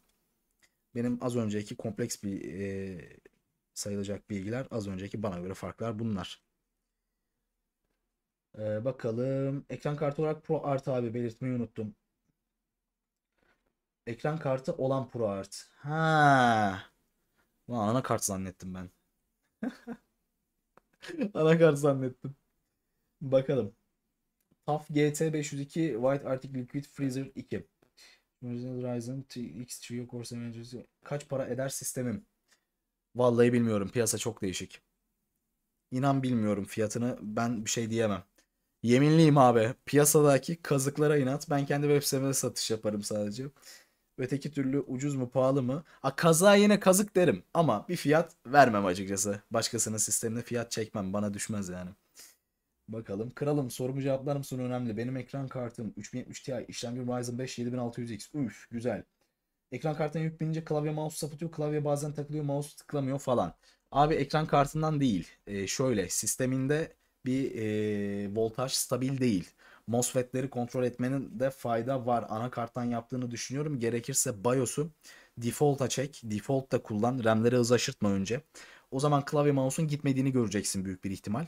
A: Benim az önceki kompleks bir e, sayılacak bilgiler az önceki bana göre farklar bunlar. Ee, bakalım ekran kartı olarak Pro Art abi belirtmeyi unuttum. Ekran kartı olan Pro Art. Ha. bu ana kart zannettim ben. [LAUGHS] Ana kart zannettim. Bakalım. TUF GT 502 White Arctic Liquid Freezer 2. Ryzen X Trio Corsair kaç para eder sistemim? Vallahi bilmiyorum. Piyasa çok değişik. İnan bilmiyorum fiyatını. Ben bir şey diyemem. Yeminliyim abi. Piyasadaki kazıklara inat. Ben kendi web sitemde satış yaparım sadece. Öteki türlü ucuz mu pahalı mı? A kaza yine kazık derim ama bir fiyat vermem açıkçası. Başkasının sistemine fiyat çekmem bana düşmez yani. Bakalım. Kralım sorumu cevaplar mısın önemli. Benim ekran kartım 3070 Ti, işlemci Ryzen 5 7600X. Üf güzel. Ekran kartına yük binince klavye mouse sapıtıyor. Klavye bazen takılıyor mouse tıklamıyor falan. Abi ekran kartından değil. E, şöyle sisteminde bir e, voltaj stabil değil. MOSFET'leri kontrol etmenin de fayda var. Anakarttan yaptığını düşünüyorum. Gerekirse BIOS'u default'a çek. Default'ta kullan. RAM'leri hız önce. O zaman klavye mouse'un gitmediğini göreceksin büyük bir ihtimal.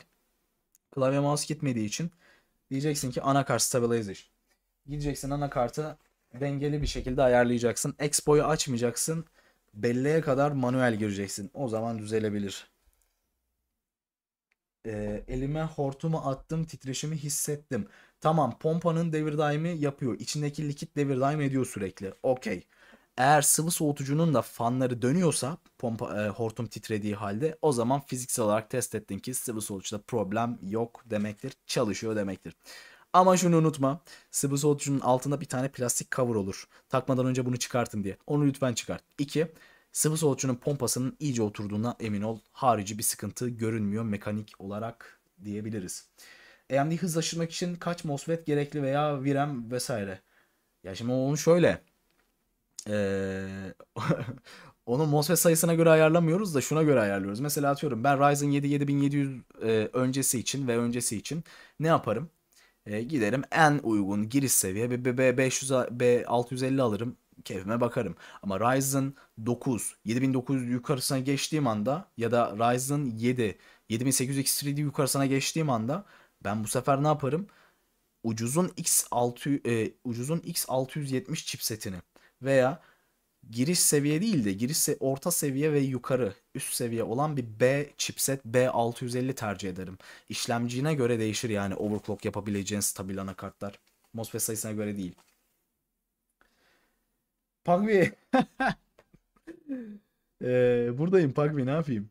A: Klavye mouse gitmediği için diyeceksin ki anakart stabilizer. Gideceksin anakartı dengeli bir şekilde ayarlayacaksın. Expo'yu açmayacaksın. Belleğe kadar manuel gireceksin. O zaman düzelebilir. Ee, elime hortumu attım titreşimi hissettim. Tamam pompanın devir daimi yapıyor. İçindeki likit devir daim ediyor sürekli. Okey. Eğer sıvı soğutucunun da fanları dönüyorsa pompa, e, hortum titrediği halde o zaman fiziksel olarak test ettin ki sıvı soğutucuda problem yok demektir. Çalışıyor demektir. Ama şunu unutma. Sıvı soğutucunun altında bir tane plastik cover olur. Takmadan önce bunu çıkartın diye. Onu lütfen çıkart. 2. Sıvı soğutucunun pompasının iyice oturduğuna emin ol. Harici bir sıkıntı görünmüyor mekanik olarak diyebiliriz. E AMD hızlaştırmak için kaç MOSFET gerekli veya VRAM vesaire. Ya şimdi onu şöyle ee, [LAUGHS] onu MOSFET sayısına göre ayarlamıyoruz da şuna göre ayarlıyoruz. Mesela atıyorum ben Ryzen 7 7700 e, öncesi için ve öncesi için ne yaparım? E, giderim en uygun giriş seviye bir B500 B650 alırım keyfime bakarım. Ama Ryzen 9 7900 yukarısına geçtiğim anda ya da Ryzen 7 7800 X3D yukarısına geçtiğim anda ben bu sefer ne yaparım? Ucuzun X6 e, ucuzun X670 chipsetini veya giriş seviye değil de giriş se orta seviye ve yukarı üst seviye olan bir B chipset B650 tercih ederim. İşlemcine göre değişir yani overclock yapabileceğin stabil anakartlar. MOSFET sayısına göre değil. Pagvi. [LAUGHS] ee, buradayım Pagvi ne yapayım?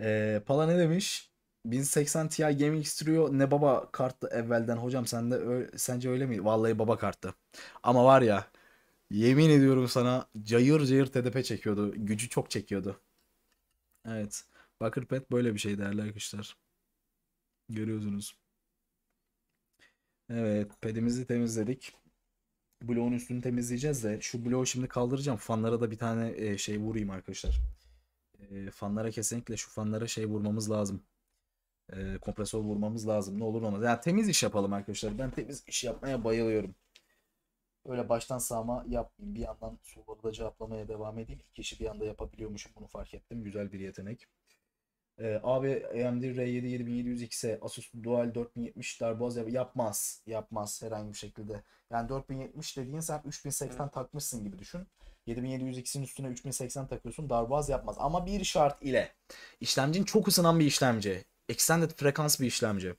A: Ee, Pala ne demiş? 1080 Ti Gaming istiyor ne baba karttı evvelden hocam sen de sence öyle mi? Vallahi baba karttı. Ama var ya yemin ediyorum sana cayır cayır TDP çekiyordu. Gücü çok çekiyordu. Evet. Bakır Pet böyle bir şey değerli arkadaşlar. Görüyorsunuz. Evet pedimizi temizledik. Bloğun üstünü temizleyeceğiz de şu bloğu şimdi kaldıracağım. Fanlara da bir tane e, şey vurayım arkadaşlar. E, fanlara kesinlikle şu fanlara şey vurmamız lazım e, kompresör vurmamız lazım. Ne olur olmaz. Yani temiz iş yapalım arkadaşlar. Ben temiz iş yapmaya bayılıyorum. Öyle baştan sağma yapmayayım. Bir yandan soruları da cevaplamaya devam edeyim. İki işi bir anda yapabiliyormuşum. Bunu fark ettim. Güzel bir yetenek. Ee, abi AMD R7 7700X'e Asus Dual 4070 darboğaz yapmaz. Yapmaz herhangi bir şekilde. Yani 4070 dediğin sen 3080 takmışsın gibi düşün. 7700X'in üstüne 3080 takıyorsun. Darboğaz yapmaz. Ama bir şart ile. işlemcin çok ısınan bir işlemci extended frekans bir işlemci.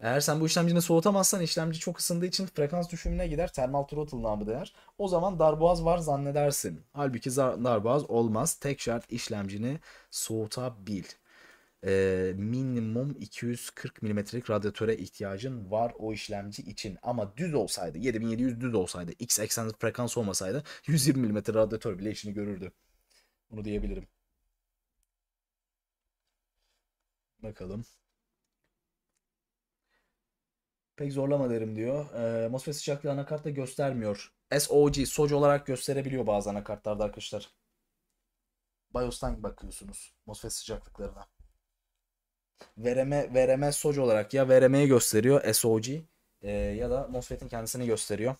A: Eğer sen bu işlemcini soğutamazsan işlemci çok ısındığı için frekans düşümüne gider. Termal throttle namı değer. O zaman darboğaz var zannedersin. Halbuki darboğaz olmaz. Tek şart işlemcini soğutabil. Ee, minimum 240 milimetrelik radyatöre ihtiyacın var o işlemci için. Ama düz olsaydı 7700 düz olsaydı X eksenli frekans olmasaydı 120 milimetre radyatör bile işini görürdü. Bunu diyebilirim. Bakalım. Pek zorlama derim diyor. E, MOSFET sıcaklığı anakartta göstermiyor. SOG, SOC olarak gösterebiliyor bazı anakartlarda arkadaşlar. BIOS'tan bakıyorsunuz MOSFET sıcaklıklarına. Vereme, vereme SOC olarak ya veremeye gösteriyor SOG e, ya da MOSFET'in kendisini gösteriyor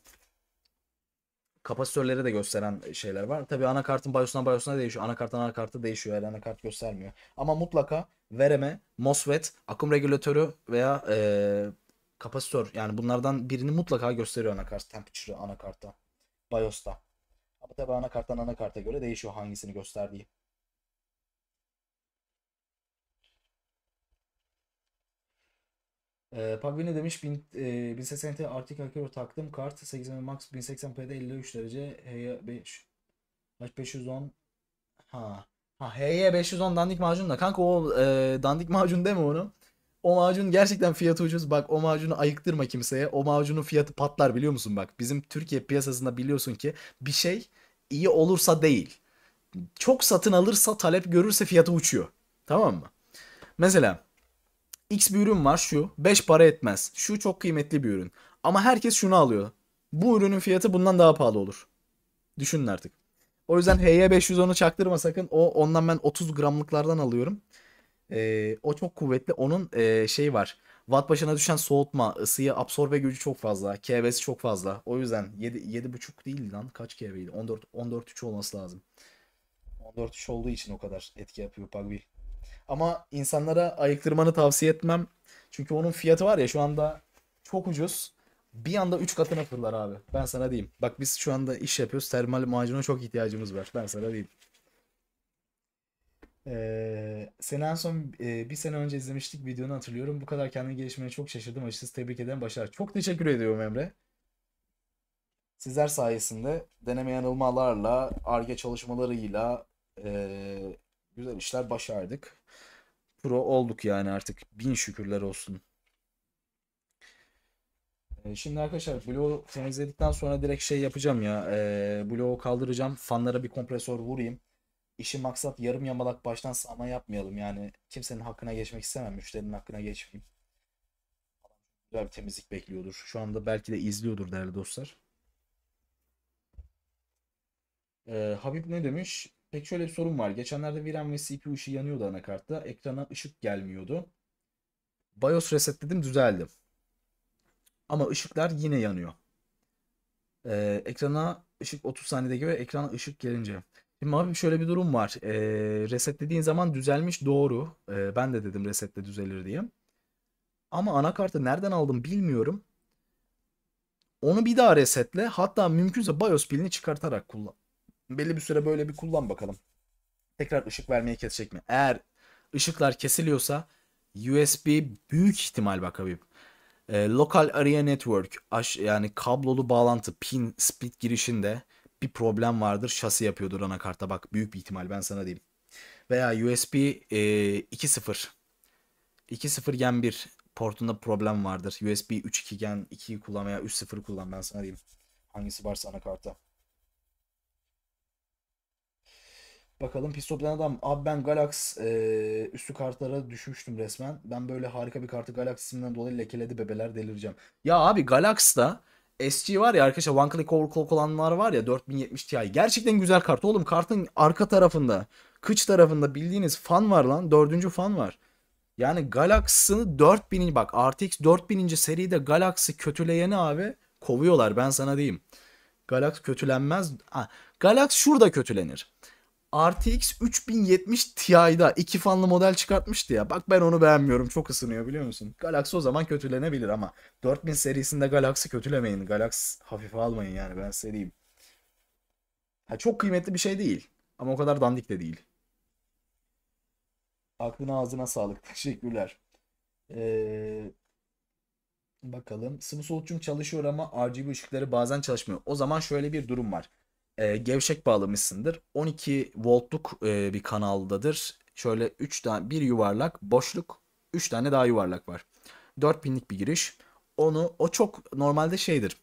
A: kapasitörleri de gösteren şeyler var. Tabii anakartın BIOS'undan BIOS'una değişiyor. Anakarttan anakarta değişiyor. Yani anakart göstermiyor. Ama mutlaka vereme, MOSFET, akım regülatörü veya e, kapasitör yani bunlardan birini mutlaka gösteriyor anakart temperature'ı anakartta. BIOS'ta. Ama tabii anakarttan anakarta göre değişiyor hangisini gösterdiği. E, ee, Pagbi ne demiş? Bin, e, 1080 Ti taktım. Kart 80 Max 1080p'de 53 derece. HY5 H510 ha Ha HY510 dandik macun da. Kanka o e, dandik macun deme onu. O macun gerçekten fiyatı ucuz. Bak o macunu ayıktırma kimseye. O macunun fiyatı patlar biliyor musun bak. Bizim Türkiye piyasasında biliyorsun ki bir şey iyi olursa değil. Çok satın alırsa talep görürse fiyatı uçuyor. Tamam mı? Mesela X bir ürün var şu. 5 para etmez. Şu çok kıymetli bir ürün. Ama herkes şunu alıyor. Bu ürünün fiyatı bundan daha pahalı olur. Düşünün artık. O yüzden HY 510'u çaktırma sakın. O ondan ben 30 gramlıklardan alıyorum. Ee, o çok kuvvetli. Onun e, şey var. Watt başına düşen soğutma, ısıyı absorbe gücü çok fazla. KB'si çok fazla. O yüzden 7 7.5 değil lan. Kaç KB'ydi? 14 14.3 olması lazım. 14.3 olduğu için o kadar etki yapıyor Pagbil. Ama insanlara ayıktırmanı tavsiye etmem. Çünkü onun fiyatı var ya şu anda çok ucuz. Bir anda 3 katına fırlar abi. Ben sana diyeyim. Bak biz şu anda iş yapıyoruz. Termal macuna çok ihtiyacımız var. Ben sana diyeyim. Ee, seni en son e, bir sene önce izlemiştik videonu hatırlıyorum. Bu kadar kendi gelişmene çok şaşırdım. Açıkçası tebrik eden başarı. Çok teşekkür ediyorum Emre. Sizler sayesinde deneme yanılmalarla, ARGE çalışmalarıyla e, güzel işler başardık pro olduk yani artık. Bin şükürler olsun. Ee, şimdi arkadaşlar bloğu temizledikten sonra direkt şey yapacağım ya. E, bloğu kaldıracağım. Fanlara bir kompresör vurayım. İşi maksat yarım yamalak baştan sağma yapmayalım. Yani kimsenin hakkına geçmek istemem. Müşterinin hakkına geçmeyeyim. Güzel bir temizlik bekliyordur. Şu anda belki de izliyordur değerli dostlar. E, Habib ne demiş? Pek şöyle bir sorun var. Geçenlerde VRAM ve CPU işi yanıyordu anakartta. Ekrana ışık gelmiyordu. BIOS resetledim düzeldi. Ama ışıklar yine yanıyor. Ee, ekrana ışık 30 saniyede göre ekrana ışık gelince. Şimdi abi şöyle bir durum var. Ee, resetlediğin zaman düzelmiş doğru. Ee, ben de dedim resetle düzelir diye. Ama anakartı nereden aldım bilmiyorum. Onu bir daha resetle. Hatta mümkünse BIOS pilini çıkartarak kullan. Belli bir süre böyle bir kullan bakalım. Tekrar ışık vermeye kesecek mi? Eğer ışıklar kesiliyorsa USB büyük ihtimal bak Habib. E, local Area Network yani kablolu bağlantı pin split girişinde bir problem vardır. Şasi yapıyordur anakarta bak büyük bir ihtimal ben sana diyeyim. Veya USB e, 2.0 2.0 Gen 1 portunda problem vardır. USB 3.2 Gen 2'yi kullanmaya 3.0 kullan ben sana diyeyim. Hangisi varsa anakarta. Bakalım Pistop'tan adam. Abi ben Galax e, üstü kartlara düşmüştüm resmen. Ben böyle harika bir kartı Galax isminden dolayı lekeledi bebeler delireceğim. Ya abi Galax'ta SG var ya arkadaşlar One Click Overclock olanlar var ya 4070 Ti. Gerçekten güzel kart oğlum. Kartın arka tarafında, kıç tarafında bildiğiniz fan var lan. Dördüncü fan var. Yani Galax'ı 4000. bak RTX 4000. seride Galax'ı kötüleyeni abi kovuyorlar ben sana diyeyim. Galax kötülenmez. Ha, Galax şurada kötülenir. RTX 3070 Ti'da iki fanlı model çıkartmıştı ya. Bak ben onu beğenmiyorum. Çok ısınıyor biliyor musun? Galaxy o zaman kötülenebilir ama 4000 serisinde Galaxy kötülemeyin. Galaxy hafife almayın yani ben seriyim. Ha, çok kıymetli bir şey değil. Ama o kadar dandik de değil. Aklına ağzına sağlık. [LAUGHS] Teşekkürler. Ee, bakalım. Sıvı soğutçum çalışıyor ama RGB ışıkları bazen çalışmıyor. O zaman şöyle bir durum var e, gevşek bağlamışsındır. 12 voltluk e, bir kanaldadır. Şöyle 3 tane bir yuvarlak boşluk 3 tane daha yuvarlak var. 4 pinlik bir giriş. Onu o çok normalde şeydir.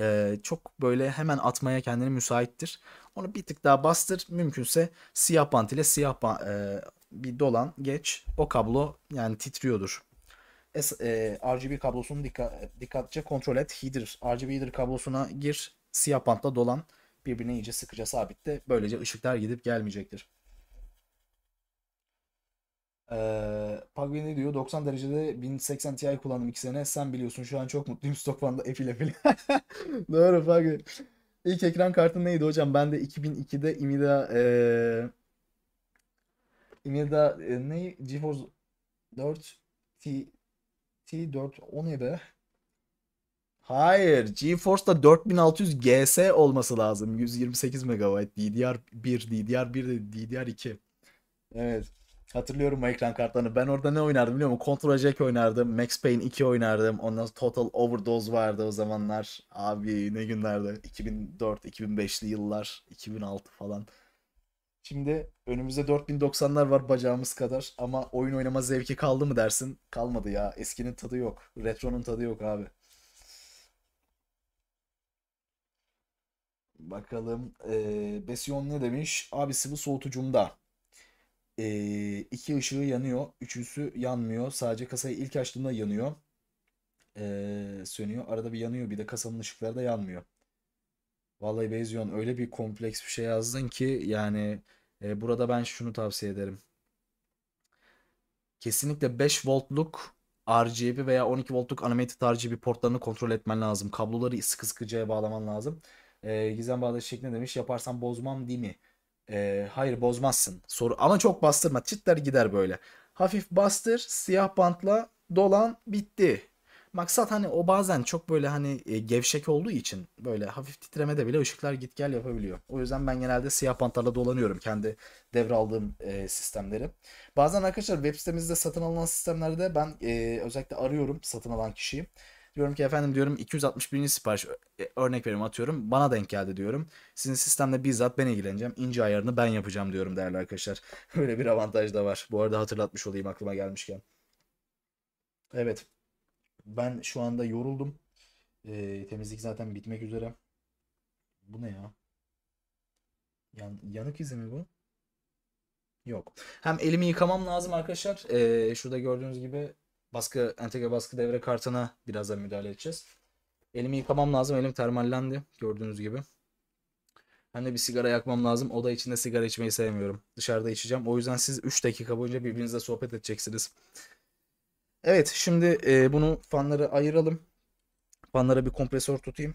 A: E, çok böyle hemen atmaya kendini müsaittir. Onu bir tık daha bastır. Mümkünse siyah bant ile siyah bant, e, bir dolan geç. O kablo yani titriyordur. S, e, RGB kablosunu dikkat, dikkatlice kontrol et. Header, RGB header kablosuna gir. Siyah bantla dolan birbirine iyice sıkıca sabitle. Böylece ışıklar gidip gelmeyecektir. Ee, Pagvini diyor 90 derecede 1080 Ti kullandım 2 sene. Sen biliyorsun şu an çok mutluyum stok fanda efil efil. [LAUGHS] Doğru Pagvini. İlk ekran kartın neydi hocam? Ben de 2002'de Imida ee, Imida e, ne? GeForce 4 T T4 o ne be? Hayır. GeForce'da 4600 GS olması lazım. 128 MB DDR1, DDR1 de, DDR2. Evet. Hatırlıyorum o ekran kartlarını. Ben orada ne oynardım biliyor musun? Control Jack oynardım. Max Payne 2 oynardım. Ondan sonra Total Overdose vardı o zamanlar. Abi ne günlerdi. 2004-2005'li yıllar. 2006 falan. Şimdi önümüzde 4090'lar var bacağımız kadar. Ama oyun oynama zevki kaldı mı dersin? Kalmadı ya. Eskinin tadı yok. Retro'nun tadı yok abi. Bakalım e, Besion ne demiş? Abi sıvı soğutucumda e, iki ışığı yanıyor. Üçüncüsü yanmıyor. Sadece kasayı ilk açtığımda yanıyor. E, sönüyor. Arada bir yanıyor. Bir de kasanın ışıkları da yanmıyor. Vallahi Bezion öyle bir kompleks bir şey yazdın ki yani e, burada ben şunu tavsiye ederim. Kesinlikle 5 voltluk RGB veya 12 voltluk animated RGB portlarını kontrol etmen lazım. Kabloları sıkı sıkıcıya bağlaman lazım. E, Gizem Bağdaş şeklinde demiş yaparsan bozmam değil mi? E, hayır bozmazsın. Soru ama çok bastırma. Çitler gider böyle. Hafif bastır, siyah bantla dolan bitti. Maksat hani o bazen çok böyle hani e, gevşek olduğu için böyle hafif titremede bile ışıklar git gel yapabiliyor. O yüzden ben genelde siyah pantlarla dolanıyorum kendi devraldığım e, sistemleri. Bazen arkadaşlar web sitemizde satın alınan sistemlerde ben e, özellikle arıyorum satın alan kişiyi. Diyorum ki efendim diyorum 261. sipariş e, örnek veriyorum atıyorum. Bana denk geldi diyorum. Sizin sistemle bizzat ben ilgileneceğim. ince ayarını ben yapacağım diyorum değerli arkadaşlar. [LAUGHS] Böyle bir avantaj da var. Bu arada hatırlatmış olayım aklıma gelmişken. Evet. Ben şu anda yoruldum. E, temizlik zaten bitmek üzere. Bu ne ya? Yan, yanık izi mi bu? Yok. Hem elimi yıkamam lazım arkadaşlar. E, şurada gördüğünüz gibi baskı entegre baskı devre kartına birazdan müdahale edeceğiz. Elimi yıkamam lazım. Elim termallendi gördüğünüz gibi. Hem de bir sigara yakmam lazım. Oda içinde sigara içmeyi sevmiyorum. Dışarıda içeceğim. O yüzden siz 3 dakika boyunca birbirinizle sohbet edeceksiniz. Evet şimdi e, bunu fanları ayıralım. Fanlara bir kompresör tutayım.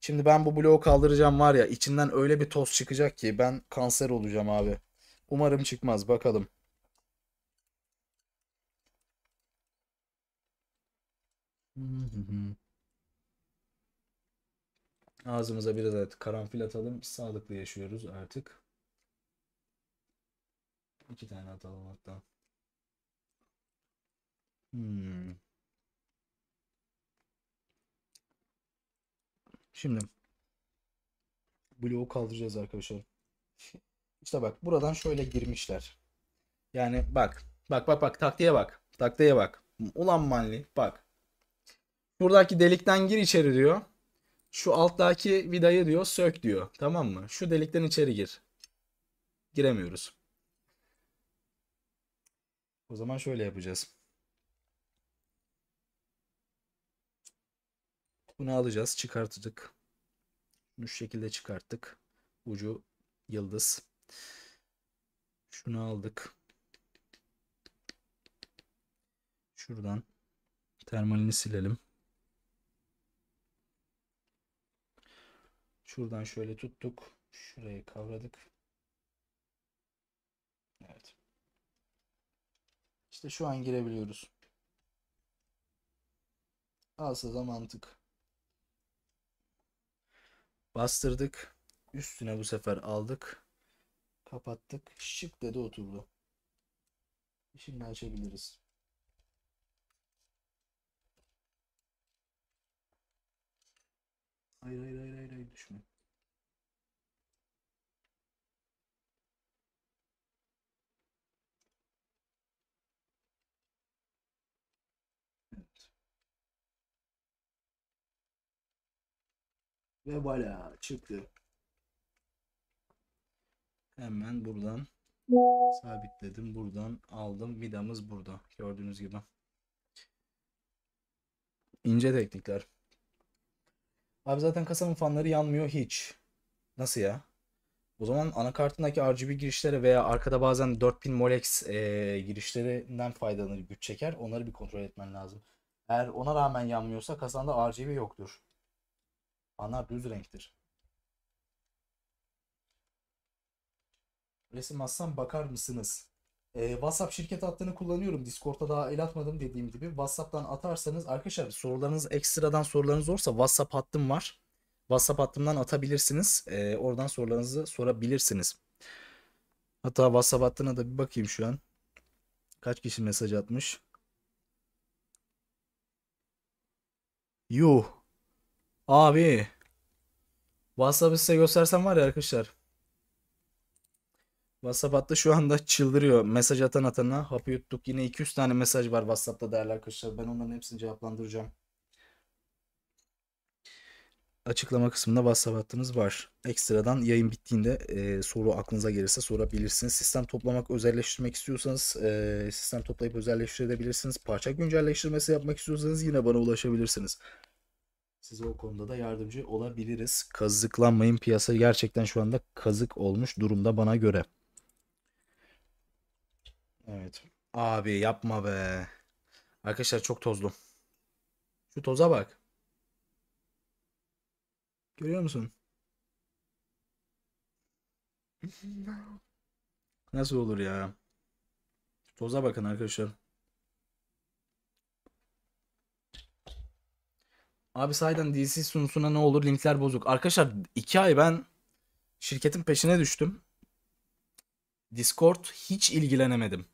A: Şimdi ben bu bloğu kaldıracağım var ya içinden öyle bir toz çıkacak ki ben kanser olacağım abi. Umarım çıkmaz bakalım. Ağzımıza biraz adet karanfil atalım. Sağlıklı yaşıyoruz artık. İki tane atalım hatta.
C: Hmm.
A: Şimdi bloğu kaldıracağız arkadaşlar. İşte bak buradan şöyle girmişler. Yani bak. Bak bak bak taktiğe bak. Taktiğe bak. Ulan manli bak. Buradaki delikten gir içeri diyor. Şu alttaki vidayı diyor sök diyor. Tamam mı? Şu delikten içeri gir. Giremiyoruz. O zaman şöyle yapacağız. Bunu alacağız. Çıkarttık. Bu şekilde çıkarttık. Ucu yıldız. Şunu aldık. Şuradan termalini silelim. Şuradan şöyle tuttuk. Şurayı kavradık. Evet. İşte şu an girebiliyoruz. Alsıza mantık. Bastırdık. Üstüne bu sefer aldık. Kapattık. Şık dedi oturdu. Şimdi açabiliriz.
C: Hayır hayır hayır hayır, hayır düşme.
B: Ve
A: voilà çıktı. Hemen buradan sabitledim. Buradan aldım. Vidamız burada. Gördüğünüz gibi. İnce teknikler. Abi zaten kasanın fanları yanmıyor hiç. Nasıl ya? O zaman anakartındaki RGB girişlere veya arkada bazen 4000 Molex e, girişlerinden faydalanır güç çeker. Onları bir kontrol etmen lazım. Eğer ona rağmen yanmıyorsa kasanda RGB yoktur. Fanlar düz renktir. Resim atsam bakar mısınız? E, WhatsApp şirket hattını kullanıyorum. Discord'a daha el atmadım dediğim gibi. WhatsApp'tan atarsanız arkadaşlar sorularınız ekstradan sorularınız olursa WhatsApp hattım var. WhatsApp hattımdan atabilirsiniz. E, oradan sorularınızı sorabilirsiniz. Hatta WhatsApp hattına da bir bakayım şu an. Kaç kişi mesaj atmış? Yuh. Abi. WhatsApp'ı size göstersem var ya arkadaşlar. WhatsApp'ta şu anda çıldırıyor. Mesaj atan atana hapı yuttuk. Yine 200 tane mesaj var WhatsApp'ta değerli arkadaşlar. Ben onların hepsini cevaplandıracağım. Açıklama kısmında WhatsApp hattımız var. Ekstradan yayın bittiğinde e, soru aklınıza gelirse sorabilirsiniz. Sistem toplamak, özelleştirmek istiyorsanız e, sistem toplayıp özelleştirebilirsiniz. Parça güncelleştirmesi yapmak istiyorsanız yine bana ulaşabilirsiniz size o konuda da yardımcı olabiliriz. Kazıklanmayın piyasa gerçekten şu anda kazık olmuş durumda bana göre. Evet. Abi yapma be. Arkadaşlar çok tozlu. Şu toza bak. Görüyor musun? Nasıl olur ya? Toza bakın arkadaşlar. Abi sahiden DC sunusuna ne olur linkler bozuk. Arkadaşlar 2 ay ben şirketin peşine düştüm. Discord hiç ilgilenemedim.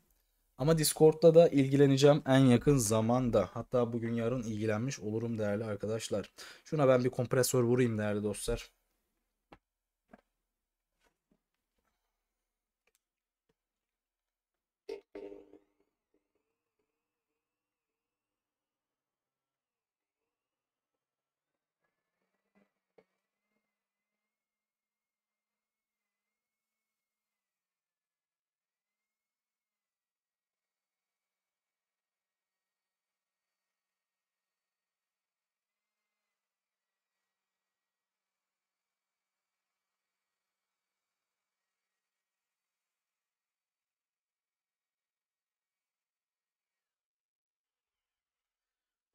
A: Ama Discord'la da ilgileneceğim en yakın zamanda. Hatta bugün yarın ilgilenmiş olurum değerli arkadaşlar. Şuna ben bir kompresör vurayım değerli dostlar.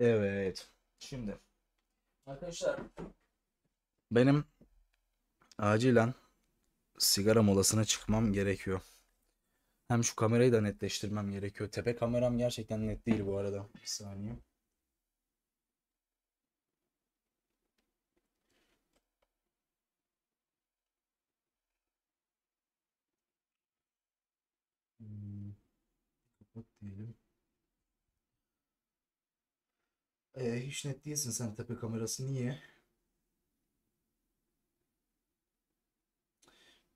A: Evet. Şimdi arkadaşlar benim acilen sigara molasına çıkmam gerekiyor. Hem şu kamerayı da netleştirmem gerekiyor. Tepe kameram gerçekten net değil bu arada. Bir saniye. Ee, hiç net değilsin sen tepe kamerası niye?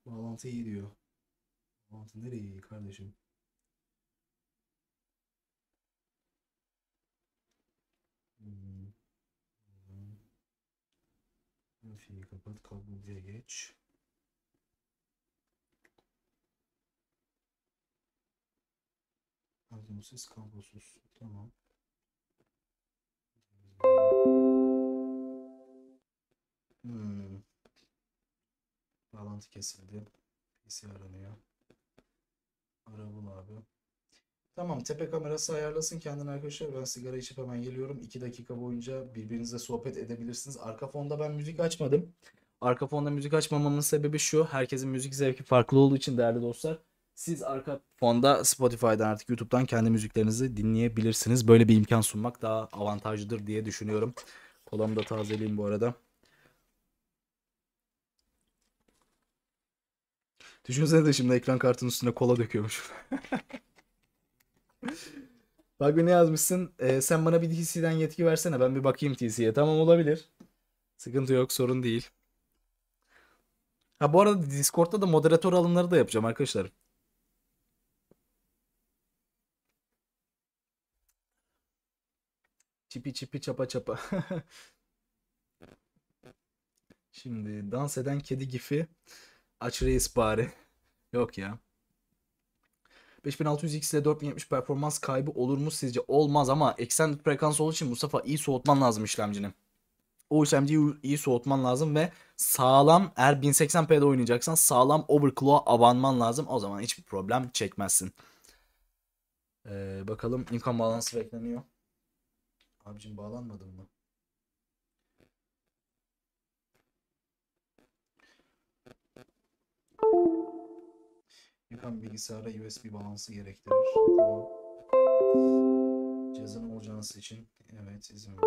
A: Bağlantı iyi diyor. Bağlantı nereye iyi kardeşim?
B: Hmm. hmm. Fiyi kapat, kabloya geç. Kablosuz, kablosuz. Tamam.
A: Hmm. Bağlantı kesildi. PC aranıyor. Ara bul abi. Tamam tepe kamerası ayarlasın kendini arkadaşlar. Ben sigara içip hemen geliyorum. 2 dakika boyunca birbirinizle sohbet edebilirsiniz. Arka fonda ben müzik açmadım. Arka fonda müzik açmamamın sebebi şu. Herkesin müzik zevki farklı olduğu için değerli dostlar. Siz arka fonda Spotify'dan artık YouTube'dan kendi müziklerinizi dinleyebilirsiniz. Böyle bir imkan sunmak daha avantajlıdır diye düşünüyorum. Kolamı da tazeleyeyim bu arada. Düşünsene de şimdi ekran kartının üstüne kola döküyormuşum. [LAUGHS] Bak ne yazmışsın. E, sen bana bir DC'den yetki versene. Ben bir bakayım TC'ye. Tamam olabilir. Sıkıntı yok. Sorun değil. Ha bu arada Discord'da da moderatör alımları da yapacağım arkadaşlar. Çipi çipi çapa çapa. [LAUGHS] Şimdi dans eden kedi gifi. Aç reis bari. Yok ya. 5600X ile 4070 performans kaybı olur mu sizce? Olmaz ama eksen frekans olduğu için Mustafa iyi soğutman lazım işlemcini. O işlemciyi iyi soğutman lazım ve sağlam eğer 1080p'de oynayacaksan sağlam overclock'a abanman lazım. O zaman hiçbir problem çekmezsin. Ee, bakalım income balansı bekleniyor. Abicim bağlanmadın mı? Yıkan bilgisayara USB bağlantısı gerektirir. Tamam. Cazın olacağını seçin. Evet izin ver.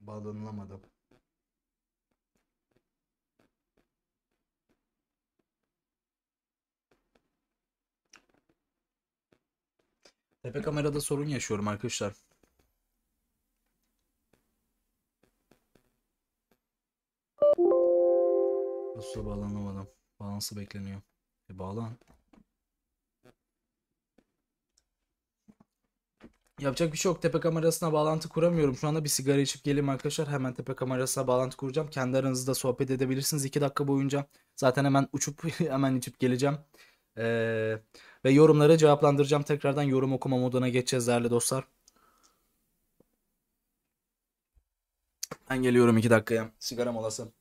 A: Bağlanılamadı. Tepe kamerada sorun yaşıyorum arkadaşlar. Nasıl bağlanamadım? Bağlansı bekleniyor. E bağlan. Yapacak bir şey yok. Tepe kamerasına bağlantı kuramıyorum. Şu anda bir sigara içip gelim arkadaşlar. Hemen tepe kamerasına bağlantı kuracağım. Kendi aranızda sohbet edebilirsiniz 2 dakika boyunca. Zaten hemen uçup [LAUGHS] hemen içip geleceğim. Ee, ve yorumları cevaplandıracağım. Tekrardan yorum okuma moduna geçeceğiz değerli dostlar. Ben geliyorum 2 dakikaya. Sigara molası.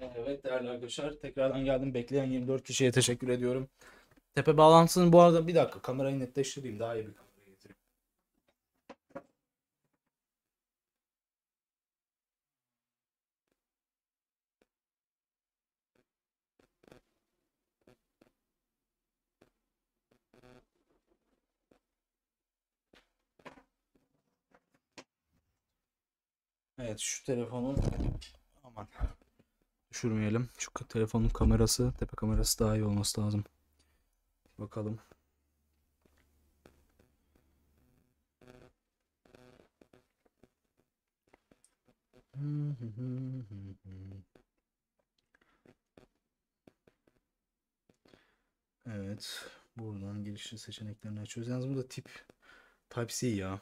A: Evet değerli arkadaşlar tekrardan geldim. Bekleyen 24 kişiye teşekkür ediyorum. Tepe bağlantısını bu arada bir dakika kamerayı netleştireyim daha iyi bir kamera getireyim. Evet şu telefonun aman düşürmeyelim. Şu telefonun kamerası, tepe kamerası daha iyi olması lazım. Bakalım. Evet. Buradan girişli seçeneklerini açıyoruz. Yalnız burada tip Type-C ya.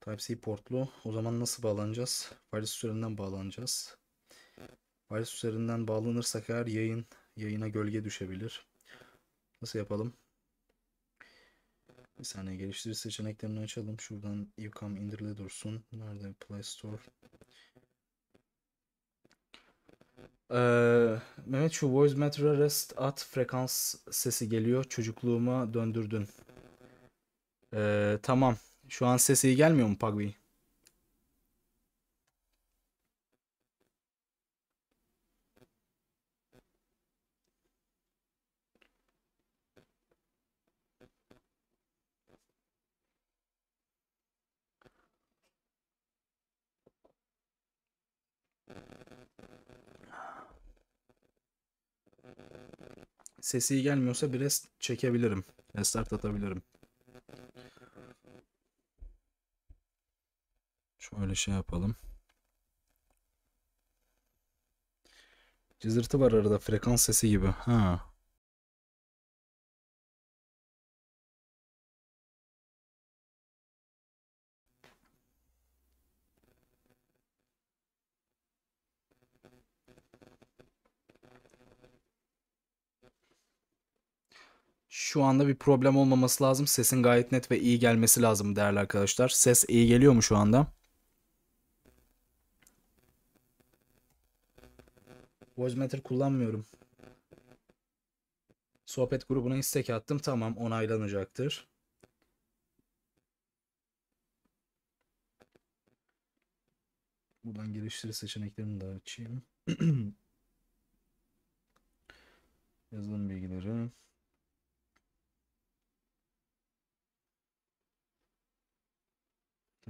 A: Type-C portlu. O zaman nasıl bağlanacağız? Wireless üzerinden bağlanacağız. Virüs üzerinden bağlanırsak eğer yayın yayına gölge düşebilir. Nasıl yapalım? Bir saniye geliştirici seçeneklerini açalım. Şuradan Ivcam indirile dursun. Nerede? Play Store. Ee, Mehmet şu Voice Matter Arrest at frekans sesi geliyor. Çocukluğuma döndürdün. Ee, tamam. Şu an sesi iyi gelmiyor mu Pagbi? sesi gelmiyorsa biraz çekebilirim. Restart atabilirim. Şöyle şey yapalım. Cızırtı var arada frekans
B: sesi gibi. Ha.
A: şu anda bir problem olmaması lazım. Sesin gayet net ve iyi gelmesi lazım değerli arkadaşlar. Ses iyi geliyor mu şu anda? Voicemeter kullanmıyorum. Sohbet grubuna istek attım. Tamam onaylanacaktır. Buradan geliştiri seçeneklerini de açayım. [CLEARS THROAT] Yazılım bilgileri.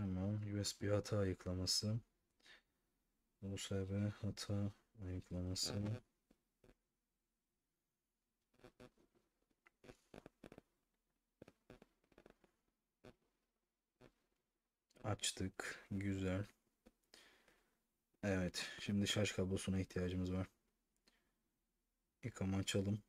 A: Tamam. USB hata ayıklaması. USB hata ayıklaması. Açtık. Güzel. Evet. Şimdi şarj kablosuna ihtiyacımız var. Yıkama açalım.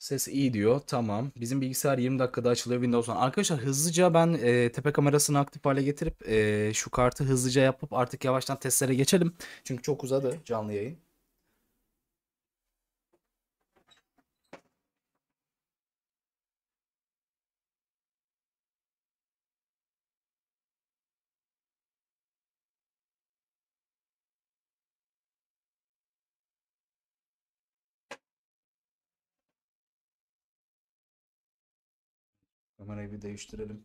A: Ses iyi diyor. Tamam. Bizim bilgisayar 20 dakikada açılıyor Windows'dan. Arkadaşlar hızlıca ben e, tepe kamerasını aktif hale getirip e, şu kartı hızlıca yapıp artık yavaştan testlere geçelim. Çünkü çok uzadı canlı yayın.
B: kamerayı bir değiştirelim.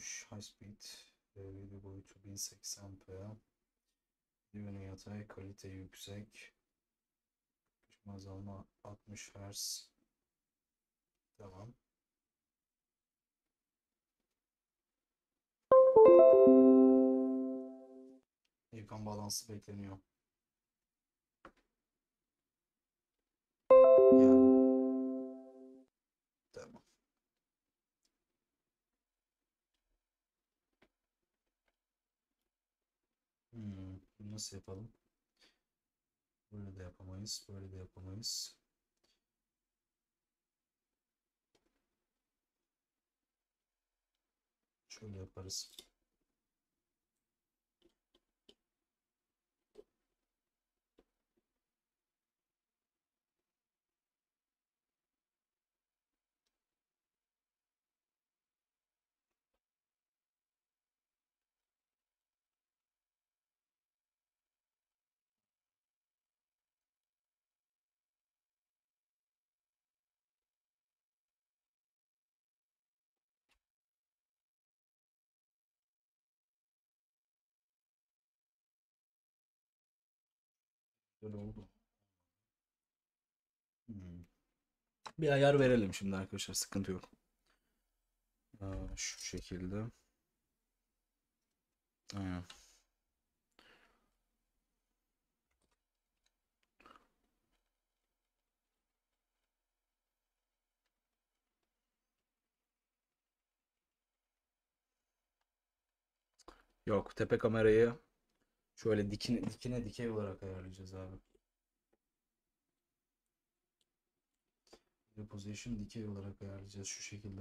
B: olmuş.
A: High speed e, video boyutu 1080p. Videonun yatay kalite yüksek. Biçim azalma 60 Hz. Tamam.
C: Ekran balansı bekleniyor.
A: Nasıl yapalım? Böyle de yapamayız. Böyle de yapamayız.
B: Şöyle yaparız. Güzel oldu.
A: Hmm. Bir ayar verelim şimdi arkadaşlar sıkıntı yok. Aa, şu şekilde. Aynen. Yok tepe kamerayı Şöyle dikine, dikine dikey olarak ayarlayacağız abi. Position dikey olarak ayarlayacağız şu şekilde.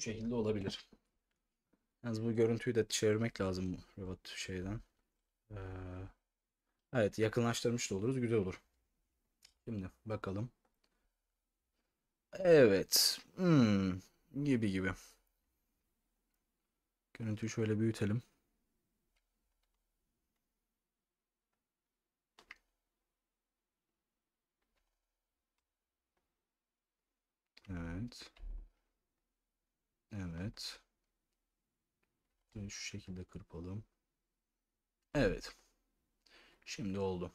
A: Bu şekilde olabilir. Yalnız bu görüntüyü de çevirmek lazım bu robot şeyden. Ee, evet yakınlaştırmış da oluruz. Güzel olur. Şimdi bakalım. Evet. Hmm, gibi gibi. Görüntüyü şöyle büyütelim.
B: Evet. Evet. Ee, şu şekilde
A: kırpalım. Evet. Şimdi oldu.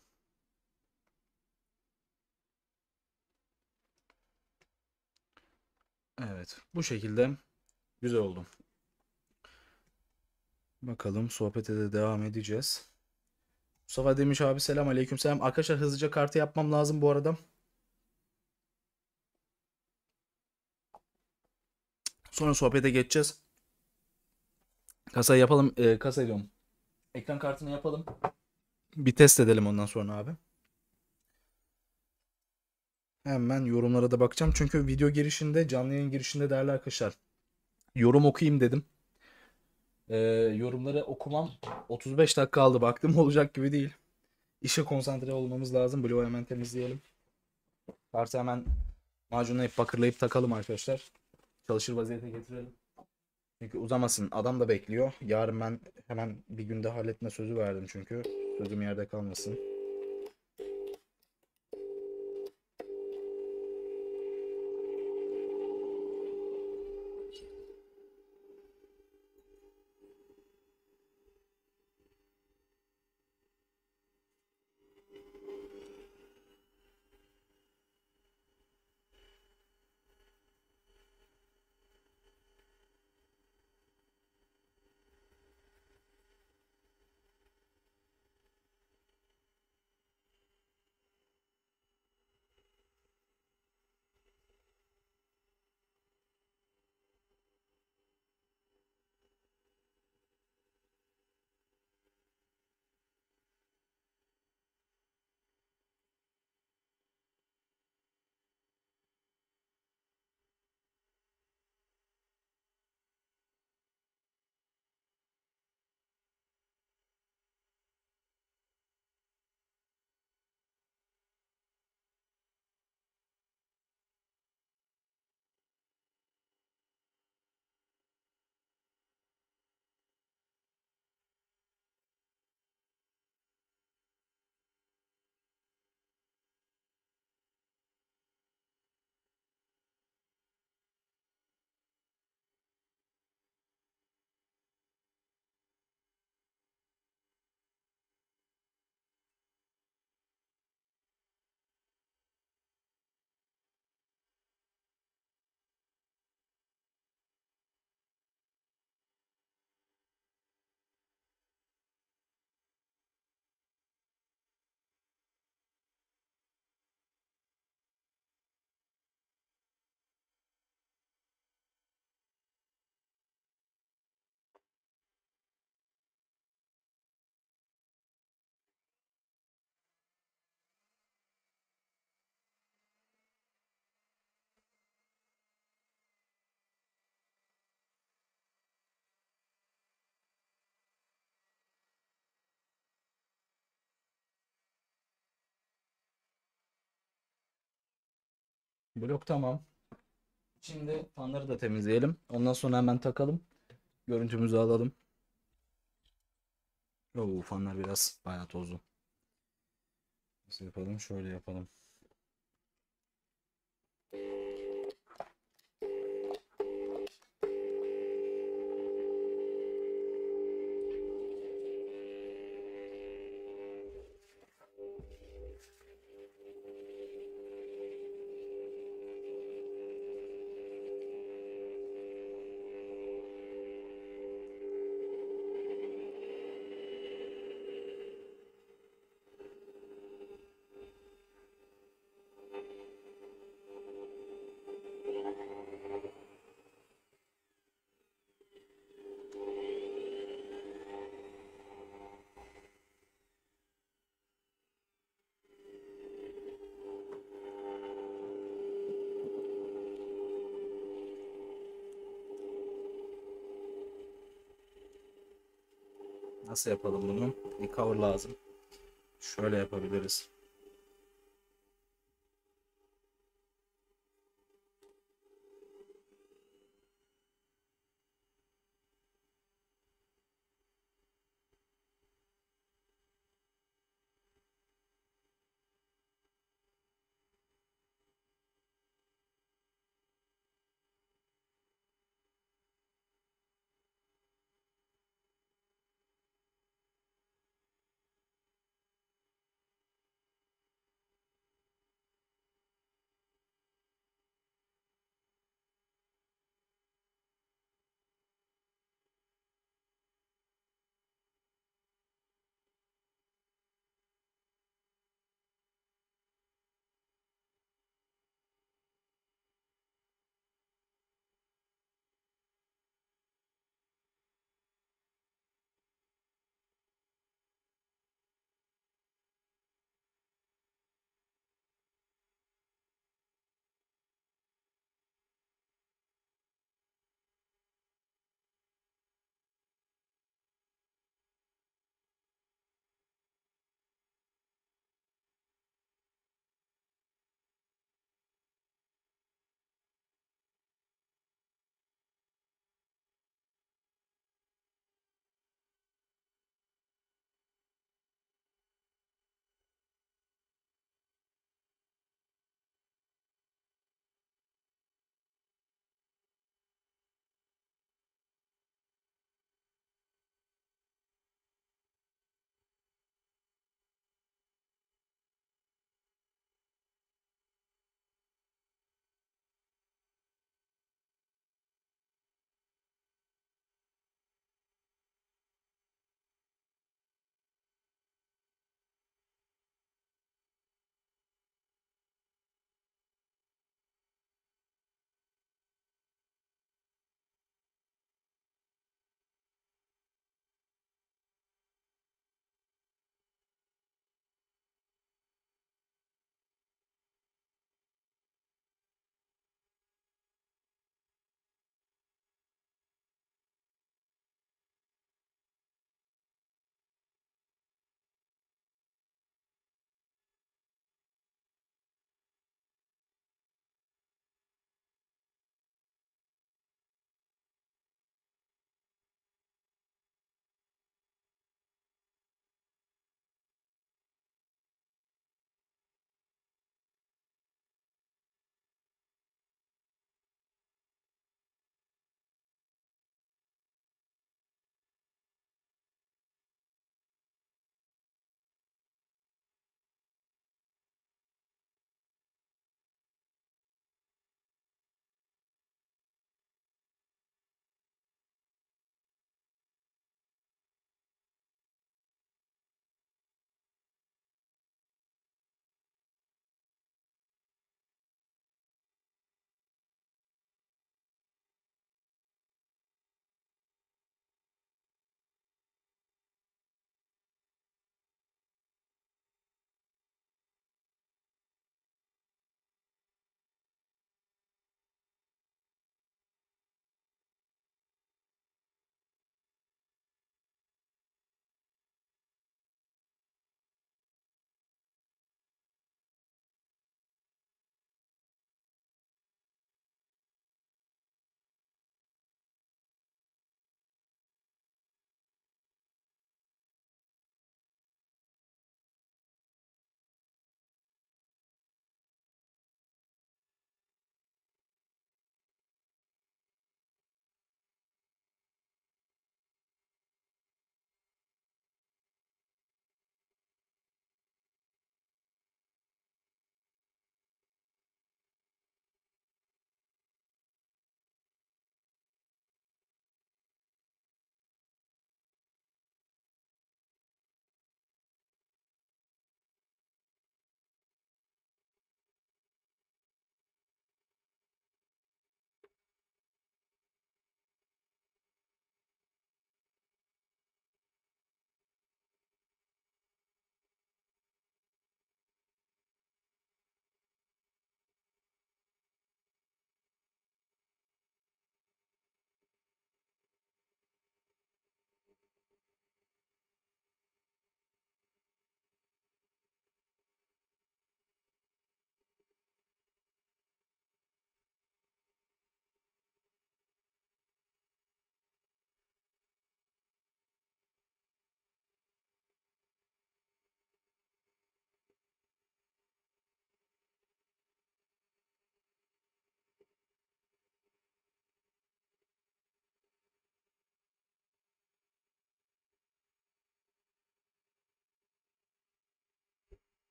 A: Evet. Bu şekilde güzel oldu. Bakalım sohbete de devam edeceğiz. Mustafa demiş abi selam aleyküm selam. Arkadaşlar hızlıca kartı yapmam lazım bu arada. Sonra sohbete geçeceğiz. Kasayı yapalım. E, kasa diyorum. Ekran kartını yapalım. Bir test edelim ondan sonra abi. Hemen yorumlara da bakacağım. Çünkü video girişinde, canlı yayın girişinde değerli arkadaşlar. Yorum okuyayım dedim. Ee, yorumları okumam 35 dakika aldı. Baktım [LAUGHS] olacak gibi değil. İşe konsantre olmamız lazım. Bloğu hemen temizleyelim. Kartı hemen macunlayıp bakırlayıp takalım arkadaşlar çalışır vaziyete getirelim. Çünkü uzamasın. Adam da bekliyor. Yarın ben hemen bir günde halletme sözü verdim çünkü. Sözüm yerde kalmasın. Blok tamam. Şimdi fanları da temizleyelim. Ondan sonra hemen takalım. Görüntümüzü alalım. Oo, fanlar biraz bayağı tozlu. Nasıl yapalım? Şöyle yapalım. Nasıl yapalım bunu? Bir cover lazım. Şöyle yapabiliriz.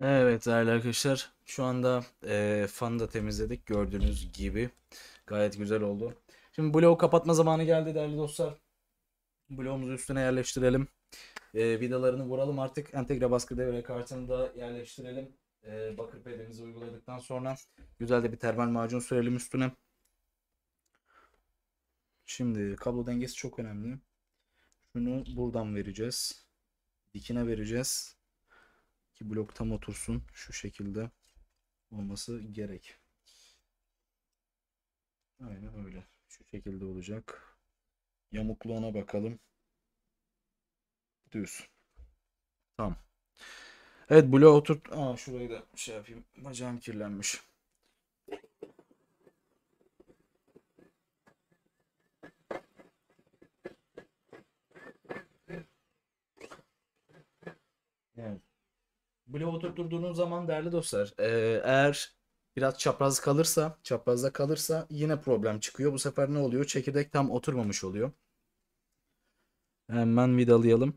A: Evet değerli arkadaşlar şu anda e, fanı da temizledik gördüğünüz gibi gayet güzel oldu. Şimdi bloğu kapatma zamanı geldi değerli dostlar. Bloğumuzu üstüne yerleştirelim. E, vidalarını vuralım artık entegre baskı devre kartını da yerleştirelim. E, bakır pedimizi uyguladıktan sonra güzel de bir termal macun sürelim üstüne. Şimdi kablo dengesi çok önemli. Şunu buradan vereceğiz. Dikine vereceğiz ki blok tam otursun şu şekilde olması gerek. Aynen öyle. Şu şekilde olacak. Yamukluğuna bakalım. Düz. Tam. Evet bloğa otur. Aa şurayı da şey yapayım. Bacağım kirlenmiş. Evet bloğa oturtturduğunuz zaman değerli dostlar e, eğer biraz çapraz kalırsa çaprazda kalırsa yine problem çıkıyor. Bu sefer ne oluyor? Çekirdek tam oturmamış oluyor. Hemen vidalayalım.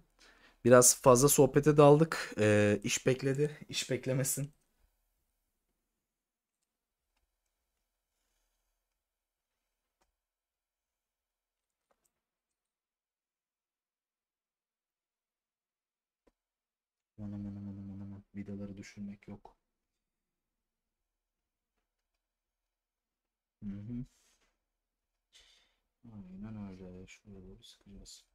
A: Biraz fazla sohbete daldık. E, iş bekledi. İş beklemesin. Vidaları düşürmek yok. Hı hı.
B: Aynen öyle. Şuraları sıkacağız.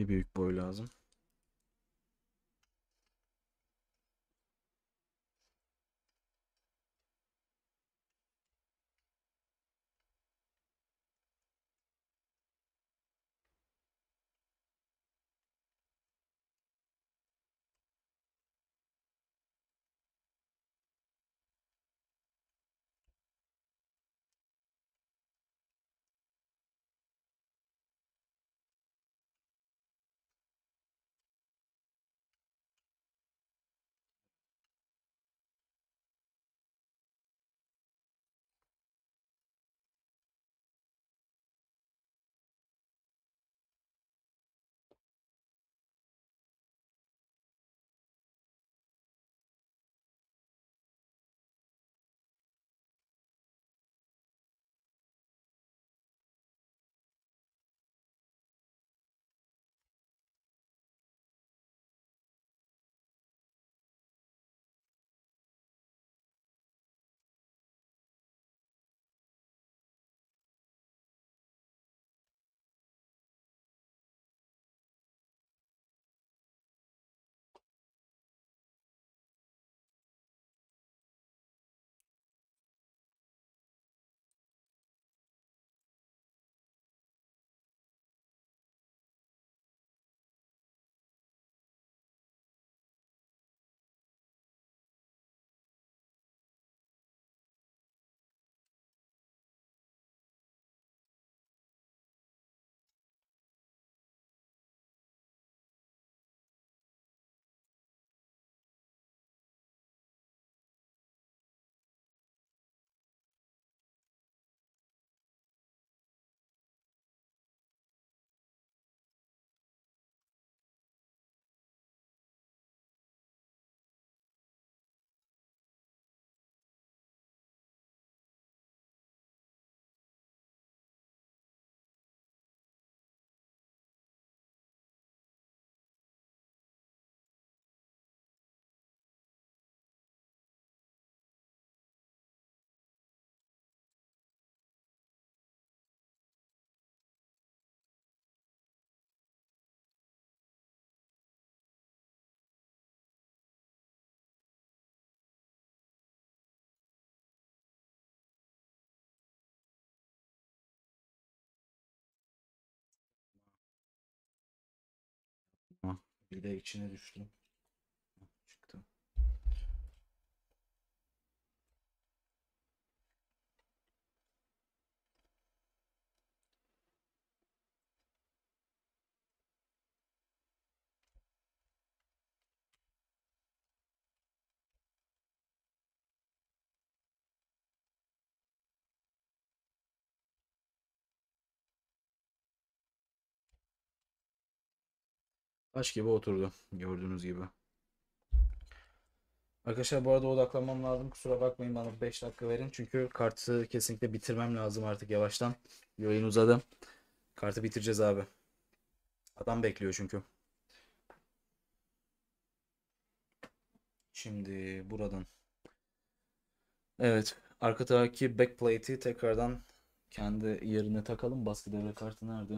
B: Bir büyük boy lazım.
A: Bir de içine düştüm. Taş gibi oturdu gördüğünüz gibi. Arkadaşlar bu arada odaklanmam lazım. Kusura bakmayın bana 5 dakika verin. Çünkü kartı kesinlikle bitirmem lazım artık yavaştan. Yayın uzadı. Kartı bitireceğiz abi. Adam bekliyor çünkü. Şimdi buradan. Evet. Arka taraftaki backplate'i tekrardan kendi yerine takalım. Baskı devre kartı nerede?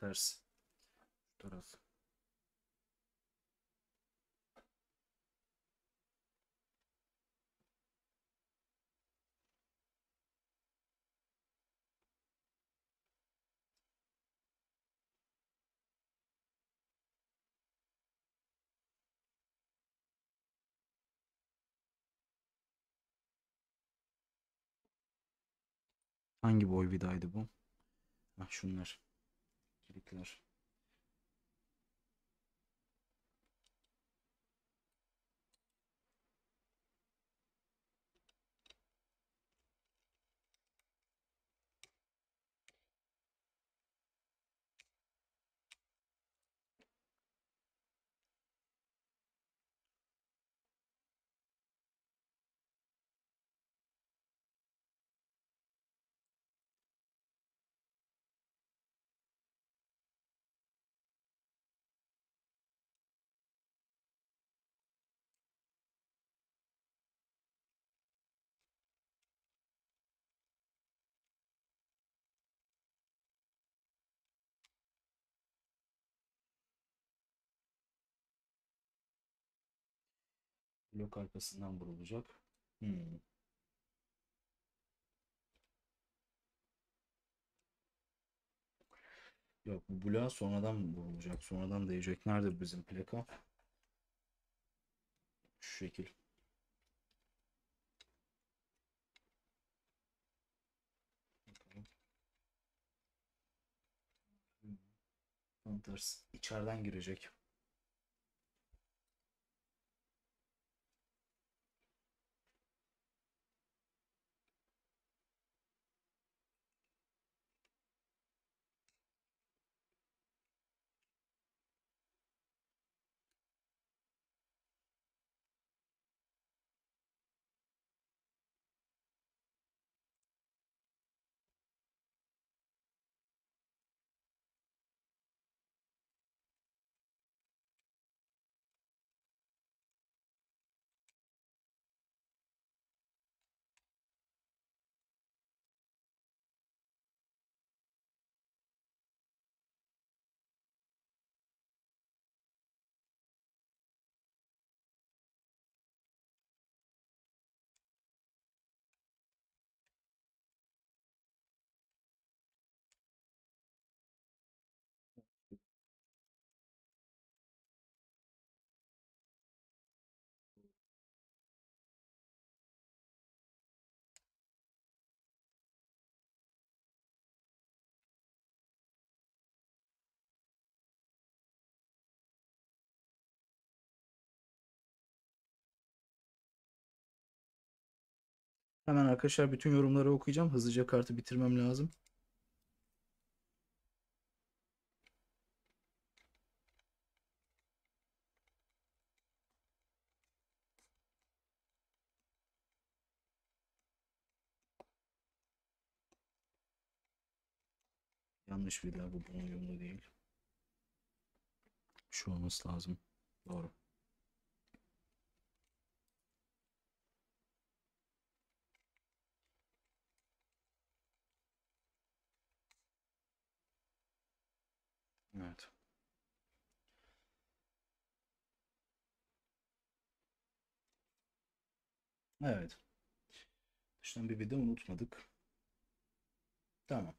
C: ters. Şu
A: Hangi boy vidaydı bu? Ah şunlar. Tebrikler. Blok arkasından vurulacak. Hmm. Yok bu bloğa sonradan vurulacak. Sonradan değecek. Nerede bizim plaka? Şu şekil. Hmm. Tam tersi. İçeriden girecek. Hemen arkadaşlar bütün yorumları okuyacağım. Hızlıca kartı bitirmem lazım. Yanlış bir daha bu bunun yolu değil. Şu şey olması lazım. Doğru. Evet. Evet. Dıştan bir video unutmadık. Tamam.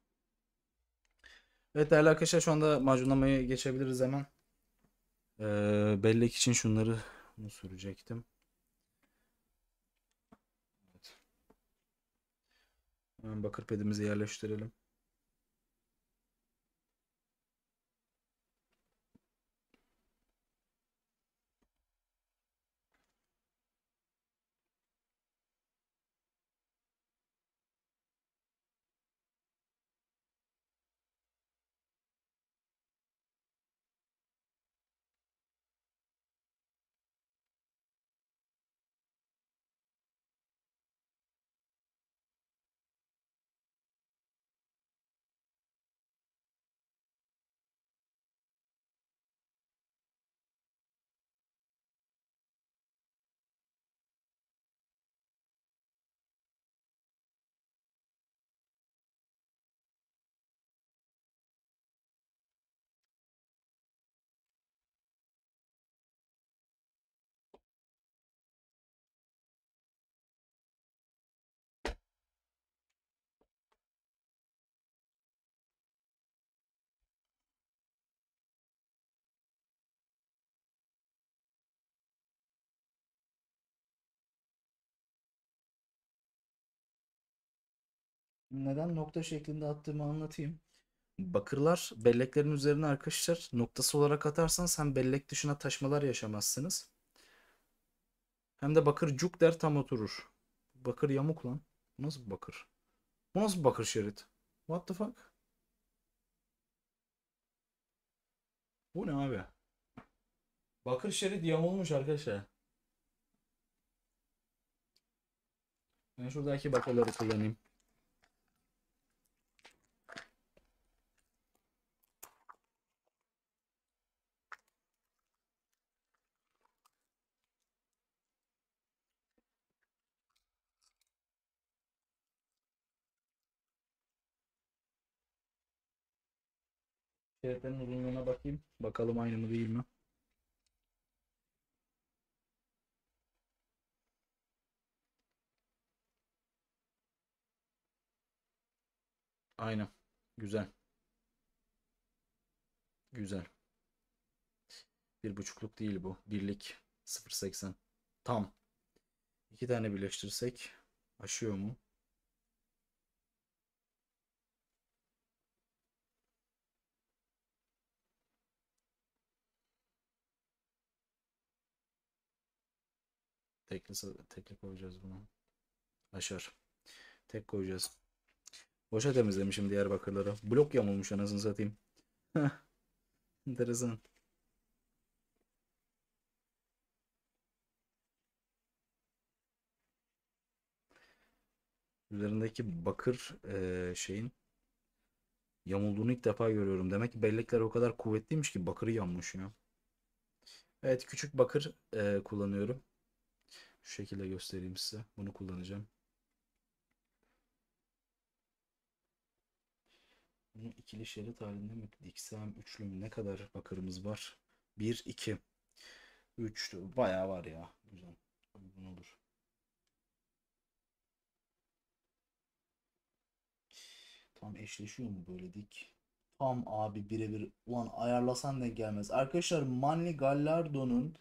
A: Evet değerli arkadaşlar şu anda macunlamayı geçebiliriz hemen. Ee, bellek için şunları bunu sürecektim. Evet. Hemen bakır pedimizi yerleştirelim. neden nokta şeklinde attığımı anlatayım. Bakırlar belleklerin üzerine arkadaşlar noktası olarak atarsan, sen bellek dışına taşmalar yaşamazsınız. Hem de bakır cuk der tam oturur. Bakır yamuk lan. Bu nasıl bakır? Bu nasıl bakır şerit? What the fuck? Bu ne abi? Bakır şerit yamulmuş arkadaşlar. Ben şuradaki bakırları kullanayım. TRT'nin uzunluğuna bakayım. Bakalım aynı mı değil mi? Aynen. Güzel. Güzel. Bir buçukluk değil bu. Birlik 0.80. Tam. İki tane birleştirsek aşıyor mu? Tekli, tekli koyacağız bunu. Aşar. Tek koyacağız. Boşa temizlemişim diğer bakırları. Blok yamulmuş anasını satayım. Enteresan. Üzerindeki bakır e, şeyin yamulduğunu ilk defa görüyorum. Demek ki bellekler o kadar kuvvetliymiş ki bakırı yanmış ya. Evet küçük bakır e, kullanıyorum. Şu şekilde göstereyim size. Bunu kullanacağım. Bunu ikili şerit halinde mi diksem üçlü mü ne kadar bakırımız var? 1 2 3 bayağı var ya. Güzel. Uygun olur. Tam eşleşiyor mu böyle dik? Tam abi birebir ulan ayarlasan da gelmez. Arkadaşlar Manli Gallardo'nun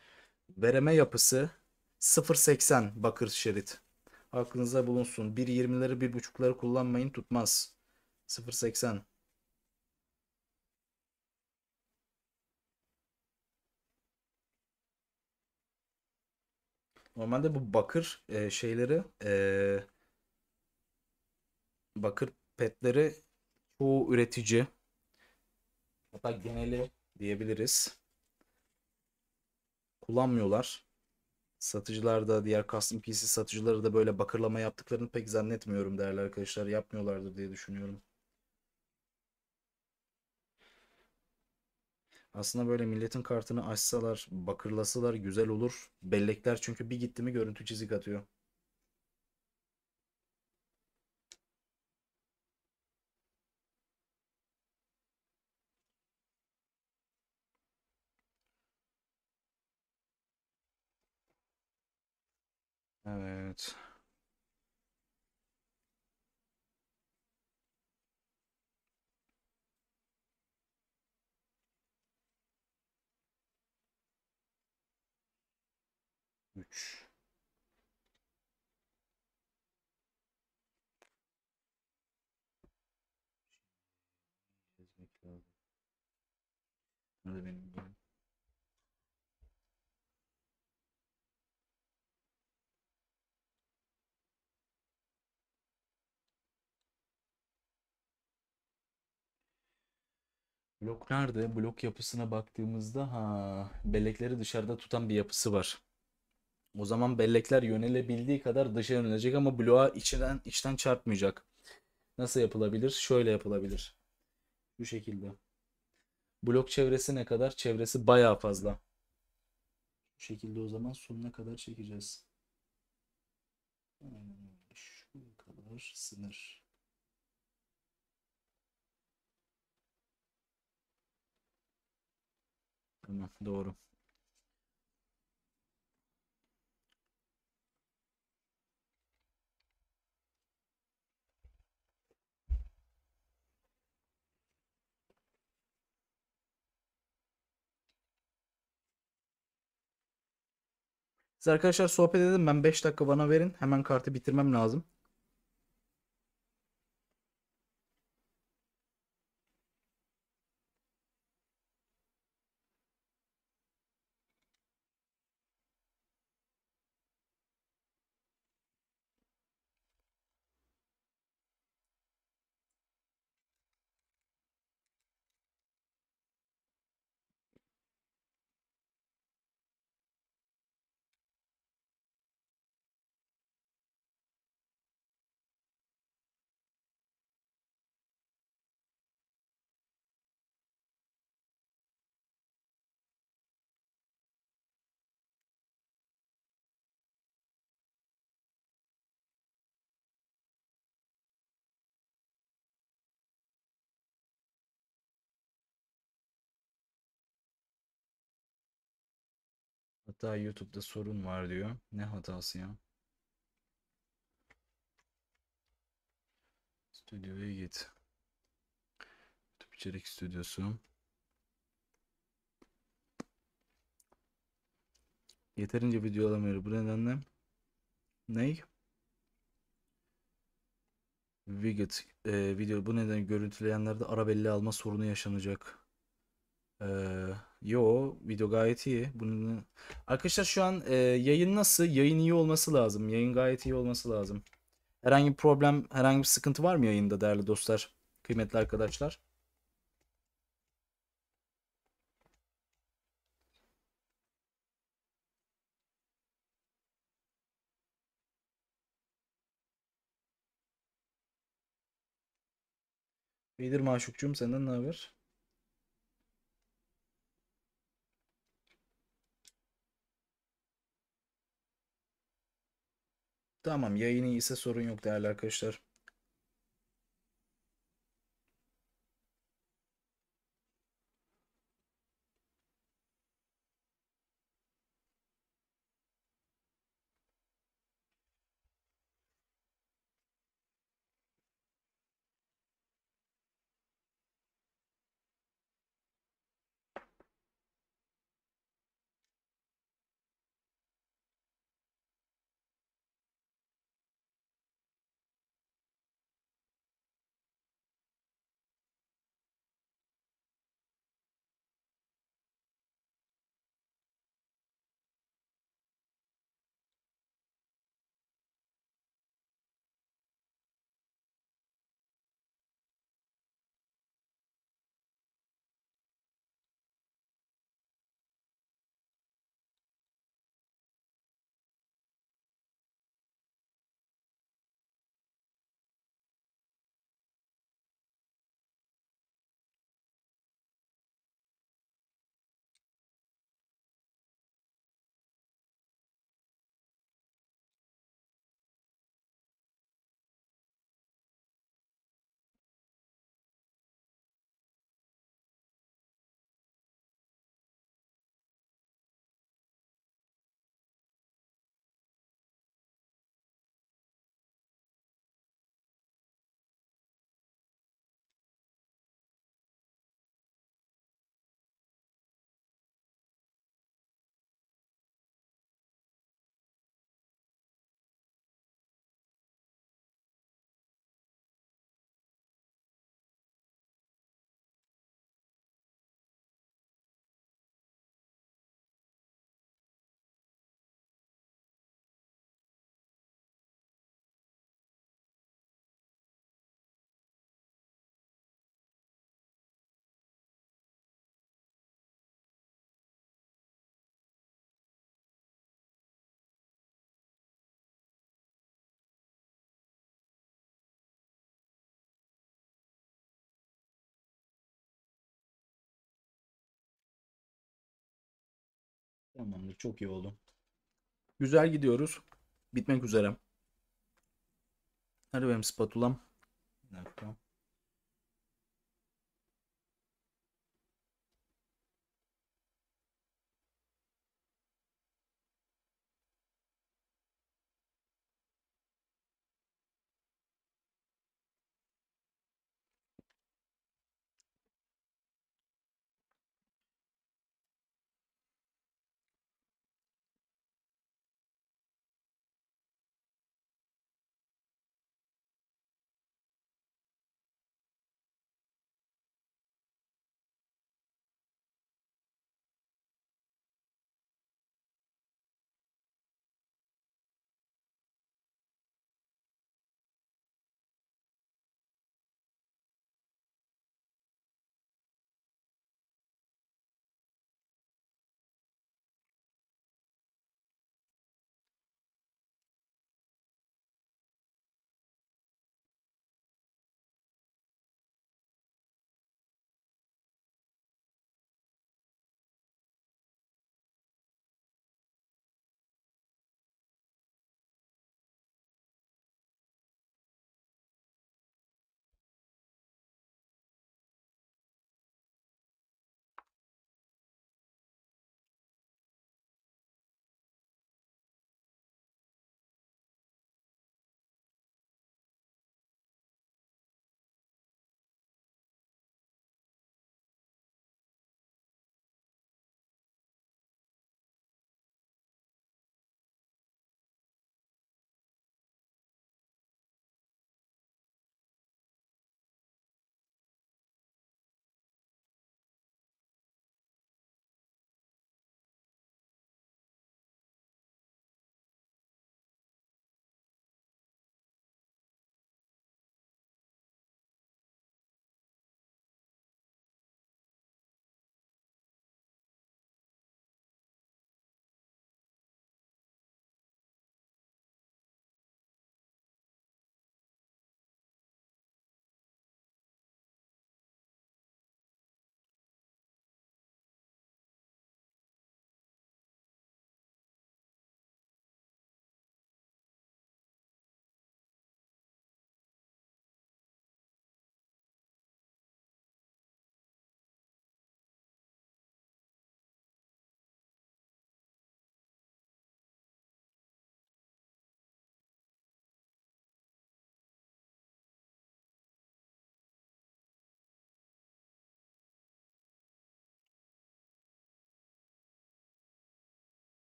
A: vereme yapısı 0.80 bakır şerit. Aklınıza bulunsun. 1.20'leri 1.5'ları kullanmayın tutmaz. 0.80 Normalde bu bakır e, şeyleri e, bakır petleri çoğu üretici hatta geneli diyebiliriz kullanmıyorlar. Satıcılar da diğer custom PC satıcıları da böyle bakırlama yaptıklarını pek zannetmiyorum değerli arkadaşlar. Yapmıyorlardır diye düşünüyorum. Aslında böyle milletin kartını açsalar, bakırlasalar güzel olur. Bellekler çünkü bir gitti mi görüntü çizik atıyor.
B: minutes.
C: Üç.
A: Blok nerede? Blok yapısına baktığımızda ha bellekleri dışarıda tutan bir yapısı var. O zaman bellekler yönelebildiği kadar dışa yönelecek ama bloğa içten içten çarpmayacak. Nasıl yapılabilir? Şöyle yapılabilir. Bu şekilde. Blok çevresi ne kadar? Çevresi bayağı fazla. Bu şekilde o zaman sonuna kadar çekeceğiz. Hmm, şu kadar sınır. Tamam doğru. Siz arkadaşlar sohbet edin. Ben 5 dakika bana verin. Hemen kartı bitirmem lazım. Hatta YouTube'da sorun var diyor. Ne hatası ya? Stüdyoya git. YouTube içerik stüdyosu. Yeterince video alamıyor. Bu nedenle ney? Widget e, video bu nedenle görüntüleyenlerde ara belli alma sorunu yaşanacak. Ee, yo video gayet iyi. Bunu arkadaşlar şu an e, yayın nasıl? Yayın iyi olması lazım. Yayın gayet iyi olması lazım. Herhangi bir problem, herhangi bir sıkıntı var mı yayında değerli dostlar, kıymetli arkadaşlar? İyidir maşukçum senden ne haber? Tamam yayın iyiyse sorun yok değerli arkadaşlar. Tamamdır çok iyi oldu. Güzel gidiyoruz. Bitmek üzere. Nerede benim spatulam? Bir dakika.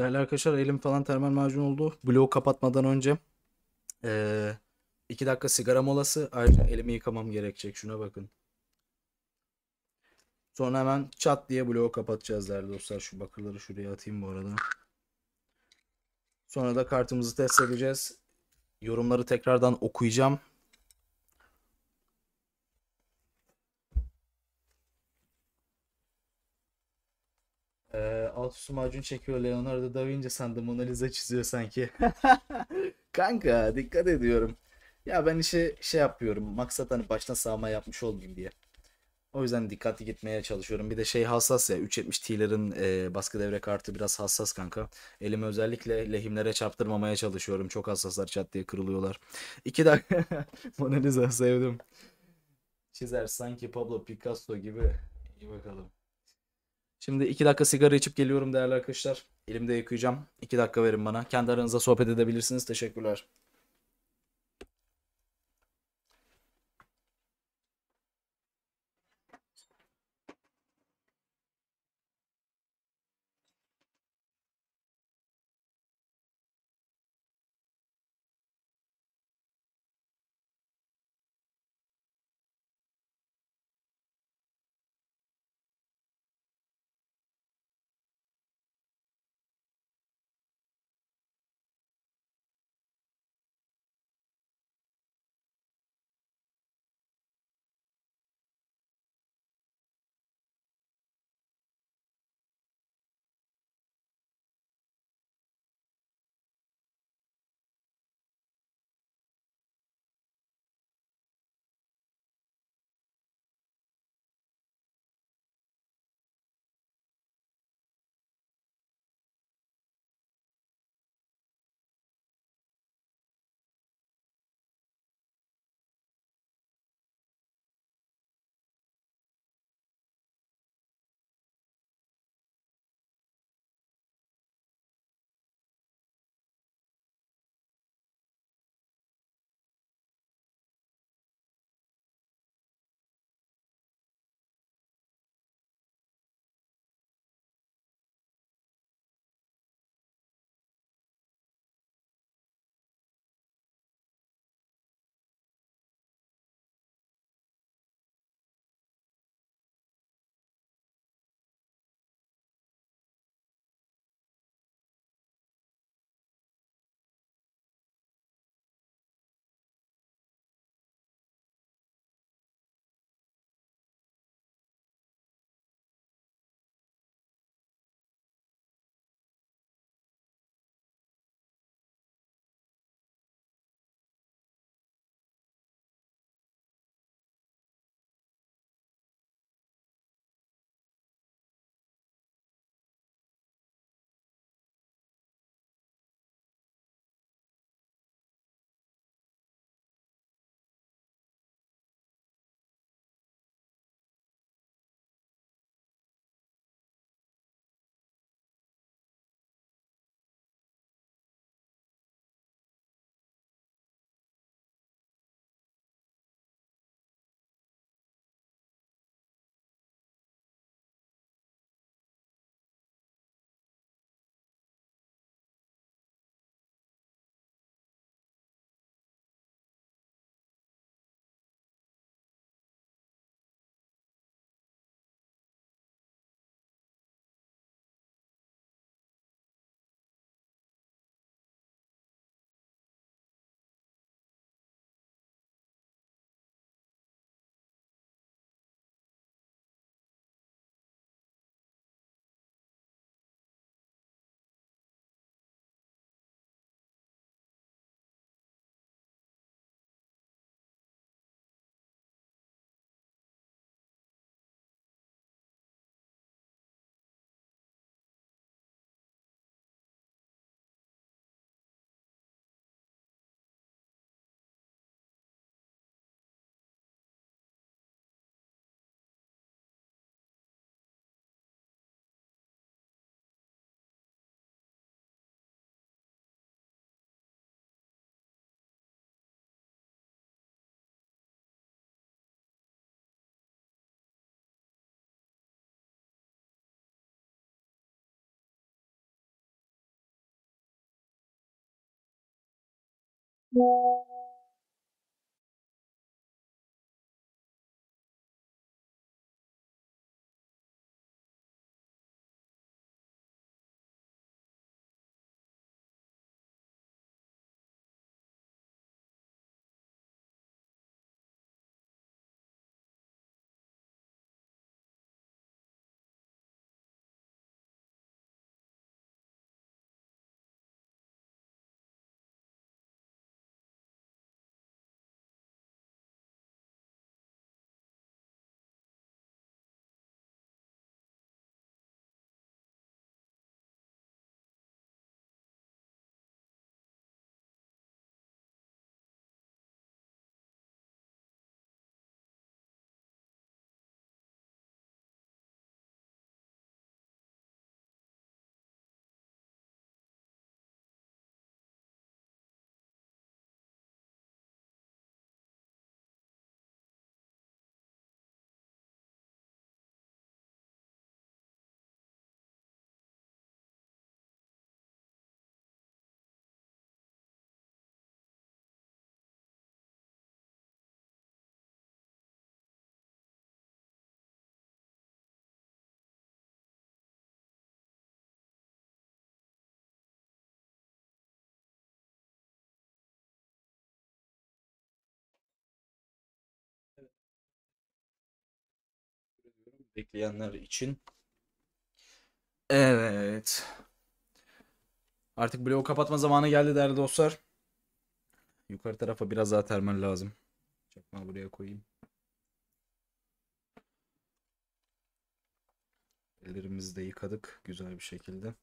A: Değerli arkadaşlar elim falan termal macun oldu. Bloğu kapatmadan önce 2 ee, iki dakika sigara molası. Ayrıca elimi yıkamam gerekecek. Şuna bakın. Sonra hemen çat diye bloğu kapatacağız değerli dostlar. Şu bakırları şuraya atayım bu arada. Sonra da kartımızı test edeceğiz. Yorumları tekrardan okuyacağım. Ee, alt üstü macun çekiyor Leonardo da Vinci sandım Mona Lisa çiziyor sanki. [LAUGHS] Kanka dikkat ediyorum. Ya ben işe şey yapıyorum. Maksat hani baştan sağma yapmış olmayayım diye. O yüzden dikkatli gitmeye çalışıyorum. Bir de şey hassas ya 370 T'lerin e, baskı devre kartı biraz hassas kanka. Elimi özellikle lehimlere çarptırmamaya çalışıyorum. Çok hassaslar çat diye kırılıyorlar. İki dakika [LAUGHS] Mona Lisa sevdim. Çizer sanki Pablo Picasso gibi. İyi bakalım. Şimdi 2 dakika sigara içip geliyorum değerli arkadaşlar. Elimde yıkayacağım. 2 dakika verin bana. Kendi aranızda sohbet edebilirsiniz. Teşekkürler. Música bekleyenler için. Evet. Artık bloğu kapatma zamanı geldi değerli dostlar. Yukarı tarafa biraz daha termal lazım. Çakmağı buraya koyayım. Ellerimizi de yıkadık güzel bir şekilde.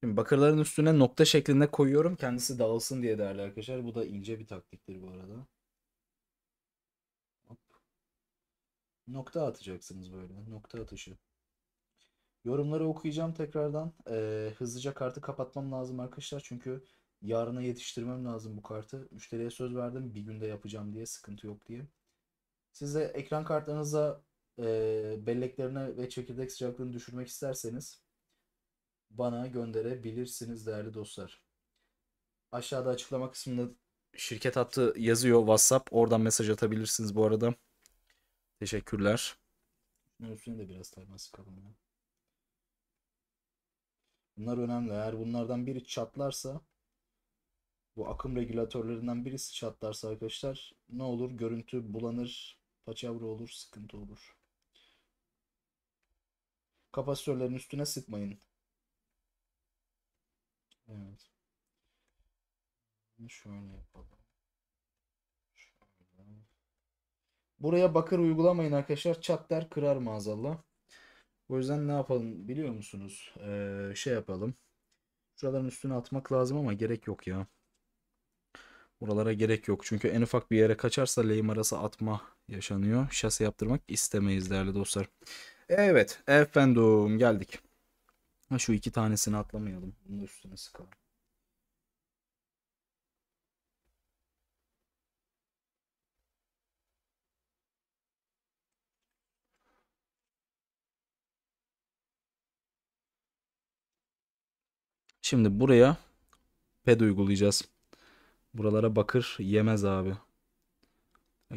A: Şimdi bakırların üstüne nokta şeklinde koyuyorum. Kendisi dağılsın diye değerli arkadaşlar. Bu da ince bir taktiktir bu arada. Nokta atacaksınız böyle. Nokta atışı. Yorumları okuyacağım tekrardan. Ee, hızlıca kartı kapatmam lazım arkadaşlar. Çünkü yarına yetiştirmem lazım bu kartı. Müşteriye söz verdim bir günde yapacağım diye sıkıntı yok diye. Siz ekran kartlarınıza e, belleklerine ve çekirdek sıcaklığını düşürmek isterseniz bana gönderebilirsiniz değerli dostlar. Aşağıda açıklama kısmında şirket hattı yazıyor WhatsApp. Oradan mesaj atabilirsiniz bu arada. Teşekkürler. Şunun üstüne de biraz termal sıkalım ya. Bunlar önemli. Eğer bunlardan biri çatlarsa bu akım regülatörlerinden birisi çatlarsa arkadaşlar ne olur? Görüntü bulanır, paçavra olur, sıkıntı olur. Kapasitörlerin üstüne sıkmayın. Evet. Şöyle yapalım. Buraya bakır uygulamayın arkadaşlar. Çatlar kırar maazallah. O yüzden ne yapalım biliyor musunuz? Ee, şey yapalım. Şuraların üstüne atmak lazım ama gerek yok ya. Buralara gerek yok. Çünkü en ufak bir yere kaçarsa lehim arası atma yaşanıyor. Şase yaptırmak istemeyiz değerli dostlar. Evet efendim geldik. Ha, şu iki tanesini atlamayalım. Bunun üstüne sıkalım. Şimdi buraya ped uygulayacağız. Buralara bakır yemez abi.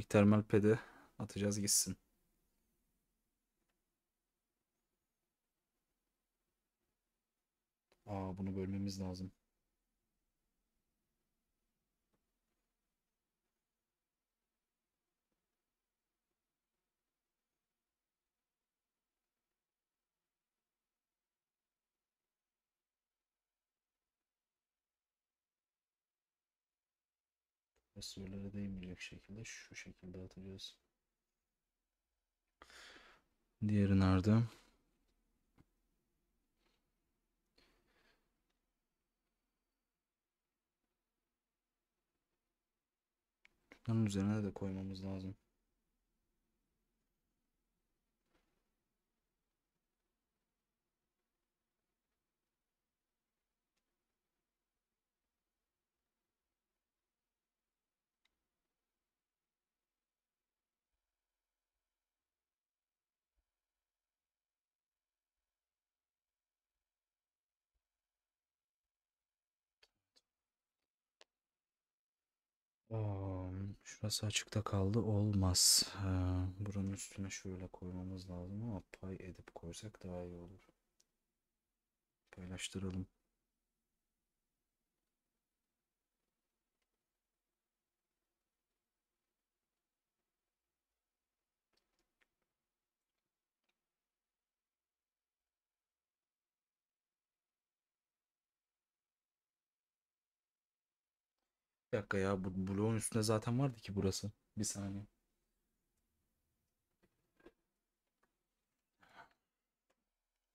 A: Termal pedi atacağız gitsin. Aa bunu bölmemiz lazım. Kasörlere değmeyecek şekilde şu şekilde atacağız. Diğeri nerede? Bunun üzerine de koymamız lazım. şurası açıkta kaldı. Olmaz. buranın üstüne şöyle koymamız lazım ama pay edip koysak daha iyi olur. Paylaştıralım. Bir dakika ya bu bloğun üstünde zaten vardı ki burası. Bir saniye.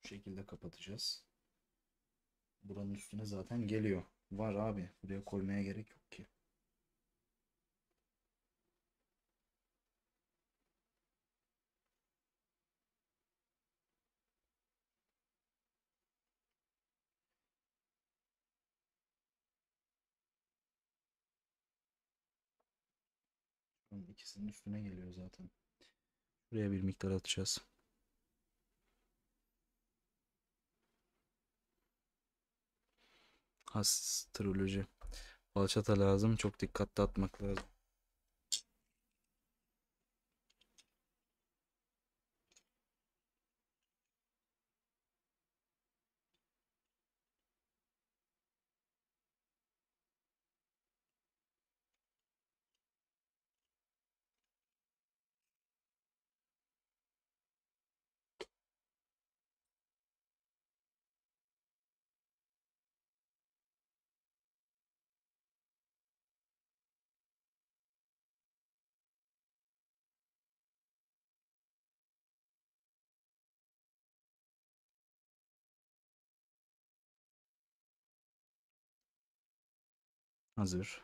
A: Bu şekilde kapatacağız. Buranın üstüne zaten geliyor. Var abi. Buraya koymaya gerek yok ki. ikisinin üstüne geliyor zaten. Buraya bir miktar atacağız. Astroloji. Falçata lazım. Çok dikkatli atmak lazım.
B: hazır.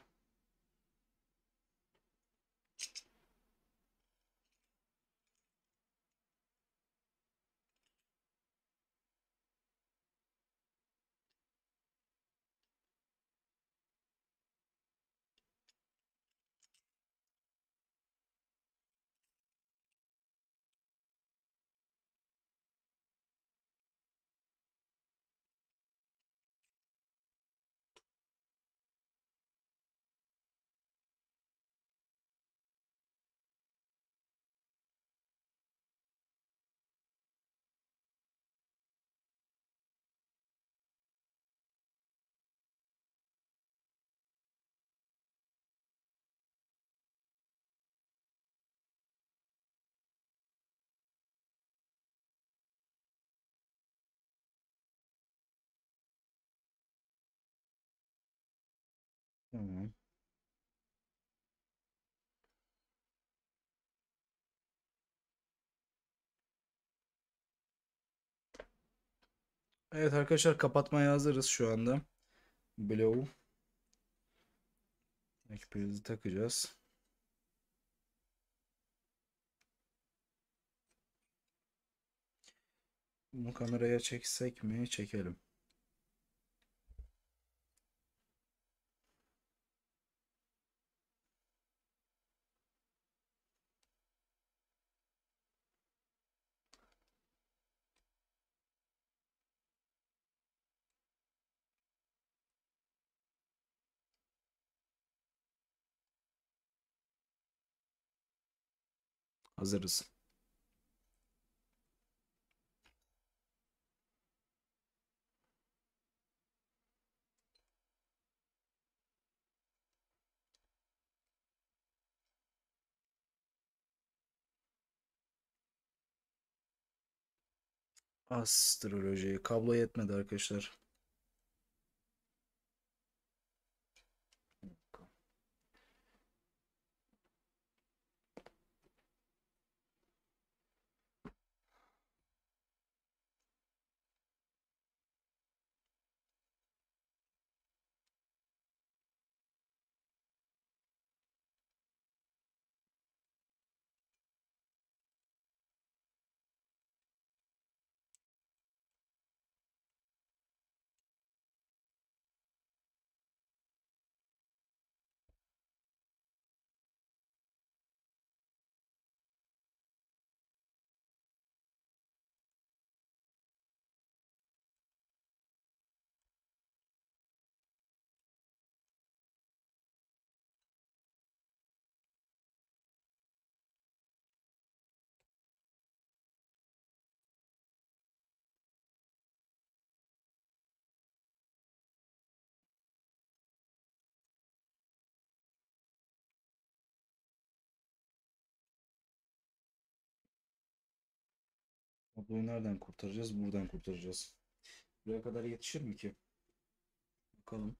C: Tamam.
A: Evet arkadaşlar kapatmaya hazırız şu anda. Blow. Ek takacağız. Bunu kameraya çeksek mi? Çekelim. Hazırız. Astroloji kablo yetmedi arkadaşlar. Kabloyu nereden kurtaracağız? Buradan kurtaracağız. Buraya kadar yetişir mi ki? Bakalım.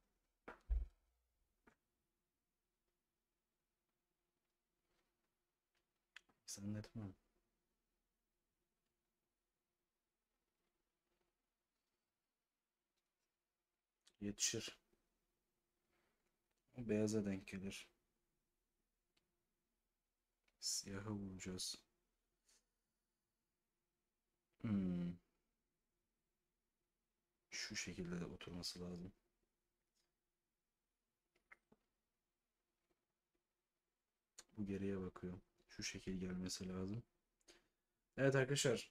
C: Zannetmem.
B: Yetişir. beyaza denk gelir. Siyaha vuracağız. Hmm. Şu şekilde de oturması
A: lazım. Bu geriye bakıyor. Şu şekil gelmesi lazım. Evet arkadaşlar.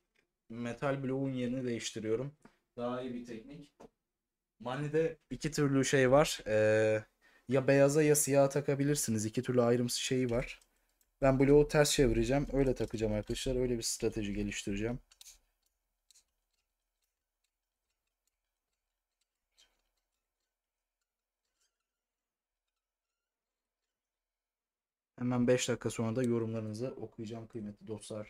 A: Metal bloğun yerini değiştiriyorum. Daha iyi bir teknik. Mani'de iki türlü şey var. Ee, ya beyaza ya siyaha takabilirsiniz. İki türlü ayrım şeyi var. Ben bloğu ters çevireceğim. Öyle takacağım arkadaşlar. Öyle bir strateji geliştireceğim. Hemen 5 dakika sonra da yorumlarınızı okuyacağım kıymetli dostlar.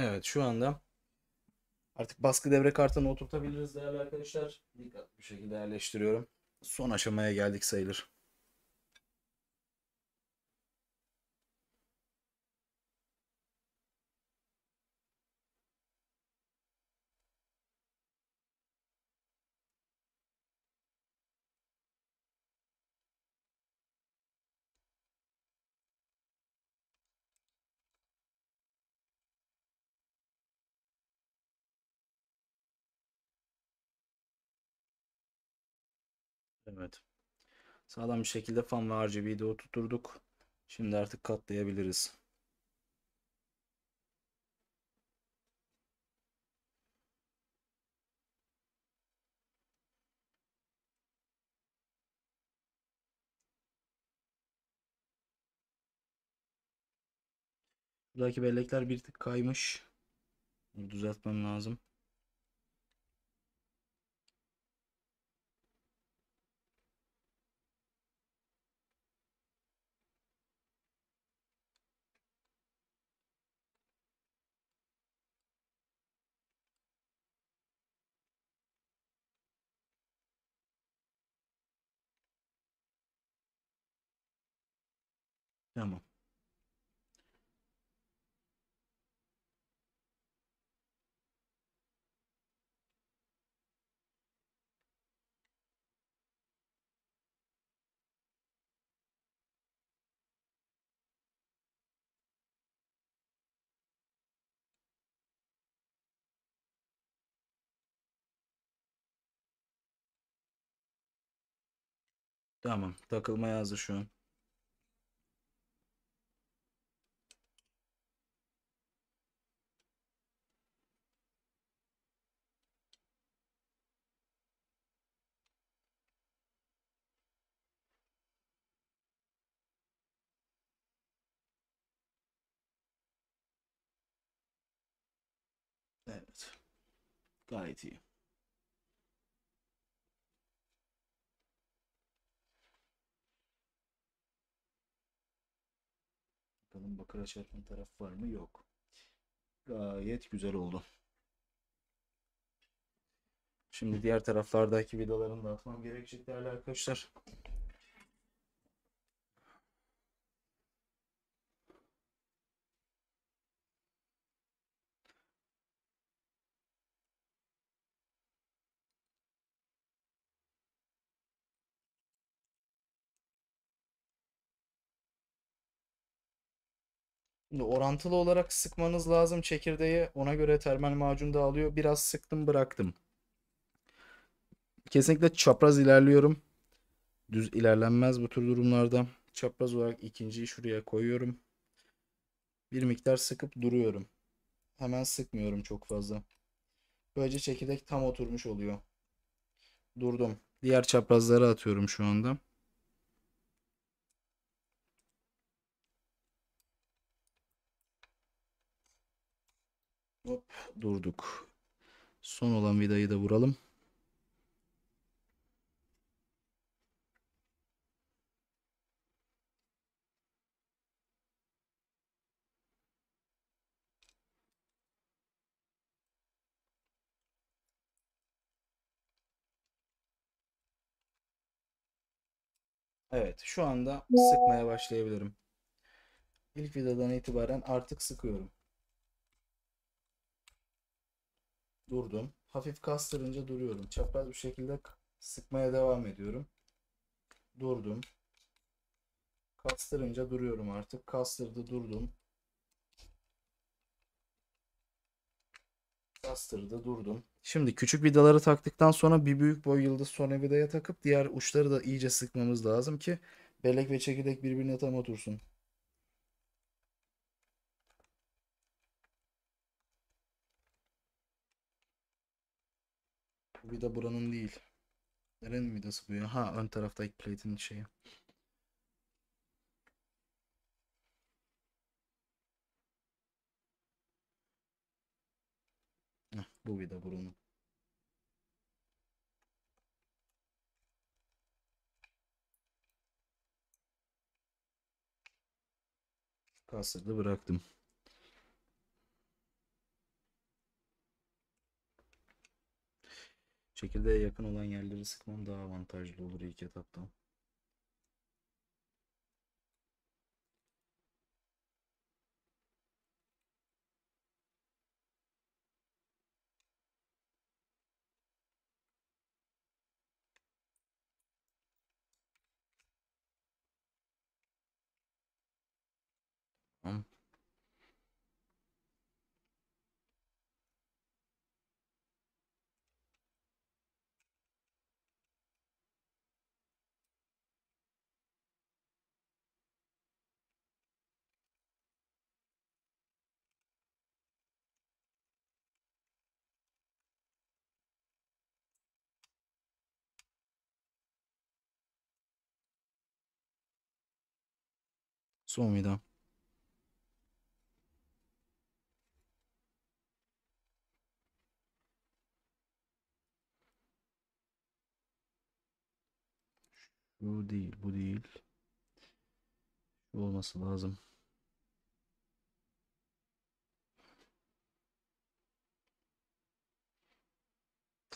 A: Evet şu anda artık baskı devre kartını oturtabiliriz değerli arkadaşlar. Dikkatli bir şekilde yerleştiriyorum. Son aşamaya geldik sayılır. görmedim. Sağlam bir şekilde fan ve RGB'yi de oturturduk. Şimdi artık katlayabiliriz. Buradaki bellekler bir tık kaymış. düzeltmem lazım. Tamam. Tamam. Takılmaya hazır şu an. Gayet iyi. Bakalım bakır açarken taraf var mı? Yok. Gayet güzel oldu. Şimdi diğer taraflardaki vidalarını da atmam gerekecek değerli arkadaşlar. Şimdi orantılı olarak sıkmanız lazım çekirdeği. Ona göre termal macun da alıyor. Biraz sıktım bıraktım. Kesinlikle çapraz ilerliyorum. Düz ilerlenmez bu tür durumlarda. Çapraz olarak ikinciyi şuraya koyuyorum. Bir miktar sıkıp duruyorum. Hemen sıkmıyorum çok fazla. Böylece çekirdek tam oturmuş oluyor. Durdum. Diğer çaprazları atıyorum şu anda. Hop durduk. Son olan vidayı da vuralım. Evet, şu anda sıkmaya başlayabilirim. İlk vidadan itibaren artık sıkıyorum. durdum. Hafif kastırınca duruyorum. Çapraz bir şekilde sıkmaya devam ediyorum. Durdum. Kastırınca duruyorum artık. Kastırdı durdum. Kastırdı durdum. Şimdi küçük vidaları taktıktan sonra bir büyük boy yıldız son vidaya takıp diğer uçları da iyice sıkmamız lazım ki bellek ve çekirdek birbirine tam otursun. Bu vida buranın değil. Nerenin vidası bu ya? Ha ön taraftaki plate'in şeyi. Heh, bu vida buranın. Kasırda bıraktım. Çekirdeğe yakın olan yerleri sıkmam daha avantajlı olur ilk etapta. Sumida.
B: Bu değil, bu değil. Şu olması lazım.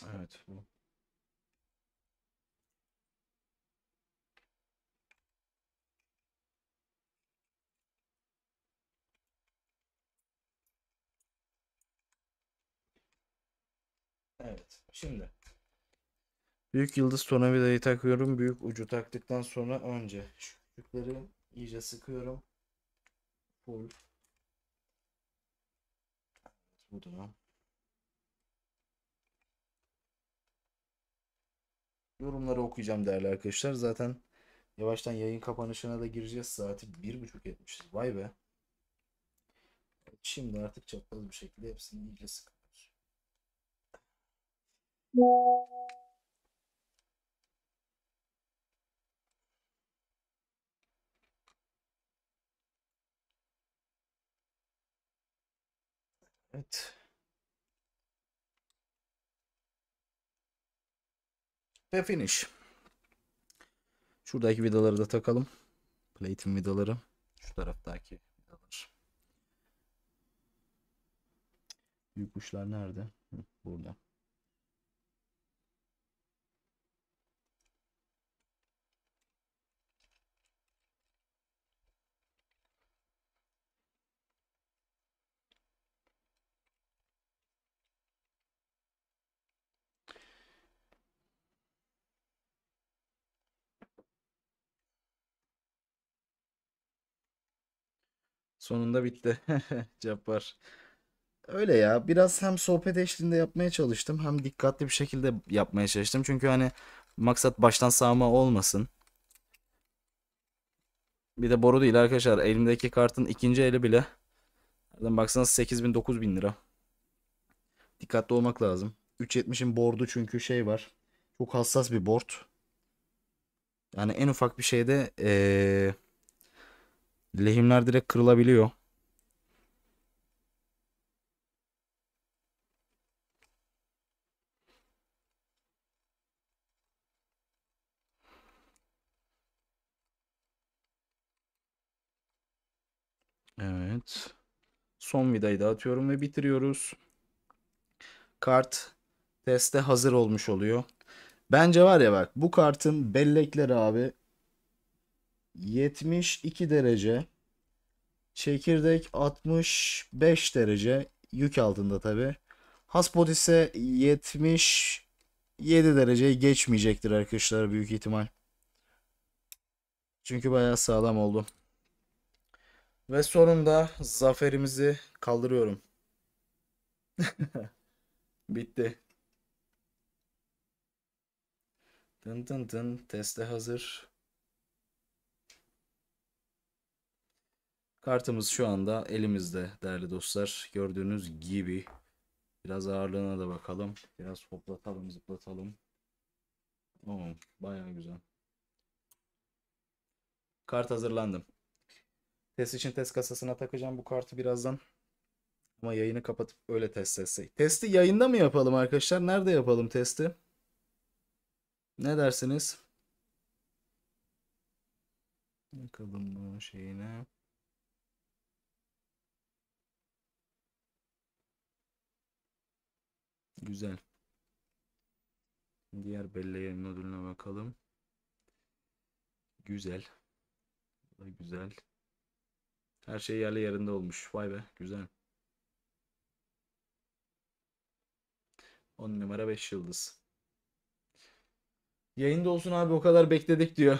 B: Evet bu. Evet. Şimdi.
A: Büyük yıldız tornavidayı takıyorum. Büyük ucu taktıktan sonra önce şu küçükleri iyice sıkıyorum. Full. Bu da. Yorumları okuyacağım değerli arkadaşlar. Zaten yavaştan yayın kapanışına da gireceğiz. Saati bir buçuk etmişiz. Vay be. Şimdi artık çapraz bir şekilde hepsini iyice sıkıyorum. Evet. Ve finish. Şuradaki vidaları da takalım. Plate'in vidaları. Şu taraftaki vidalar. Büyük uçlar nerede? Hı, burada. Sonunda bitti. Cabbar. [LAUGHS] Öyle ya. Biraz hem sohbet eşliğinde yapmaya çalıştım hem dikkatli bir şekilde yapmaya çalıştım. Çünkü hani maksat baştan sağma olmasın. Bir de boru değil arkadaşlar. Elimdeki kartın ikinci eli bile. Nereden baksanız 8 bin 9 bin lira. Dikkatli olmak lazım. 370'in bordu çünkü şey var. Çok hassas bir board. Yani en ufak bir şeyde ee, Lehimler direkt kırılabiliyor. Evet. Son vidayı da atıyorum ve bitiriyoruz. Kart teste hazır olmuş oluyor. Bence var ya bak bu kartın bellekleri abi 72 derece. Çekirdek 65 derece. Yük altında tabi. Haspod ise 77 dereceyi geçmeyecektir arkadaşlar büyük ihtimal. Çünkü bayağı sağlam oldu. Ve sonunda zaferimizi kaldırıyorum. [LAUGHS] Bitti. Tın tın tın teste hazır. Kartımız şu anda elimizde değerli dostlar. Gördüğünüz gibi. Biraz ağırlığına da bakalım. Biraz hoplatalım, zıplatalım. Oo, bayağı güzel. Kart hazırlandım. Test için test kasasına takacağım bu kartı birazdan. Ama yayını kapatıp öyle test etsek. Testi yayında mı yapalım arkadaşlar? Nerede yapalım testi? Ne dersiniz? Bakalım bu şeyine. Güzel. Diğer belleğe nodülüne bakalım. Güzel. Güzel. Her şey yerli yerinde olmuş. Vay be güzel. 10 numara 5 yıldız. Yayında olsun abi o kadar bekledik diyor.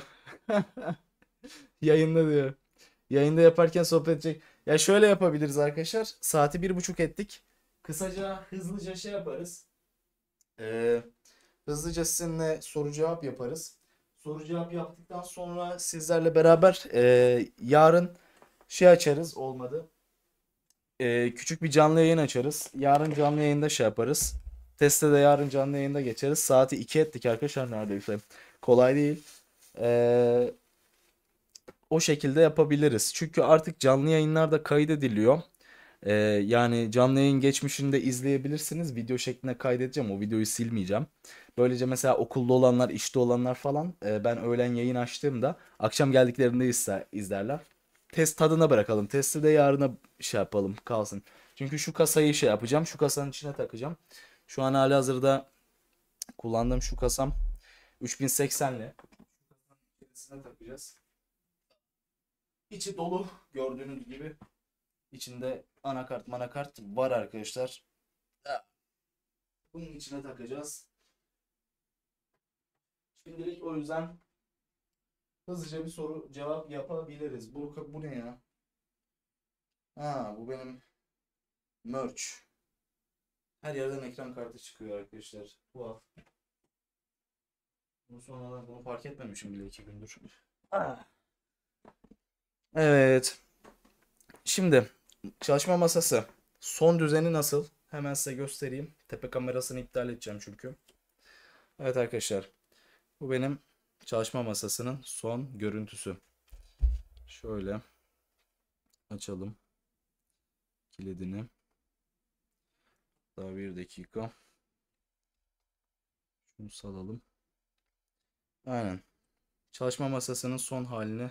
A: [LAUGHS] Yayında diyor. Yayında yaparken sohbet edecek. Ya şöyle yapabiliriz arkadaşlar. Saati bir buçuk ettik. Kısaca hızlıca şey yaparız. Ee, hızlıca sizinle soru cevap yaparız. Soru cevap yaptıktan sonra sizlerle beraber e, yarın şey açarız olmadı. E, küçük bir canlı yayın açarız. Yarın canlı yayında şey yaparız. Teste de yarın canlı yayında geçeriz. Saati 2 ettik arkadaşlar neredeyse. Kolay değil. Ee, o şekilde yapabiliriz. Çünkü artık canlı yayınlarda kaydediliyor. Ee, yani canlı yayın de izleyebilirsiniz. Video şeklinde kaydedeceğim. O videoyu silmeyeceğim. Böylece mesela okulda olanlar, işte olanlar falan e, ben öğlen yayın açtığımda akşam geldiklerinde izler, izlerler. Test tadına bırakalım. Testi de yarına şey yapalım kalsın. Çünkü şu kasayı şey yapacağım. Şu kasanın içine takacağım. Şu an hali hazırda kullandığım şu kasam 3080'li. içerisine takacağız. İçi dolu gördüğünüz gibi. İçinde Anakart manakart var arkadaşlar. Bunun içine takacağız. Şimdilik o yüzden hızlıca bir soru cevap yapabiliriz. Bu, bu ne ya? Ha bu benim merch. Her yerden ekran kartı çıkıyor arkadaşlar. Tuhaf. Bunu sonradan bunu fark etmemişim bile iki gündür. Ha. Ah. Evet. Şimdi Çalışma masası. Son düzeni nasıl? Hemen size göstereyim. Tepe kamerasını iptal edeceğim çünkü. Evet arkadaşlar. Bu benim çalışma masasının son görüntüsü. Şöyle açalım kilidini. Daha bir dakika. Şunu salalım. Aynen. Çalışma masasının son halini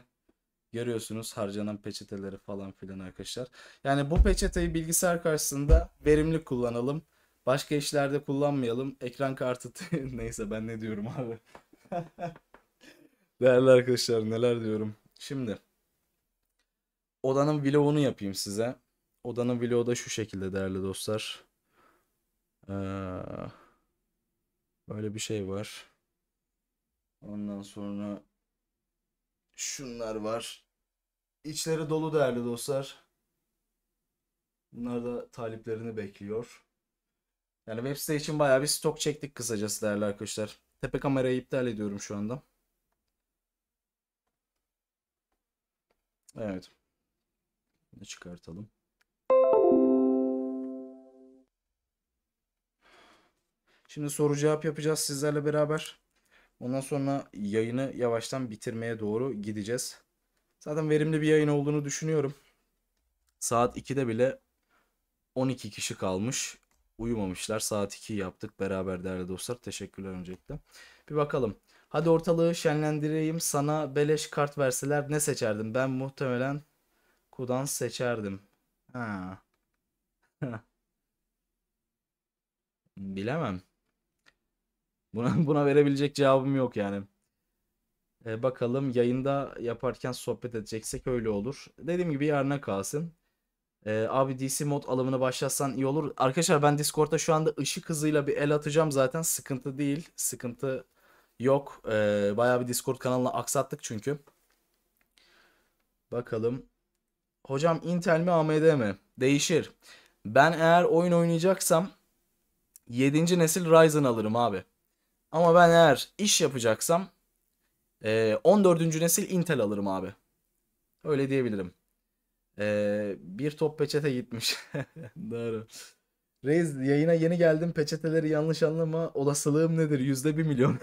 A: Görüyorsunuz harcanan peçeteleri falan filan arkadaşlar. Yani bu peçeteyi bilgisayar karşısında verimli kullanalım. Başka işlerde kullanmayalım. Ekran kartı [LAUGHS] neyse ben ne diyorum abi. [LAUGHS] Değerli arkadaşlar neler diyorum. Şimdi odanın vlogunu yapayım size. Odanın vlogu da şu şekilde değerli dostlar. Ee, böyle bir şey var. Ondan sonra Şunlar var. İçleri dolu değerli dostlar. Bunlar da taliplerini bekliyor. Yani web site için bayağı bir stok çektik kısacası değerli arkadaşlar. Tepe kamerayı iptal ediyorum şu anda. Evet. Bunu çıkartalım. Şimdi soru cevap yapacağız sizlerle beraber. Ondan sonra yayını yavaştan bitirmeye doğru gideceğiz. Zaten verimli bir yayın olduğunu düşünüyorum. Saat 2'de bile 12 kişi kalmış. Uyumamışlar. Saat 2 yaptık beraber değerli dostlar. Teşekkürler öncelikle. Bir bakalım. Hadi ortalığı şenlendireyim. Sana beleş kart verseler ne seçerdim? Ben muhtemelen kudan seçerdim. Ha. [LAUGHS] Bilemem. Buna, [LAUGHS] buna verebilecek cevabım yok yani. E, bakalım yayında yaparken sohbet edeceksek öyle olur. Dediğim gibi yarına kalsın. E, abi DC mod alımını başlatsan iyi olur. Arkadaşlar ben Discord'da şu anda ışık hızıyla bir el atacağım zaten. Sıkıntı değil. Sıkıntı yok. E, bayağı bir Discord kanalına aksattık çünkü. Bakalım. Hocam Intel mi AMD mi? Değişir. Ben eğer oyun oynayacaksam 7. nesil Ryzen alırım abi. Ama ben eğer iş yapacaksam 14. E, nesil Intel alırım abi. Öyle diyebilirim. Ee, bir top peçete gitmiş. [LAUGHS] Doğru. Reis yayına yeni geldim. Peçeteleri yanlış anlama. Olasılığım nedir? Yüzde bir milyon.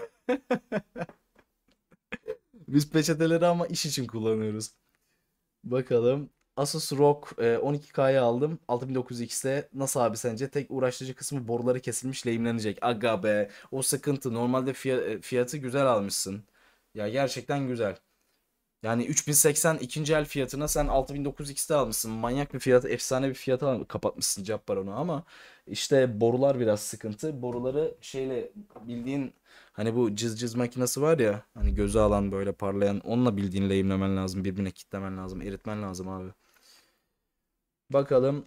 A: [LAUGHS] Biz peçeteleri ama iş için kullanıyoruz. Bakalım. Asus ROG 12K'yı e, aldım. 6900X'te nasıl abi sence? Tek uğraştırıcı kısmı boruları kesilmiş lehimlenecek. Aga be o sıkıntı. Normalde e, fiyatı güzel almışsın. Ya gerçekten güzel. Yani 3080 ikinci el fiyatına sen 6900X'te almışsın. Manyak bir fiyat, efsane bir fiyata kapatmışsın Cabbar onu ama işte borular biraz sıkıntı. Boruları şeyle bildiğin hani bu cız cız makinesi var ya hani göze alan böyle parlayan onunla bildiğin lehimlemen lazım. Birbirine kitlemen lazım, eritmen lazım abi. Bakalım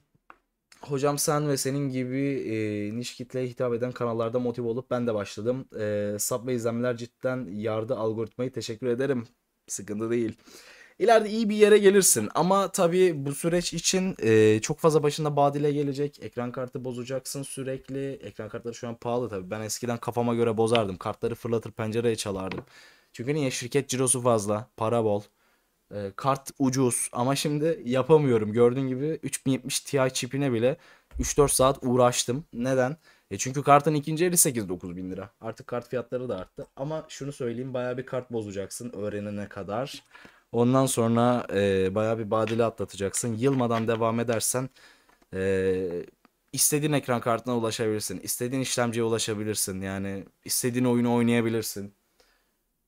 A: Hocam sen ve senin gibi e, niş kitleye hitap eden kanallarda motive olup ben de başladım. E, sub ve izlenmeler cidden yardı algoritmayı teşekkür ederim. Sıkıntı değil. İleride iyi bir yere gelirsin ama tabii bu süreç için e, çok fazla başında badile gelecek. Ekran kartı bozacaksın sürekli. Ekran kartları şu an pahalı tabii. Ben eskiden kafama göre bozardım. Kartları fırlatır pencereye çalardım. Çünkü niye? Şirket cirosu fazla. Para bol. E, kart ucuz ama şimdi yapamıyorum. Gördüğün gibi 3070 Ti çipine bile 3-4 saat uğraştım. Neden? E çünkü kartın ikinci eli 8-9 bin lira. Artık kart fiyatları da arttı. Ama şunu söyleyeyim bayağı bir kart bozacaksın öğrenene kadar. Ondan sonra e, bayağı bir badili atlatacaksın. Yılmadan devam edersen e, istediğin ekran kartına ulaşabilirsin. İstediğin işlemciye ulaşabilirsin. Yani istediğin oyunu oynayabilirsin.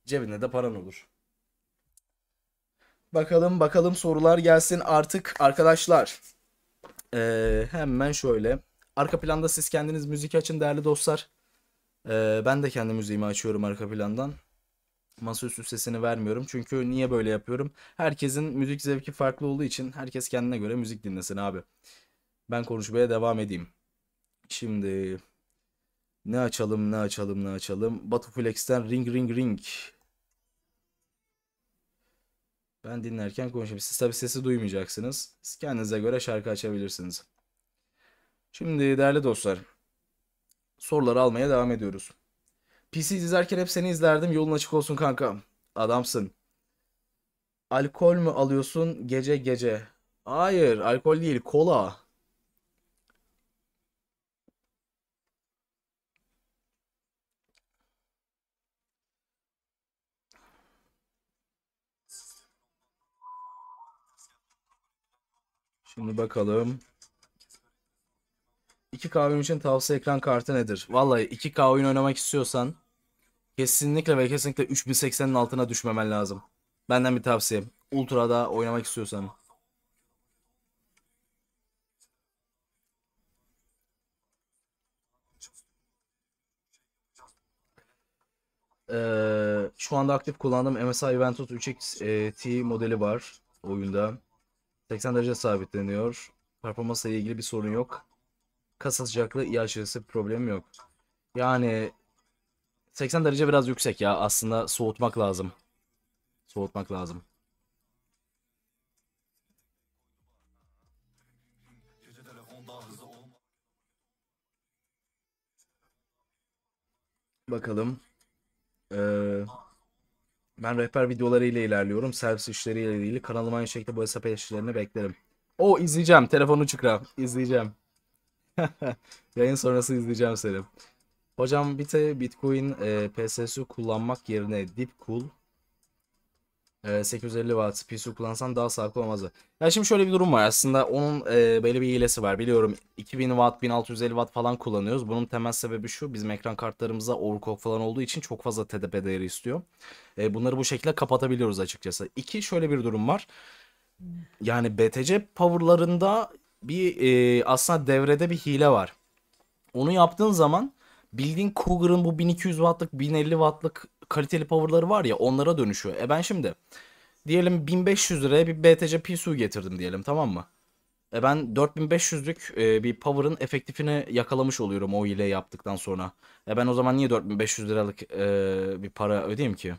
A: Cebinde de paran olur. Bakalım bakalım sorular gelsin artık arkadaşlar. Ee, hemen şöyle. Arka planda siz kendiniz müzik açın değerli dostlar. Ee, ben de kendi müziğimi açıyorum arka plandan. Masaüstü sesini vermiyorum. Çünkü niye böyle yapıyorum? Herkesin müzik zevki farklı olduğu için herkes kendine göre müzik dinlesin abi. Ben konuşmaya devam edeyim. Şimdi ne açalım ne açalım ne açalım. Batuflex'ten Ring Ring Ring ben dinlerken konuşayım. Siz tabii sesi duymayacaksınız. Siz kendinize göre şarkı açabilirsiniz. Şimdi değerli dostlar. Soruları almaya devam ediyoruz. PC izlerken hep seni izlerdim. Yolun açık olsun kanka. Adamsın. Alkol mü alıyorsun gece gece? Hayır alkol değil kola. Şimdi bakalım. 2K oyun için tavsiye ekran kartı nedir? Vallahi 2K oyun oynamak istiyorsan kesinlikle ve kesinlikle 3080'in altına düşmemen lazım. Benden bir tavsiye. Ultra'da oynamak istiyorsan. Ee, şu anda aktif kullandığım MSI Ventus 3X e, T modeli var oyunda. 80 derece sabitleniyor. Performansla ilgili bir sorun yok. Kasa sıcaklığı iyi aşırısı problem yok. Yani 80 derece biraz yüksek ya. Aslında soğutmak lazım. Soğutmak lazım. Bakalım. Ee, ben rehber videolarıyla ilerliyorum. Servis işleriyle ilgili. Kanalıma aynı şekilde bu hesap eleştirilerini beklerim. O izleyeceğim. Telefonu çıkra. İzleyeceğim. [LAUGHS] Yayın sonrası izleyeceğim seni. Hocam bir de Bitcoin e, PSS'ü kullanmak yerine Deep Cool. 850 watt PSU kullansan daha sağlıklı olmazdı. Ya şimdi şöyle bir durum var aslında onun e, böyle bir hilesi var biliyorum 2000 watt 1650 watt falan kullanıyoruz. Bunun temel sebebi şu bizim ekran kartlarımızda overclock falan olduğu için çok fazla TDP değeri istiyor. E, bunları bu şekilde kapatabiliyoruz açıkçası. İki şöyle bir durum var. Yani BTC powerlarında bir e, aslında devrede bir hile var. Onu yaptığın zaman bildiğin Cougar'ın bu 1200 wattlık 1050 wattlık kaliteli power'ları var ya onlara dönüşüyor. E ben şimdi diyelim 1500 liraya bir BTC PSU getirdim diyelim tamam mı? E ben 4500'lük e, bir power'ın efektifini yakalamış oluyorum o ile yaptıktan sonra. E ben o zaman niye 4500 liralık e, bir para ödeyeyim ki?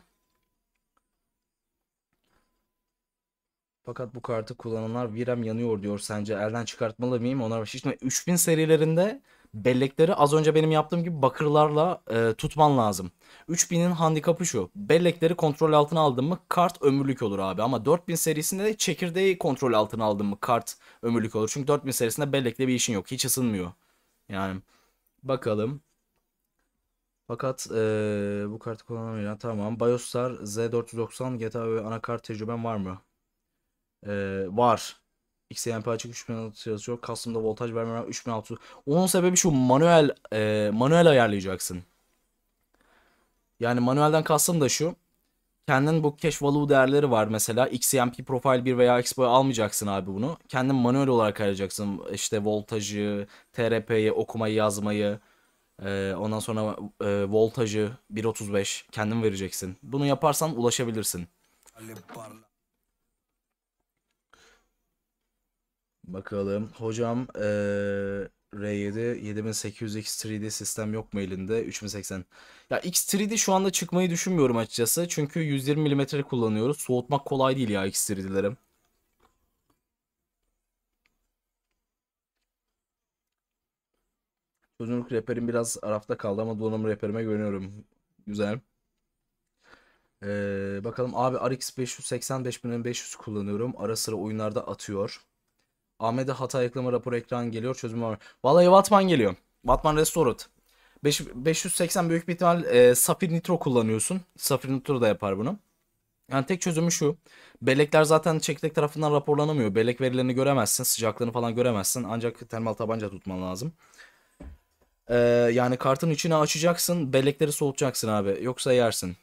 A: Fakat bu kartı kullananlar VRAM yanıyor diyor sence. Elden çıkartmalı mıyım? Onlar şimdi 3000 serilerinde Bellekleri az önce benim yaptığım gibi bakırlarla e, tutman lazım. 3000'in handikapı şu. Bellekleri kontrol altına aldın mı kart ömürlük olur abi. Ama 4000 serisinde de çekirdeği kontrol altına aldın mı kart ömürlük olur. Çünkü 4000 serisinde bellekle bir işin yok. Hiç ısınmıyor. Yani bakalım. Fakat ee, bu kartı kullanamıyorum. Tamam. Biostar Z490 GTA ve anakart tecrüben var mı? E, var. XMP açık 3600 yazıyor. Custom'da voltaj vermem 3600. Onun sebebi şu manuel e, manuel ayarlayacaksın. Yani manuelden kastım da şu. Kendin bu cache value değerleri var mesela. XMP profile 1 veya Expo almayacaksın abi bunu. Kendin manuel olarak ayarlayacaksın, İşte voltajı, TRP'yi, okumayı, yazmayı. E, ondan sonra e, voltajı 1.35 kendin vereceksin. Bunu yaparsan ulaşabilirsin. Bakalım. Hocam ee, R7 7800 3D sistem yok mu elinde? 3080. Ya X3D şu anda çıkmayı düşünmüyorum açıkçası. Çünkü 120 mm kullanıyoruz. Soğutmak kolay değil ya x 3 dlerim Çözünürlük reperim biraz arafta kaldı ama donanım reperime güveniyorum. Güzel. Ee, bakalım abi RX 580 5500 kullanıyorum. Ara sıra oyunlarda atıyor. Ahmet'e hata ekleme raporu ekran geliyor çözüm var. Vallahi Vatman geliyor. batman Restored. 5, 580 büyük bir ihtimal e, Safir Nitro kullanıyorsun. Safir Nitro da yapar bunu. Yani tek çözümü şu. Bellekler zaten çekirdek tarafından raporlanamıyor. Bellek verilerini göremezsin. Sıcaklığını falan göremezsin. Ancak termal tabanca tutman lazım. Ee, yani kartın içine açacaksın. Bellekleri soğutacaksın abi. Yoksa yersin.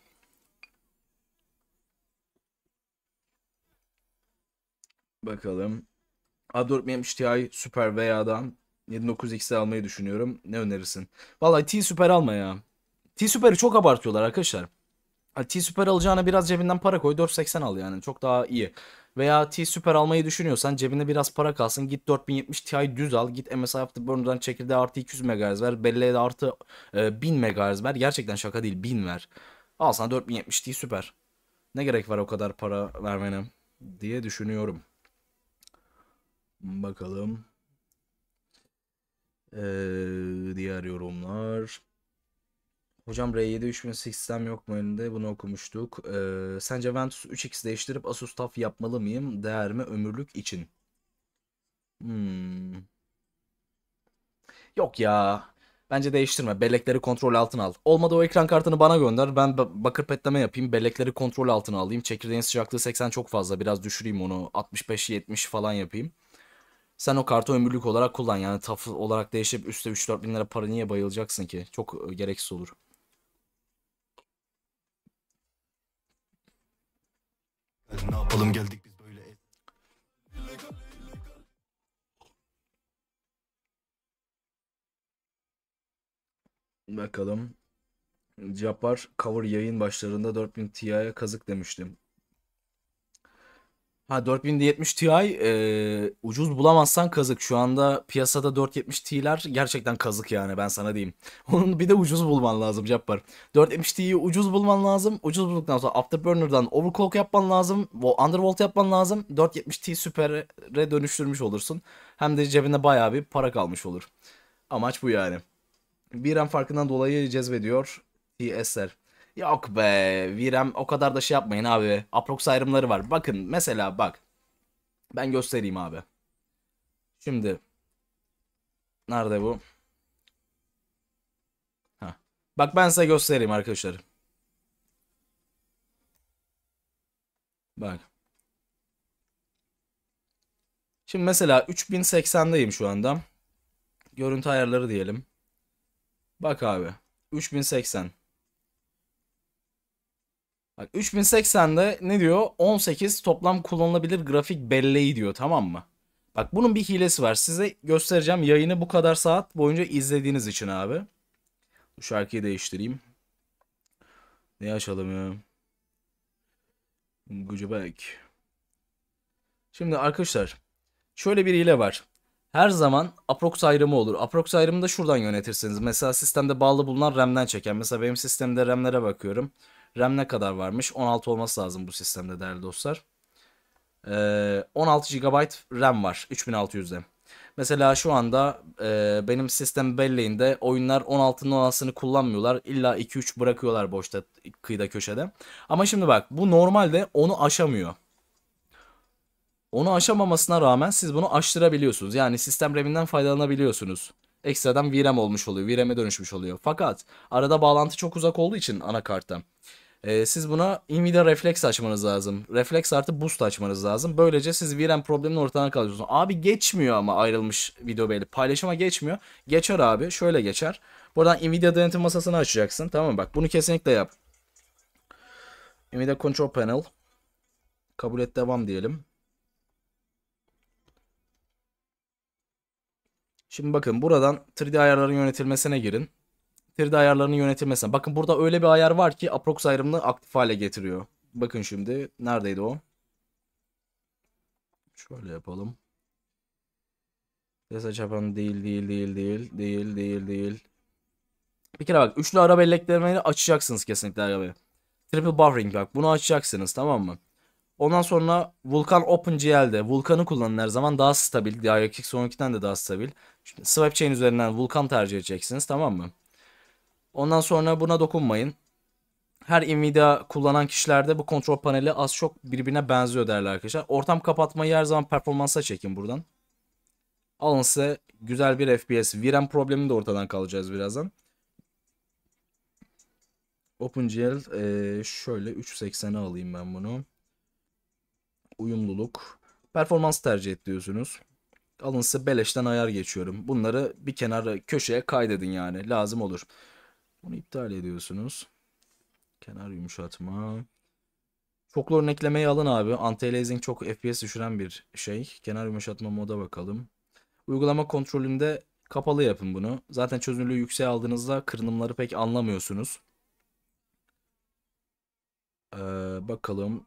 A: Bakalım. A4 MTI Super VA'dan 79X'i almayı düşünüyorum. Ne önerirsin? Vallahi T Super alma ya. T Super'i çok abartıyorlar arkadaşlar. T Super alacağına biraz cebinden para koy 480 al yani çok daha iyi. Veya T Super almayı düşünüyorsan cebinde biraz para kalsın git 4070 Ti düz al git MSI Afterburner'dan çekirdeği artı 200 MHz ver belleğe de artı e, 1000 MHz ver gerçekten şaka değil 1000 ver. Al sana 4070 Ti Super. Ne gerek var o kadar para vermene diye düşünüyorum. Bakalım. Ee, diğer yorumlar. Hocam R7 3008 sistem yok mu elinde? Bunu okumuştuk. Ee, sence Ventus 3X değiştirip Asus TUF yapmalı mıyım? Değer mi ömürlük için? Hmm. Yok ya. Bence değiştirme. Bellekleri kontrol altına al. Olmadı o ekran kartını bana gönder. Ben bakır petleme yapayım. Bellekleri kontrol altına alayım. Çekirdeğin sıcaklığı 80 çok fazla. Biraz düşüreyim onu. 65-70 falan yapayım. Sen o kartı ömürlük olarak kullan. Yani tafıl olarak değişip üstte 3-4 bin lira para niye bayılacaksın ki? Çok e, gereksiz olur. Ne yapalım geldik biz böyle. Bakalım. Japar cover yayın başlarında 4000 Ti'ye kazık demiştim. Ha 4070 Ti e, ucuz bulamazsan kazık. Şu anda piyasada 470 Ti'ler gerçekten kazık yani ben sana diyeyim. [LAUGHS] Onun bir de ucuz bulman lazım Cappar. 470 Ti'yi ucuz bulman lazım. Ucuz bulduktan sonra Afterburner'dan overclock yapman lazım. Undervolt yapman lazım. 470 Ti süper'e dönüştürmüş olursun. Hem de cebinde bayağı bir para kalmış olur. Amaç bu yani. Bir RAM farkından dolayı cezbediyor TSR. Yok be Virem o kadar da şey yapmayın abi. Aprox ayrımları var. Bakın mesela bak. Ben göstereyim abi. Şimdi. Nerede bu? Heh. Bak ben size göstereyim arkadaşlar. Bak. Şimdi mesela 3080'deyim şu anda. Görüntü ayarları diyelim. Bak abi. 3080. Bak 3080'de ne diyor? 18 toplam kullanılabilir grafik belleği diyor tamam mı? Bak bunun bir hilesi var. Size göstereceğim yayını bu kadar saat boyunca izlediğiniz için abi. Bu şarkıyı değiştireyim. Ne açalım ya? Gucubek. Şimdi arkadaşlar şöyle bir hile var. Her zaman aprox ayrımı olur. Aprox ayrımı da şuradan yönetirsiniz. Mesela sistemde bağlı bulunan RAM'den çeken. Mesela benim sistemde RAM'lere bakıyorum. RAM ne kadar varmış? 16 olması lazım bu sistemde değerli dostlar. Ee, 16 GB RAM var 3600'de. Mesela şu anda e, benim sistem belleğinde oyunlar 16'nın 16'sını kullanmıyorlar. İlla 2-3 bırakıyorlar boşta kıyıda köşede. Ama şimdi bak bu normalde onu aşamıyor. Onu aşamamasına rağmen siz bunu aştırabiliyorsunuz. Yani sistem RAM'inden faydalanabiliyorsunuz. Ekstradan VRAM olmuş oluyor. VRAM'e dönüşmüş oluyor. Fakat arada bağlantı çok uzak olduğu için anakartta. E, siz buna Nvidia Reflex açmanız lazım. Reflex artı Boost açmanız lazım. Böylece siz VRAM problemin ortadan kaldırıyorsunuz. Abi geçmiyor ama ayrılmış video belli. Paylaşıma geçmiyor. Geçer abi. Şöyle geçer. Buradan Nvidia denetim masasını açacaksın. Tamam mı? Bak bunu kesinlikle yap. Nvidia Control Panel. Kabul et devam diyelim. Şimdi bakın buradan 3D ayarların yönetilmesine girin. 3D ayarlarının yönetilmesine. Bakın burada öyle bir ayar var ki aprox ayrımını aktif hale getiriyor. Bakın şimdi neredeydi o? Şöyle yapalım. Ses açapan değil değil değil değil değil değil değil. Bir kere bak üçlü ara belleklerini açacaksınız kesinlikle abi. Triple buffering bak bunu açacaksınız tamam mı? Ondan sonra Vulkan OpenGL'de Vulkan'ı kullanın her zaman daha stabil. DirectX 12'den de daha stabil. Şimdi swap chain üzerinden Vulkan tercih edeceksiniz tamam mı? Ondan sonra buna dokunmayın. Her Nvidia kullanan kişilerde bu kontrol paneli az çok birbirine benziyor değerli arkadaşlar. Ortam kapatmayı her zaman performansa çekin buradan. Alın size güzel bir FPS. VRAM problemini de ortadan kalacağız birazdan. OpenGL e, şöyle 3.80'e alayım ben bunu. Uyumluluk. Performans tercih et diyorsunuz. Alın size beleşten ayar geçiyorum. Bunları bir kenara köşeye kaydedin yani lazım olur. Bunu iptal ediyorsunuz. Kenar yumuşatma. Çoklu örneklemeyi alın abi. Anti-aliasing çok FPS düşüren bir şey. Kenar yumuşatma moda bakalım. Uygulama kontrolünde kapalı yapın bunu. Zaten çözünürlüğü yüksek aldığınızda kırınımları pek anlamıyorsunuz. Ee, bakalım.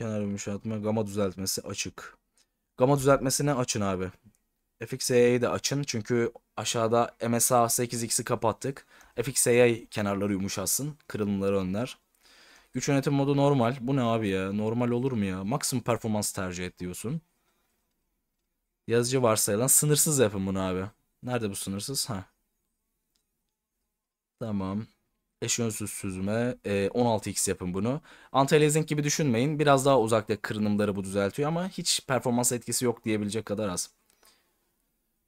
A: Kenar yumuşatma, gama düzeltmesi açık. Gama düzeltmesini açın abi. FXE'yi da açın çünkü aşağıda MSA 8x'i kapattık. FXAI kenarları yumuşasın. Kırılımları önler. Güç yönetim modu normal. Bu ne abi ya? Normal olur mu ya? Maksimum performans tercih et diyorsun. Yazıcı varsayılan sınırsız yapın bunu abi. Nerede bu sınırsız? Ha. Tamam. Eş yönsüz süzme. E, 16x yapın bunu. Anti-aliasing gibi düşünmeyin. Biraz daha uzakta kırınımları bu düzeltiyor ama hiç performans etkisi yok diyebilecek kadar az.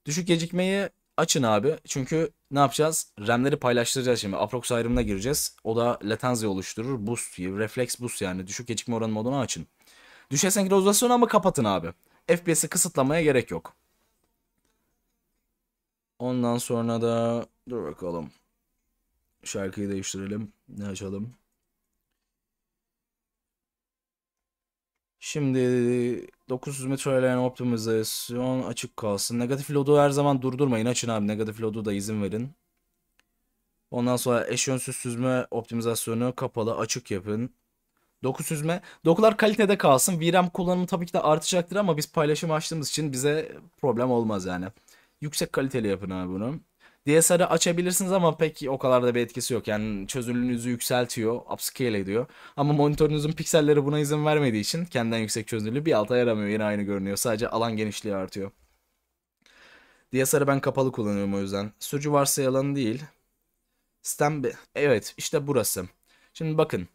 A: Düşük gecikmeyi açın abi. Çünkü ne yapacağız? RAM'leri paylaştıracağız şimdi. Aprox ayrımına gireceğiz. O da latency oluşturur. Boost, refleks boost yani. Düşük gecikme oranı modunu açın. Düşe senkronizasyonu ama kapatın abi. FPS'i kısıtlamaya gerek yok. Ondan sonra da dur bakalım. Şarkıyı değiştirelim. Ne açalım? Şimdi 900 metre ayarlayan optimizasyon açık kalsın. Negatif lodu her zaman durdurmayın. Açın abi negatif lodu da izin verin. Ondan sonra eşyonsuz süzme optimizasyonu kapalı açık yapın. Doku süzme. Dokular kalitede kalsın. VRAM kullanımı tabii ki de artacaktır ama biz paylaşım açtığımız için bize problem olmaz yani. Yüksek kaliteli yapın abi bunu. DSR'ı açabilirsiniz ama pek o kadar da bir etkisi yok. Yani çözünürlüğünüzü yükseltiyor, upscale ediyor. Ama monitörünüzün pikselleri buna izin vermediği için kendinden yüksek çözünürlüğü bir alta yaramıyor. Yine aynı görünüyor. Sadece alan genişliği artıyor. DSR'ı ben kapalı kullanıyorum o yüzden. Sürücü varsa yalan değil. Stem, evet işte burası. Şimdi bakın.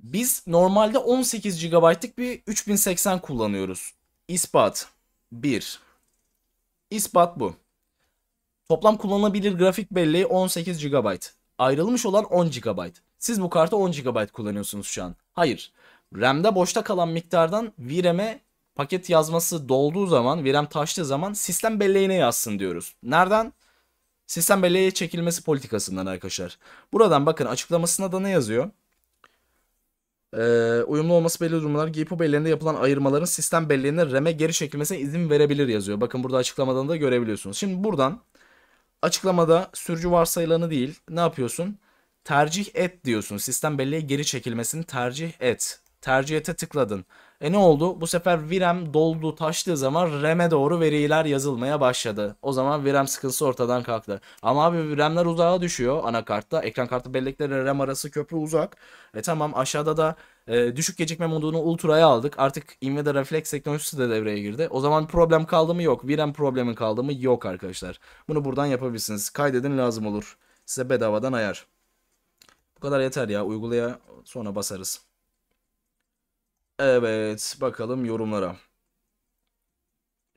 A: Biz normalde 18 GB'lık bir 3080 kullanıyoruz. İspat 1. İspat bu. Toplam kullanılabilir grafik belleği 18 GB. Ayrılmış olan 10 GB. Siz bu karta 10 GB kullanıyorsunuz şu an. Hayır. RAM'de boşta kalan miktardan VRAM'e paket yazması dolduğu zaman, VRAM taştığı zaman sistem belleğine yazsın diyoruz. Nereden? Sistem belleğe çekilmesi politikasından arkadaşlar. Buradan bakın açıklamasına da ne yazıyor? Ee, uyumlu olması belli durumlar GPU belleğinde yapılan ayırmaların sistem belleğine RAM'e geri çekilmesine izin verebilir yazıyor. Bakın burada açıklamadan da görebiliyorsunuz. Şimdi buradan Açıklamada sürücü varsayılanı değil. Ne yapıyorsun? Tercih et diyorsun. Sistem belleğe geri çekilmesini tercih et. Tercih ete tıkladın. E ne oldu? Bu sefer VRAM doldu taştığı zaman RAM'e doğru veriler yazılmaya başladı. O zaman VRAM sıkıntısı ortadan kalktı. Ama abi RAM'ler uzağa düşüyor anakartta. Ekran kartı bellekleri RAM arası köprü uzak. E tamam aşağıda da e, düşük gecikme modunu Ultra'ya aldık. Artık Invader Reflex teknolojisi de devreye girdi. O zaman problem kaldı mı? Yok. VRAM problemi kaldı mı? Yok arkadaşlar. Bunu buradan yapabilirsiniz. Kaydedin lazım olur. Size bedavadan ayar. Bu kadar yeter ya. Uygulaya sonra basarız. Evet. Bakalım yorumlara.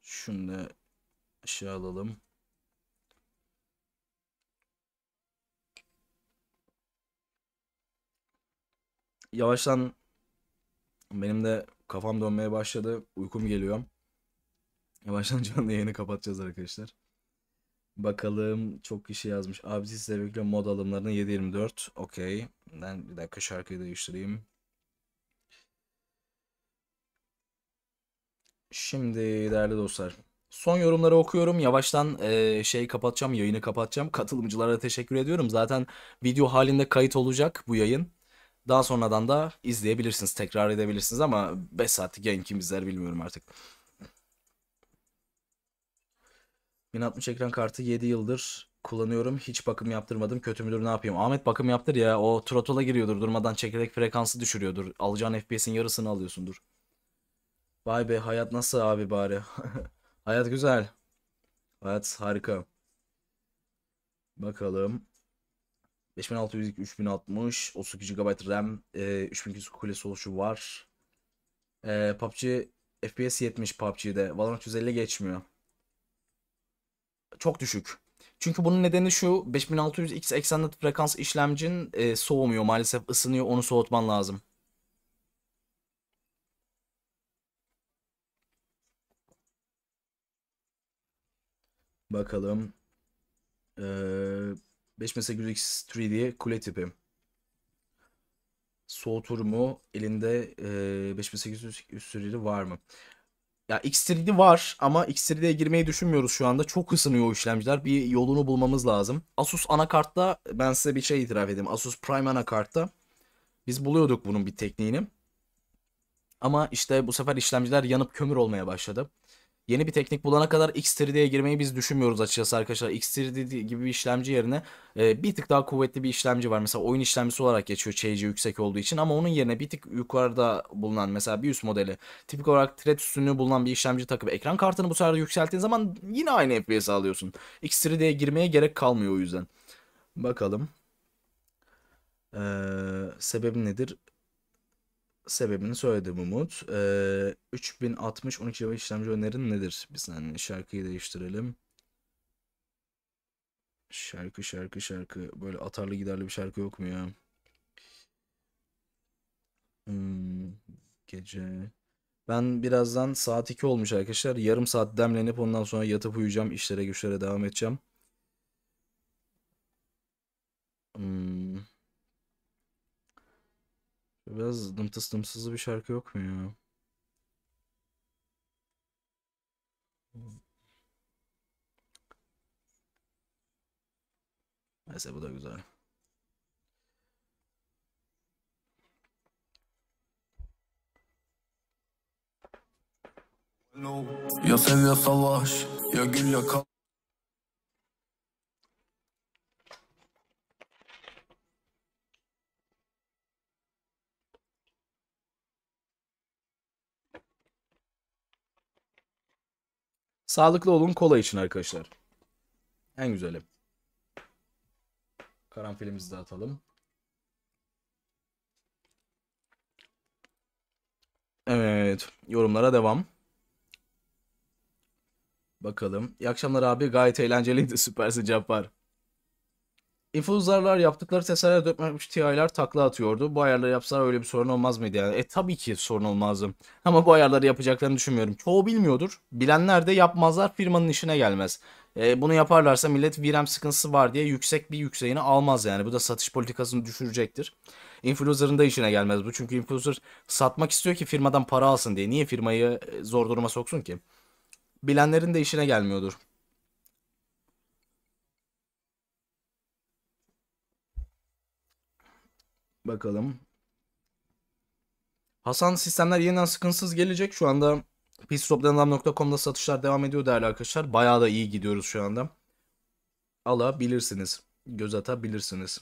A: Şunu da aşağı alalım. yavaştan benim de kafam dönmeye başladı. Uykum geliyor. Yavaştan canlı yayını kapatacağız arkadaşlar. Bakalım çok kişi yazmış. Abi siz sebeple mod alımlarını 7.24. Okey. Ben bir dakika şarkıyı değiştireyim. Şimdi değerli dostlar. Son yorumları okuyorum. Yavaştan e, şey kapatacağım, yayını kapatacağım. Katılımcılara teşekkür ediyorum. Zaten video halinde kayıt olacak bu yayın. Daha sonradan da izleyebilirsiniz, tekrar edebilirsiniz ama 5 saatlik yayın kim izler bilmiyorum artık. 1060 ekran kartı 7 yıldır kullanıyorum. Hiç bakım yaptırmadım. Kötü müdür ne yapayım? Ahmet bakım yaptır ya. O trotola giriyordur. Durmadan çekirdek frekansı düşürüyordur. Alacağın FPS'in yarısını alıyorsundur. Vay be hayat nasıl abi bari? [LAUGHS] hayat güzel. Hayat harika. Bakalım. 5600 3060 32 GB RAM e, 3200 kule soluşu var. E, PUBG FPS 70 PUBG'de. Valorant 150 geçmiyor. Çok düşük. Çünkü bunun nedeni şu 5600 X eksenli frekans işlemcin e, soğumuyor maalesef ısınıyor onu soğutman lazım. Bakalım. Ee, 5800X 3D kule tipi. Soğutur mu? Elinde e, 5800 3D var mı? Ya X3D var ama X3D'ye girmeyi düşünmüyoruz şu anda. Çok ısınıyor o işlemciler. Bir yolunu bulmamız lazım. Asus anakartta ben size bir şey itiraf edeyim. Asus Prime anakartta biz buluyorduk bunun bir tekniğini. Ama işte bu sefer işlemciler yanıp kömür olmaya başladı yeni bir teknik bulana kadar X3D'ye girmeyi biz düşünmüyoruz açıkçası arkadaşlar. X3D gibi bir işlemci yerine e, bir tık daha kuvvetli bir işlemci var. Mesela oyun işlemcisi olarak geçiyor çeyici yüksek olduğu için ama onun yerine bir tık yukarıda bulunan mesela bir üst modeli tipik olarak thread üstünlüğü bulunan bir işlemci takıp ekran kartını bu sefer yükselttiğin zaman yine aynı FPS alıyorsun. X3D'ye girmeye gerek kalmıyor o yüzden. Bakalım. Ee, sebebi nedir? sebebini söyledim Umut. Ee, 3060 12 GB işlemci önerin nedir? biz hani şarkıyı değiştirelim. Şarkı şarkı şarkı. Böyle atarlı giderli bir şarkı yok mu ya? Hmm, gece. Ben birazdan saat 2 olmuş arkadaşlar. Yarım saat demlenip ondan sonra yatıp uyuyacağım. İşlere güçlere devam edeceğim. Hmm. Biraz dımtıs dımsızı bir şarkı yok mu ya?
B: Neyse bu da güzel. Ya sev ya savaş, ya gül ya kal.
A: Sağlıklı olun kola için arkadaşlar. En güzeli. Karanfilimizi de atalım. Evet. Yorumlara devam. Bakalım. İyi akşamlar abi. Gayet eğlenceliydi. [LAUGHS] Süpersin Cappar infuzarlar yaptıkları testlerle dökmemiş TI'ler takla atıyordu. Bu ayarları yapsalar öyle bir sorun olmaz mıydı yani? E tabii ki sorun olmazdı. [LAUGHS] Ama bu ayarları yapacaklarını düşünmüyorum. Çoğu bilmiyordur. Bilenler de yapmazlar firmanın işine gelmez. E, bunu yaparlarsa millet VRAM sıkıntısı var diye yüksek bir yükseğini almaz yani. Bu da satış politikasını düşürecektir. Influencer'ın da işine gelmez bu. Çünkü influencer satmak istiyor ki firmadan para alsın diye. Niye firmayı e, zor duruma soksun ki? Bilenlerin de işine gelmiyordur. Bakalım. Hasan sistemler yeniden sıkıntısız gelecek. Şu anda pistoplanam.com'da satışlar devam ediyor değerli arkadaşlar. Bayağı da iyi gidiyoruz şu anda. Alabilirsiniz. Göz atabilirsiniz.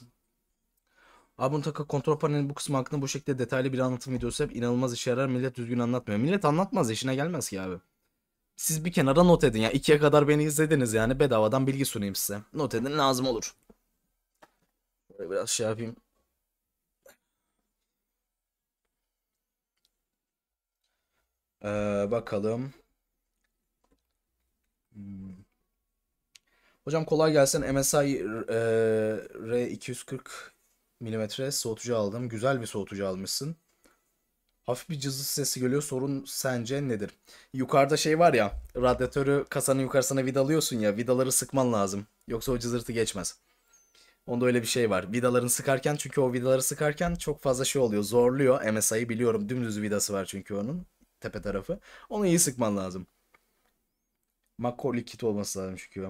A: Abuntaka kontrol panelinin bu kısmı hakkında bu şekilde detaylı bir anlatım videosu hep inanılmaz işe yarar. Millet düzgün anlatmıyor. Millet anlatmaz işine gelmez ki abi. Siz bir kenara not edin ya. ikiye kadar beni izlediniz yani bedavadan bilgi sunayım size. Not edin lazım olur. Böyle biraz şey yapayım. Ee, bakalım. Hmm. Hocam kolay gelsin. MSI e, R240 mm soğutucu aldım. Güzel bir soğutucu almışsın. Hafif bir cızız sesi geliyor. Sorun sence nedir? Yukarıda şey var ya, radyatörü kasanın yukarısına vidalıyorsun ya, vidaları sıkman lazım. Yoksa o cızırtı geçmez. Onda öyle bir şey var. Vidalarını sıkarken çünkü o vidaları sıkarken çok fazla şey oluyor. Zorluyor MSI'yi biliyorum. Dümdüz vidası var çünkü onun tepe tarafı. Onu iyi sıkman lazım. Macaulay kit olması lazım çünkü.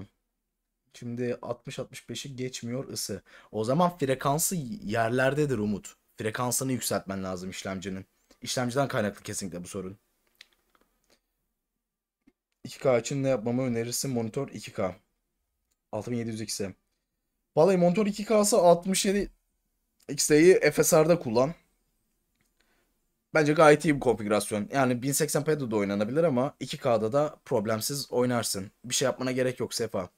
A: Şimdi 60-65'i geçmiyor ısı. O zaman frekansı yerlerdedir Umut. Frekansını yükseltmen lazım işlemcinin. İşlemciden kaynaklı kesinlikle bu sorun. 2K için ne yapmamı önerirsin? Monitör 2K. 6700 XE. Vallahi monitör 2K'sı 67 X'i FSR'da kullan. Bence gayet iyi bir konfigürasyon. Yani 1080p'de de oynanabilir ama 2K'da da problemsiz oynarsın. Bir şey yapmana gerek yok Sefa.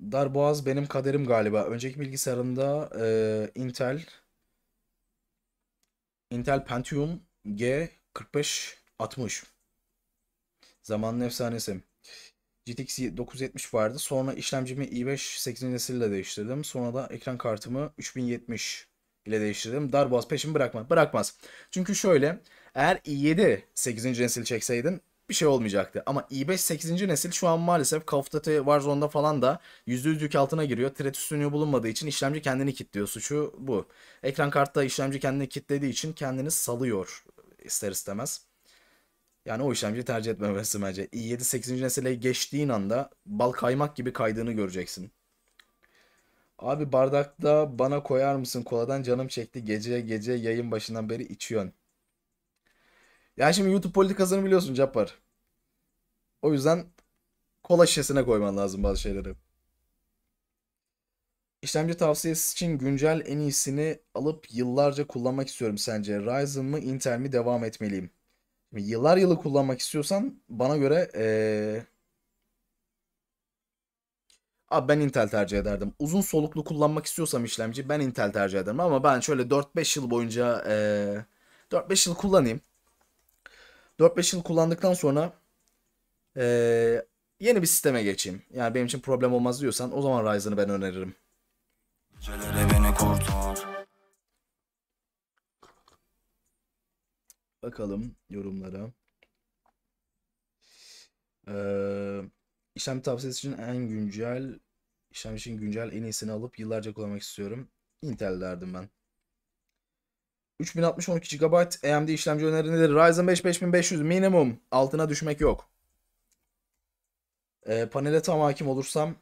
A: Darboğaz benim kaderim galiba. Önceki bilgisayarında e, Intel Intel Pentium G4560 zamanın efsanesi. GTX 970 vardı. Sonra işlemcimi i5 8. nesille değiştirdim. Sonra da ekran kartımı 3070 ile değiştirdim. Darboğaz peşimi bırakma, bırakmaz. Çünkü şöyle eğer i7 8. nesil çekseydin bir şey olmayacaktı. Ama i5 8. nesil şu an maalesef Call of Duty Warzone'da falan da %100 yük altına giriyor. Threat üstünlüğü bulunmadığı için işlemci kendini kilitliyor. Suçu bu. Ekran kartta işlemci kendini kilitlediği için kendini salıyor ister istemez. Yani o işlemciyi tercih etmemesi bence. i7 8. nesile geçtiğin anda bal kaymak gibi kaydığını göreceksin. Abi bardakta bana koyar mısın koladan canım çekti gece gece yayın başından beri içiyorsun. Ya şimdi YouTube politikasını biliyorsun Cappar. O yüzden kola şişesine koyman lazım bazı şeyleri. İşlemci tavsiyesi için güncel en iyisini alıp yıllarca kullanmak istiyorum sence. Ryzen mı Intel mi devam etmeliyim? Yıllar yılı kullanmak istiyorsan bana göre ee, Abi ben Intel tercih ederdim. Uzun soluklu kullanmak istiyorsam işlemci ben Intel tercih ederim. Ama ben şöyle 4-5 yıl boyunca e, 4-5 yıl kullanayım. 4-5 yıl kullandıktan sonra e, yeni bir sisteme geçeyim. Yani benim için problem olmaz diyorsan o zaman Ryzen'ı ben öneririm. Bakalım yorumlara. Eee... İşlem tavsiyesi için en güncel, işlem için güncel en iyisini alıp yıllarca kullanmak istiyorum. Intel derdim ben. 3060 12 GB AMD işlemci önerileri Ryzen 5 5500 minimum. Altına düşmek yok. E, panele tam hakim olursam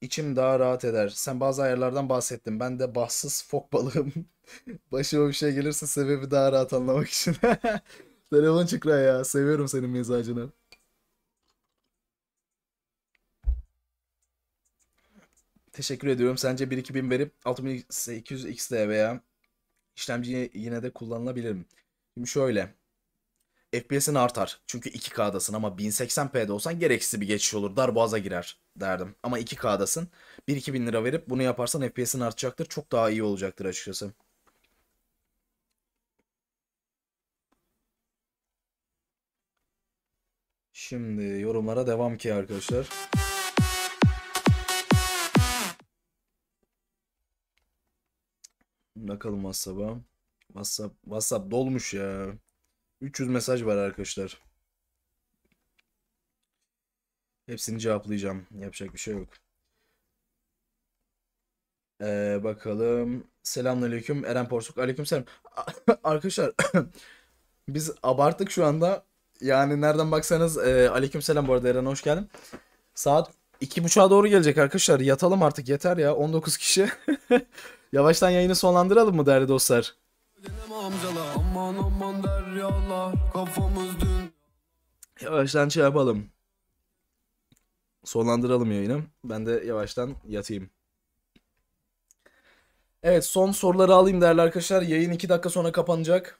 A: içim daha rahat eder. Sen bazı ayarlardan bahsettin. Ben de bahtsız fok [LAUGHS] balığım. Başıma bir şey gelirse sebebi daha rahat anlamak için. [LAUGHS] Telefon çıkra ya. Seviyorum senin mizacını. Teşekkür ediyorum. Sence 1 2000 verip 6800 XT veya işlemci yine de kullanılabilir mi? Şimdi şöyle. FPS'in artar. Çünkü 2K'dasın ama 1080p'de olsan gereksiz bir geçiş olur. dar Darboğaza girer derdim. Ama 2K'dasın. 1-2000 lira verip bunu yaparsan FPS'in artacaktır. Çok daha iyi olacaktır açıkçası. Şimdi yorumlara devam ki arkadaşlar. Bakalım WhatsApp'a. WhatsApp, WhatsApp dolmuş ya. 300 mesaj var arkadaşlar. Hepsini cevaplayacağım. Yapacak bir şey yok. Ee, bakalım. Selamünaleyküm. Eren Porsuk. Aleykümselam. [LAUGHS] arkadaşlar [CLEARS THROAT] biz abarttık şu anda. Yani nereden baksanız e, aleykümselam bu arada Eren hoş geldin. Saat İki buçuğa doğru gelecek arkadaşlar. Yatalım artık yeter ya. 19 kişi. [LAUGHS] Yavaştan yayını sonlandıralım mı değerli dostlar? Yavaştan şey yapalım. Sonlandıralım yayını. Ben de yavaştan yatayım. Evet son soruları alayım değerli arkadaşlar. Yayın 2 dakika sonra kapanacak.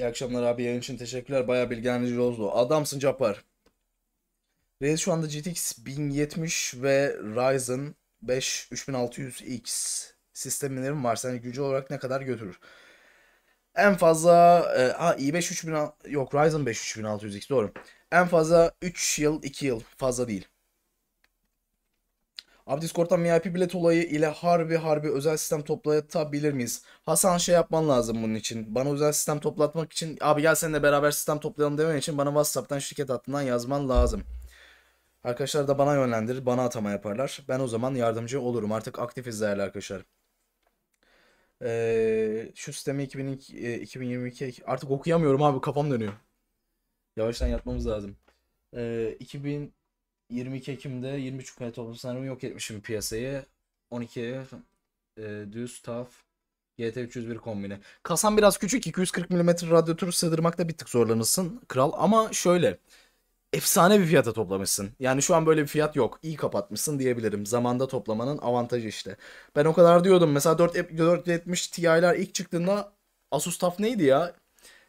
A: İyi akşamlar abi yayın için teşekkürler. Bayağı bilgilendirici oldu. Adamsın Japar. Reis şu anda GTX 1070 ve Ryzen 5 3600X sistemlerim var. Seni gücü olarak ne kadar götürür? En fazla e, ha, i5 3000 yok Ryzen 5 3600X doğru. En fazla 3 yıl 2 yıl fazla değil. Abi Discord'dan VIP bilet olayı ile harbi harbi özel sistem toplatabilir miyiz? Hasan şey yapman lazım bunun için. Bana özel sistem toplatmak için abi gel seninle beraber sistem toplayalım demen için bana WhatsApp'tan şirket hattından yazman lazım. Arkadaşlar da bana yönlendirir, bana atama yaparlar. Ben o zaman yardımcı olurum. Artık aktifiz değerli arkadaşlar. Ee, şu sistemi 2022 e, artık okuyamıyorum abi kafam dönüyor. Yavaştan yatmamız lazım. Ee, 2000 22 Ekim'de 23 ay toplam sanırım yok etmişim piyasayı. 12 e, düz taf GT301 kombini. Kasan biraz küçük 240 mm radyatörü sığdırmakta bir tık zorlanırsın kral ama şöyle efsane bir fiyata toplamışsın. Yani şu an böyle bir fiyat yok. İyi kapatmışsın diyebilirim. Zamanda toplamanın avantajı işte. Ben o kadar diyordum. Mesela 470 Ti'ler ilk çıktığında Asus TUF neydi ya?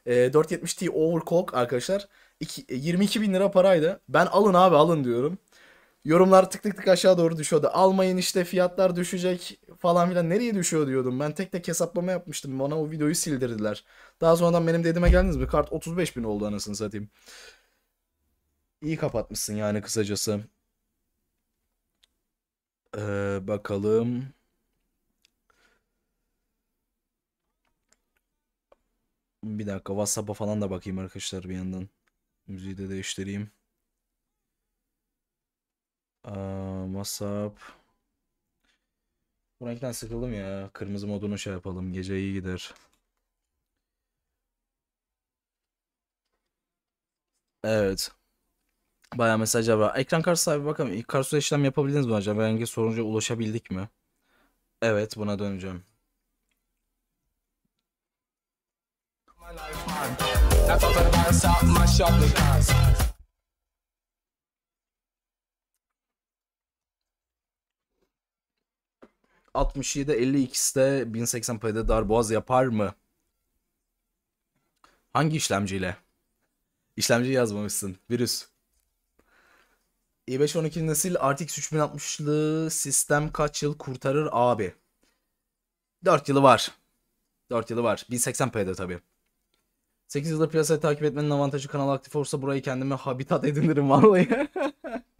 A: E, 470 Ti overclock arkadaşlar iki, 22 e, bin lira paraydı. Ben alın abi alın diyorum. Yorumlar tık tık tık aşağı doğru düşüyordu. Almayın işte fiyatlar düşecek falan filan. Nereye düşüyor diyordum. Ben tek tek hesaplama yapmıştım. Bana o videoyu sildirdiler. Daha sonradan benim dedime geldiniz mi? Kart 35 bin oldu anasını satayım. İyi kapatmışsın yani kısacası. Ee, bakalım. Bir dakika WhatsApp'a falan da bakayım arkadaşlar bir yandan. Müziği de değiştireyim. Aa, masap. Bu renkten sıkıldım ya. Kırmızı modunu şey yapalım. Gece iyi gider. Evet. Baya mesaj var. Ekran kartı sahibi bakalım. İlk kartı işlem yapabildiniz mi acaba? Hangi sorunca ulaşabildik mi? Evet buna döneceğim.
B: My life,
A: 67 50x'te 1080p'de darboğaz yapar mı? Hangi işlemciyle? İşlemci yazmamışsın. Virüs. i5 12. nesil RTX 3060'lı sistem kaç yıl kurtarır abi? 4 yılı var. 4 yılı var. 1080p'de tabii. 8 yıldır piyasayı takip etmenin avantajı kanal aktif olursa burayı kendime habitat [LAUGHS] edinirim vallahi.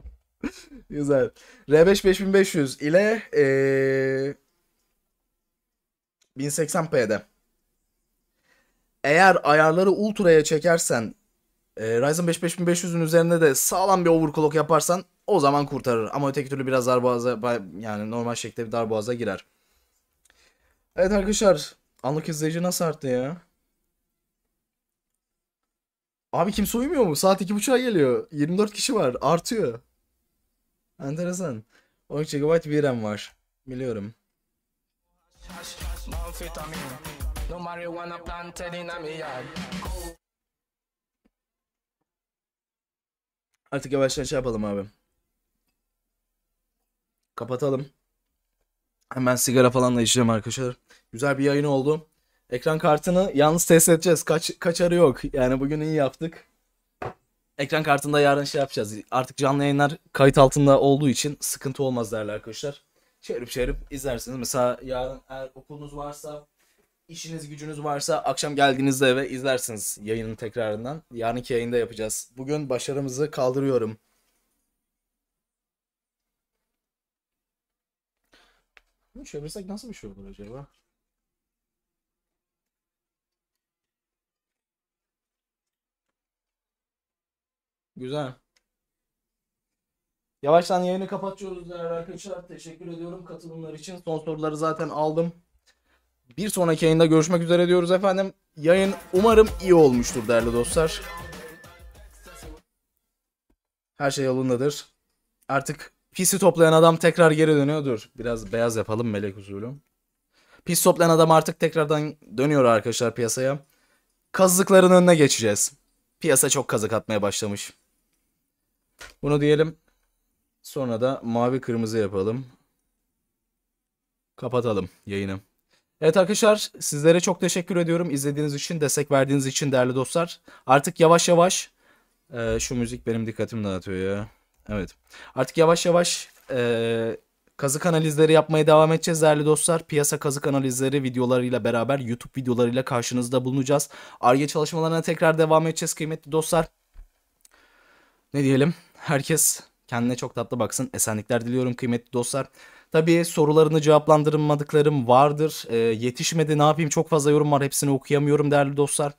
A: [LAUGHS] Güzel. R5 5500 ile ee, 1080p'de. Eğer ayarları ultra'ya çekersen e, Ryzen 5 5500'ün üzerinde de sağlam bir overclock yaparsan o zaman kurtarır. Ama öteki türlü biraz darboğaza yani normal şekilde bir darboğaza girer. Evet arkadaşlar anlık izleyici nasıl arttı ya? Abi kimse uyumuyor mu? Saat iki buçuğa geliyor. 24 kişi var. Artıyor. Enteresan. 13 GB VRAM var. Biliyorum. Artık yavaştan şey yapalım abi. Kapatalım. Hemen sigara falan da içeceğim arkadaşlar. Güzel bir yayın oldu. Ekran kartını yalnız test edeceğiz. Kaç, kaçarı yok. Yani bugün iyi yaptık. Ekran kartında yarın şey yapacağız. Artık canlı yayınlar kayıt altında olduğu için sıkıntı olmaz derler arkadaşlar. Çevirip çevirip izlersiniz. Mesela yarın eğer okulunuz varsa, işiniz gücünüz varsa akşam geldiğinizde eve izlersiniz yayının tekrarından. Yarınki yayında yapacağız. Bugün başarımızı kaldırıyorum. Bunu çevirsek nasıl bir şey olur acaba? Güzel. Yavaştan yayını kapatıyoruz değerli arkadaşlar. Teşekkür ediyorum katılımlar için. Son soruları zaten aldım. Bir sonraki yayında görüşmek üzere diyoruz efendim. Yayın umarım iyi olmuştur değerli dostlar. Her şey yolundadır. Artık pisi toplayan adam tekrar geri dönüyor. Dur biraz beyaz yapalım melek usulü. Pis toplayan adam artık tekrardan dönüyor arkadaşlar piyasaya. Kazıkların önüne geçeceğiz. Piyasa çok kazık atmaya başlamış. Bunu diyelim. Sonra da mavi kırmızı yapalım. Kapatalım yayını. Evet arkadaşlar sizlere çok teşekkür ediyorum. İzlediğiniz için, destek verdiğiniz için değerli dostlar. Artık yavaş yavaş e, şu müzik benim dikkatimi dağıtıyor ya. Evet. Artık yavaş yavaş e, kazık analizleri yapmaya devam edeceğiz değerli dostlar. Piyasa kazık analizleri videolarıyla beraber YouTube videolarıyla karşınızda bulunacağız. Arge çalışmalarına tekrar devam edeceğiz kıymetli dostlar. Ne diyelim? Herkes kendine çok tatlı baksın. Esenlikler diliyorum kıymetli dostlar. Tabii sorularını cevaplandırmadıklarım vardır. E, yetişmedi ne yapayım çok fazla yorum var hepsini okuyamıyorum değerli dostlar.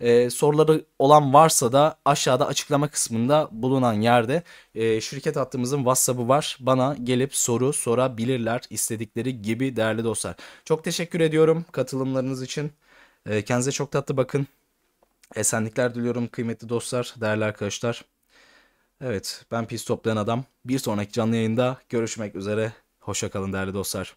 A: E, soruları olan varsa da aşağıda açıklama kısmında bulunan yerde e, şirket hattımızın WhatsApp'ı var. Bana gelip soru sorabilirler istedikleri gibi değerli dostlar. Çok teşekkür ediyorum katılımlarınız için. E, kendinize çok tatlı bakın. Esenlikler diliyorum kıymetli dostlar, değerli arkadaşlar. Evet ben pis toplayan adam. Bir sonraki canlı yayında görüşmek üzere. Hoşça kalın değerli dostlar.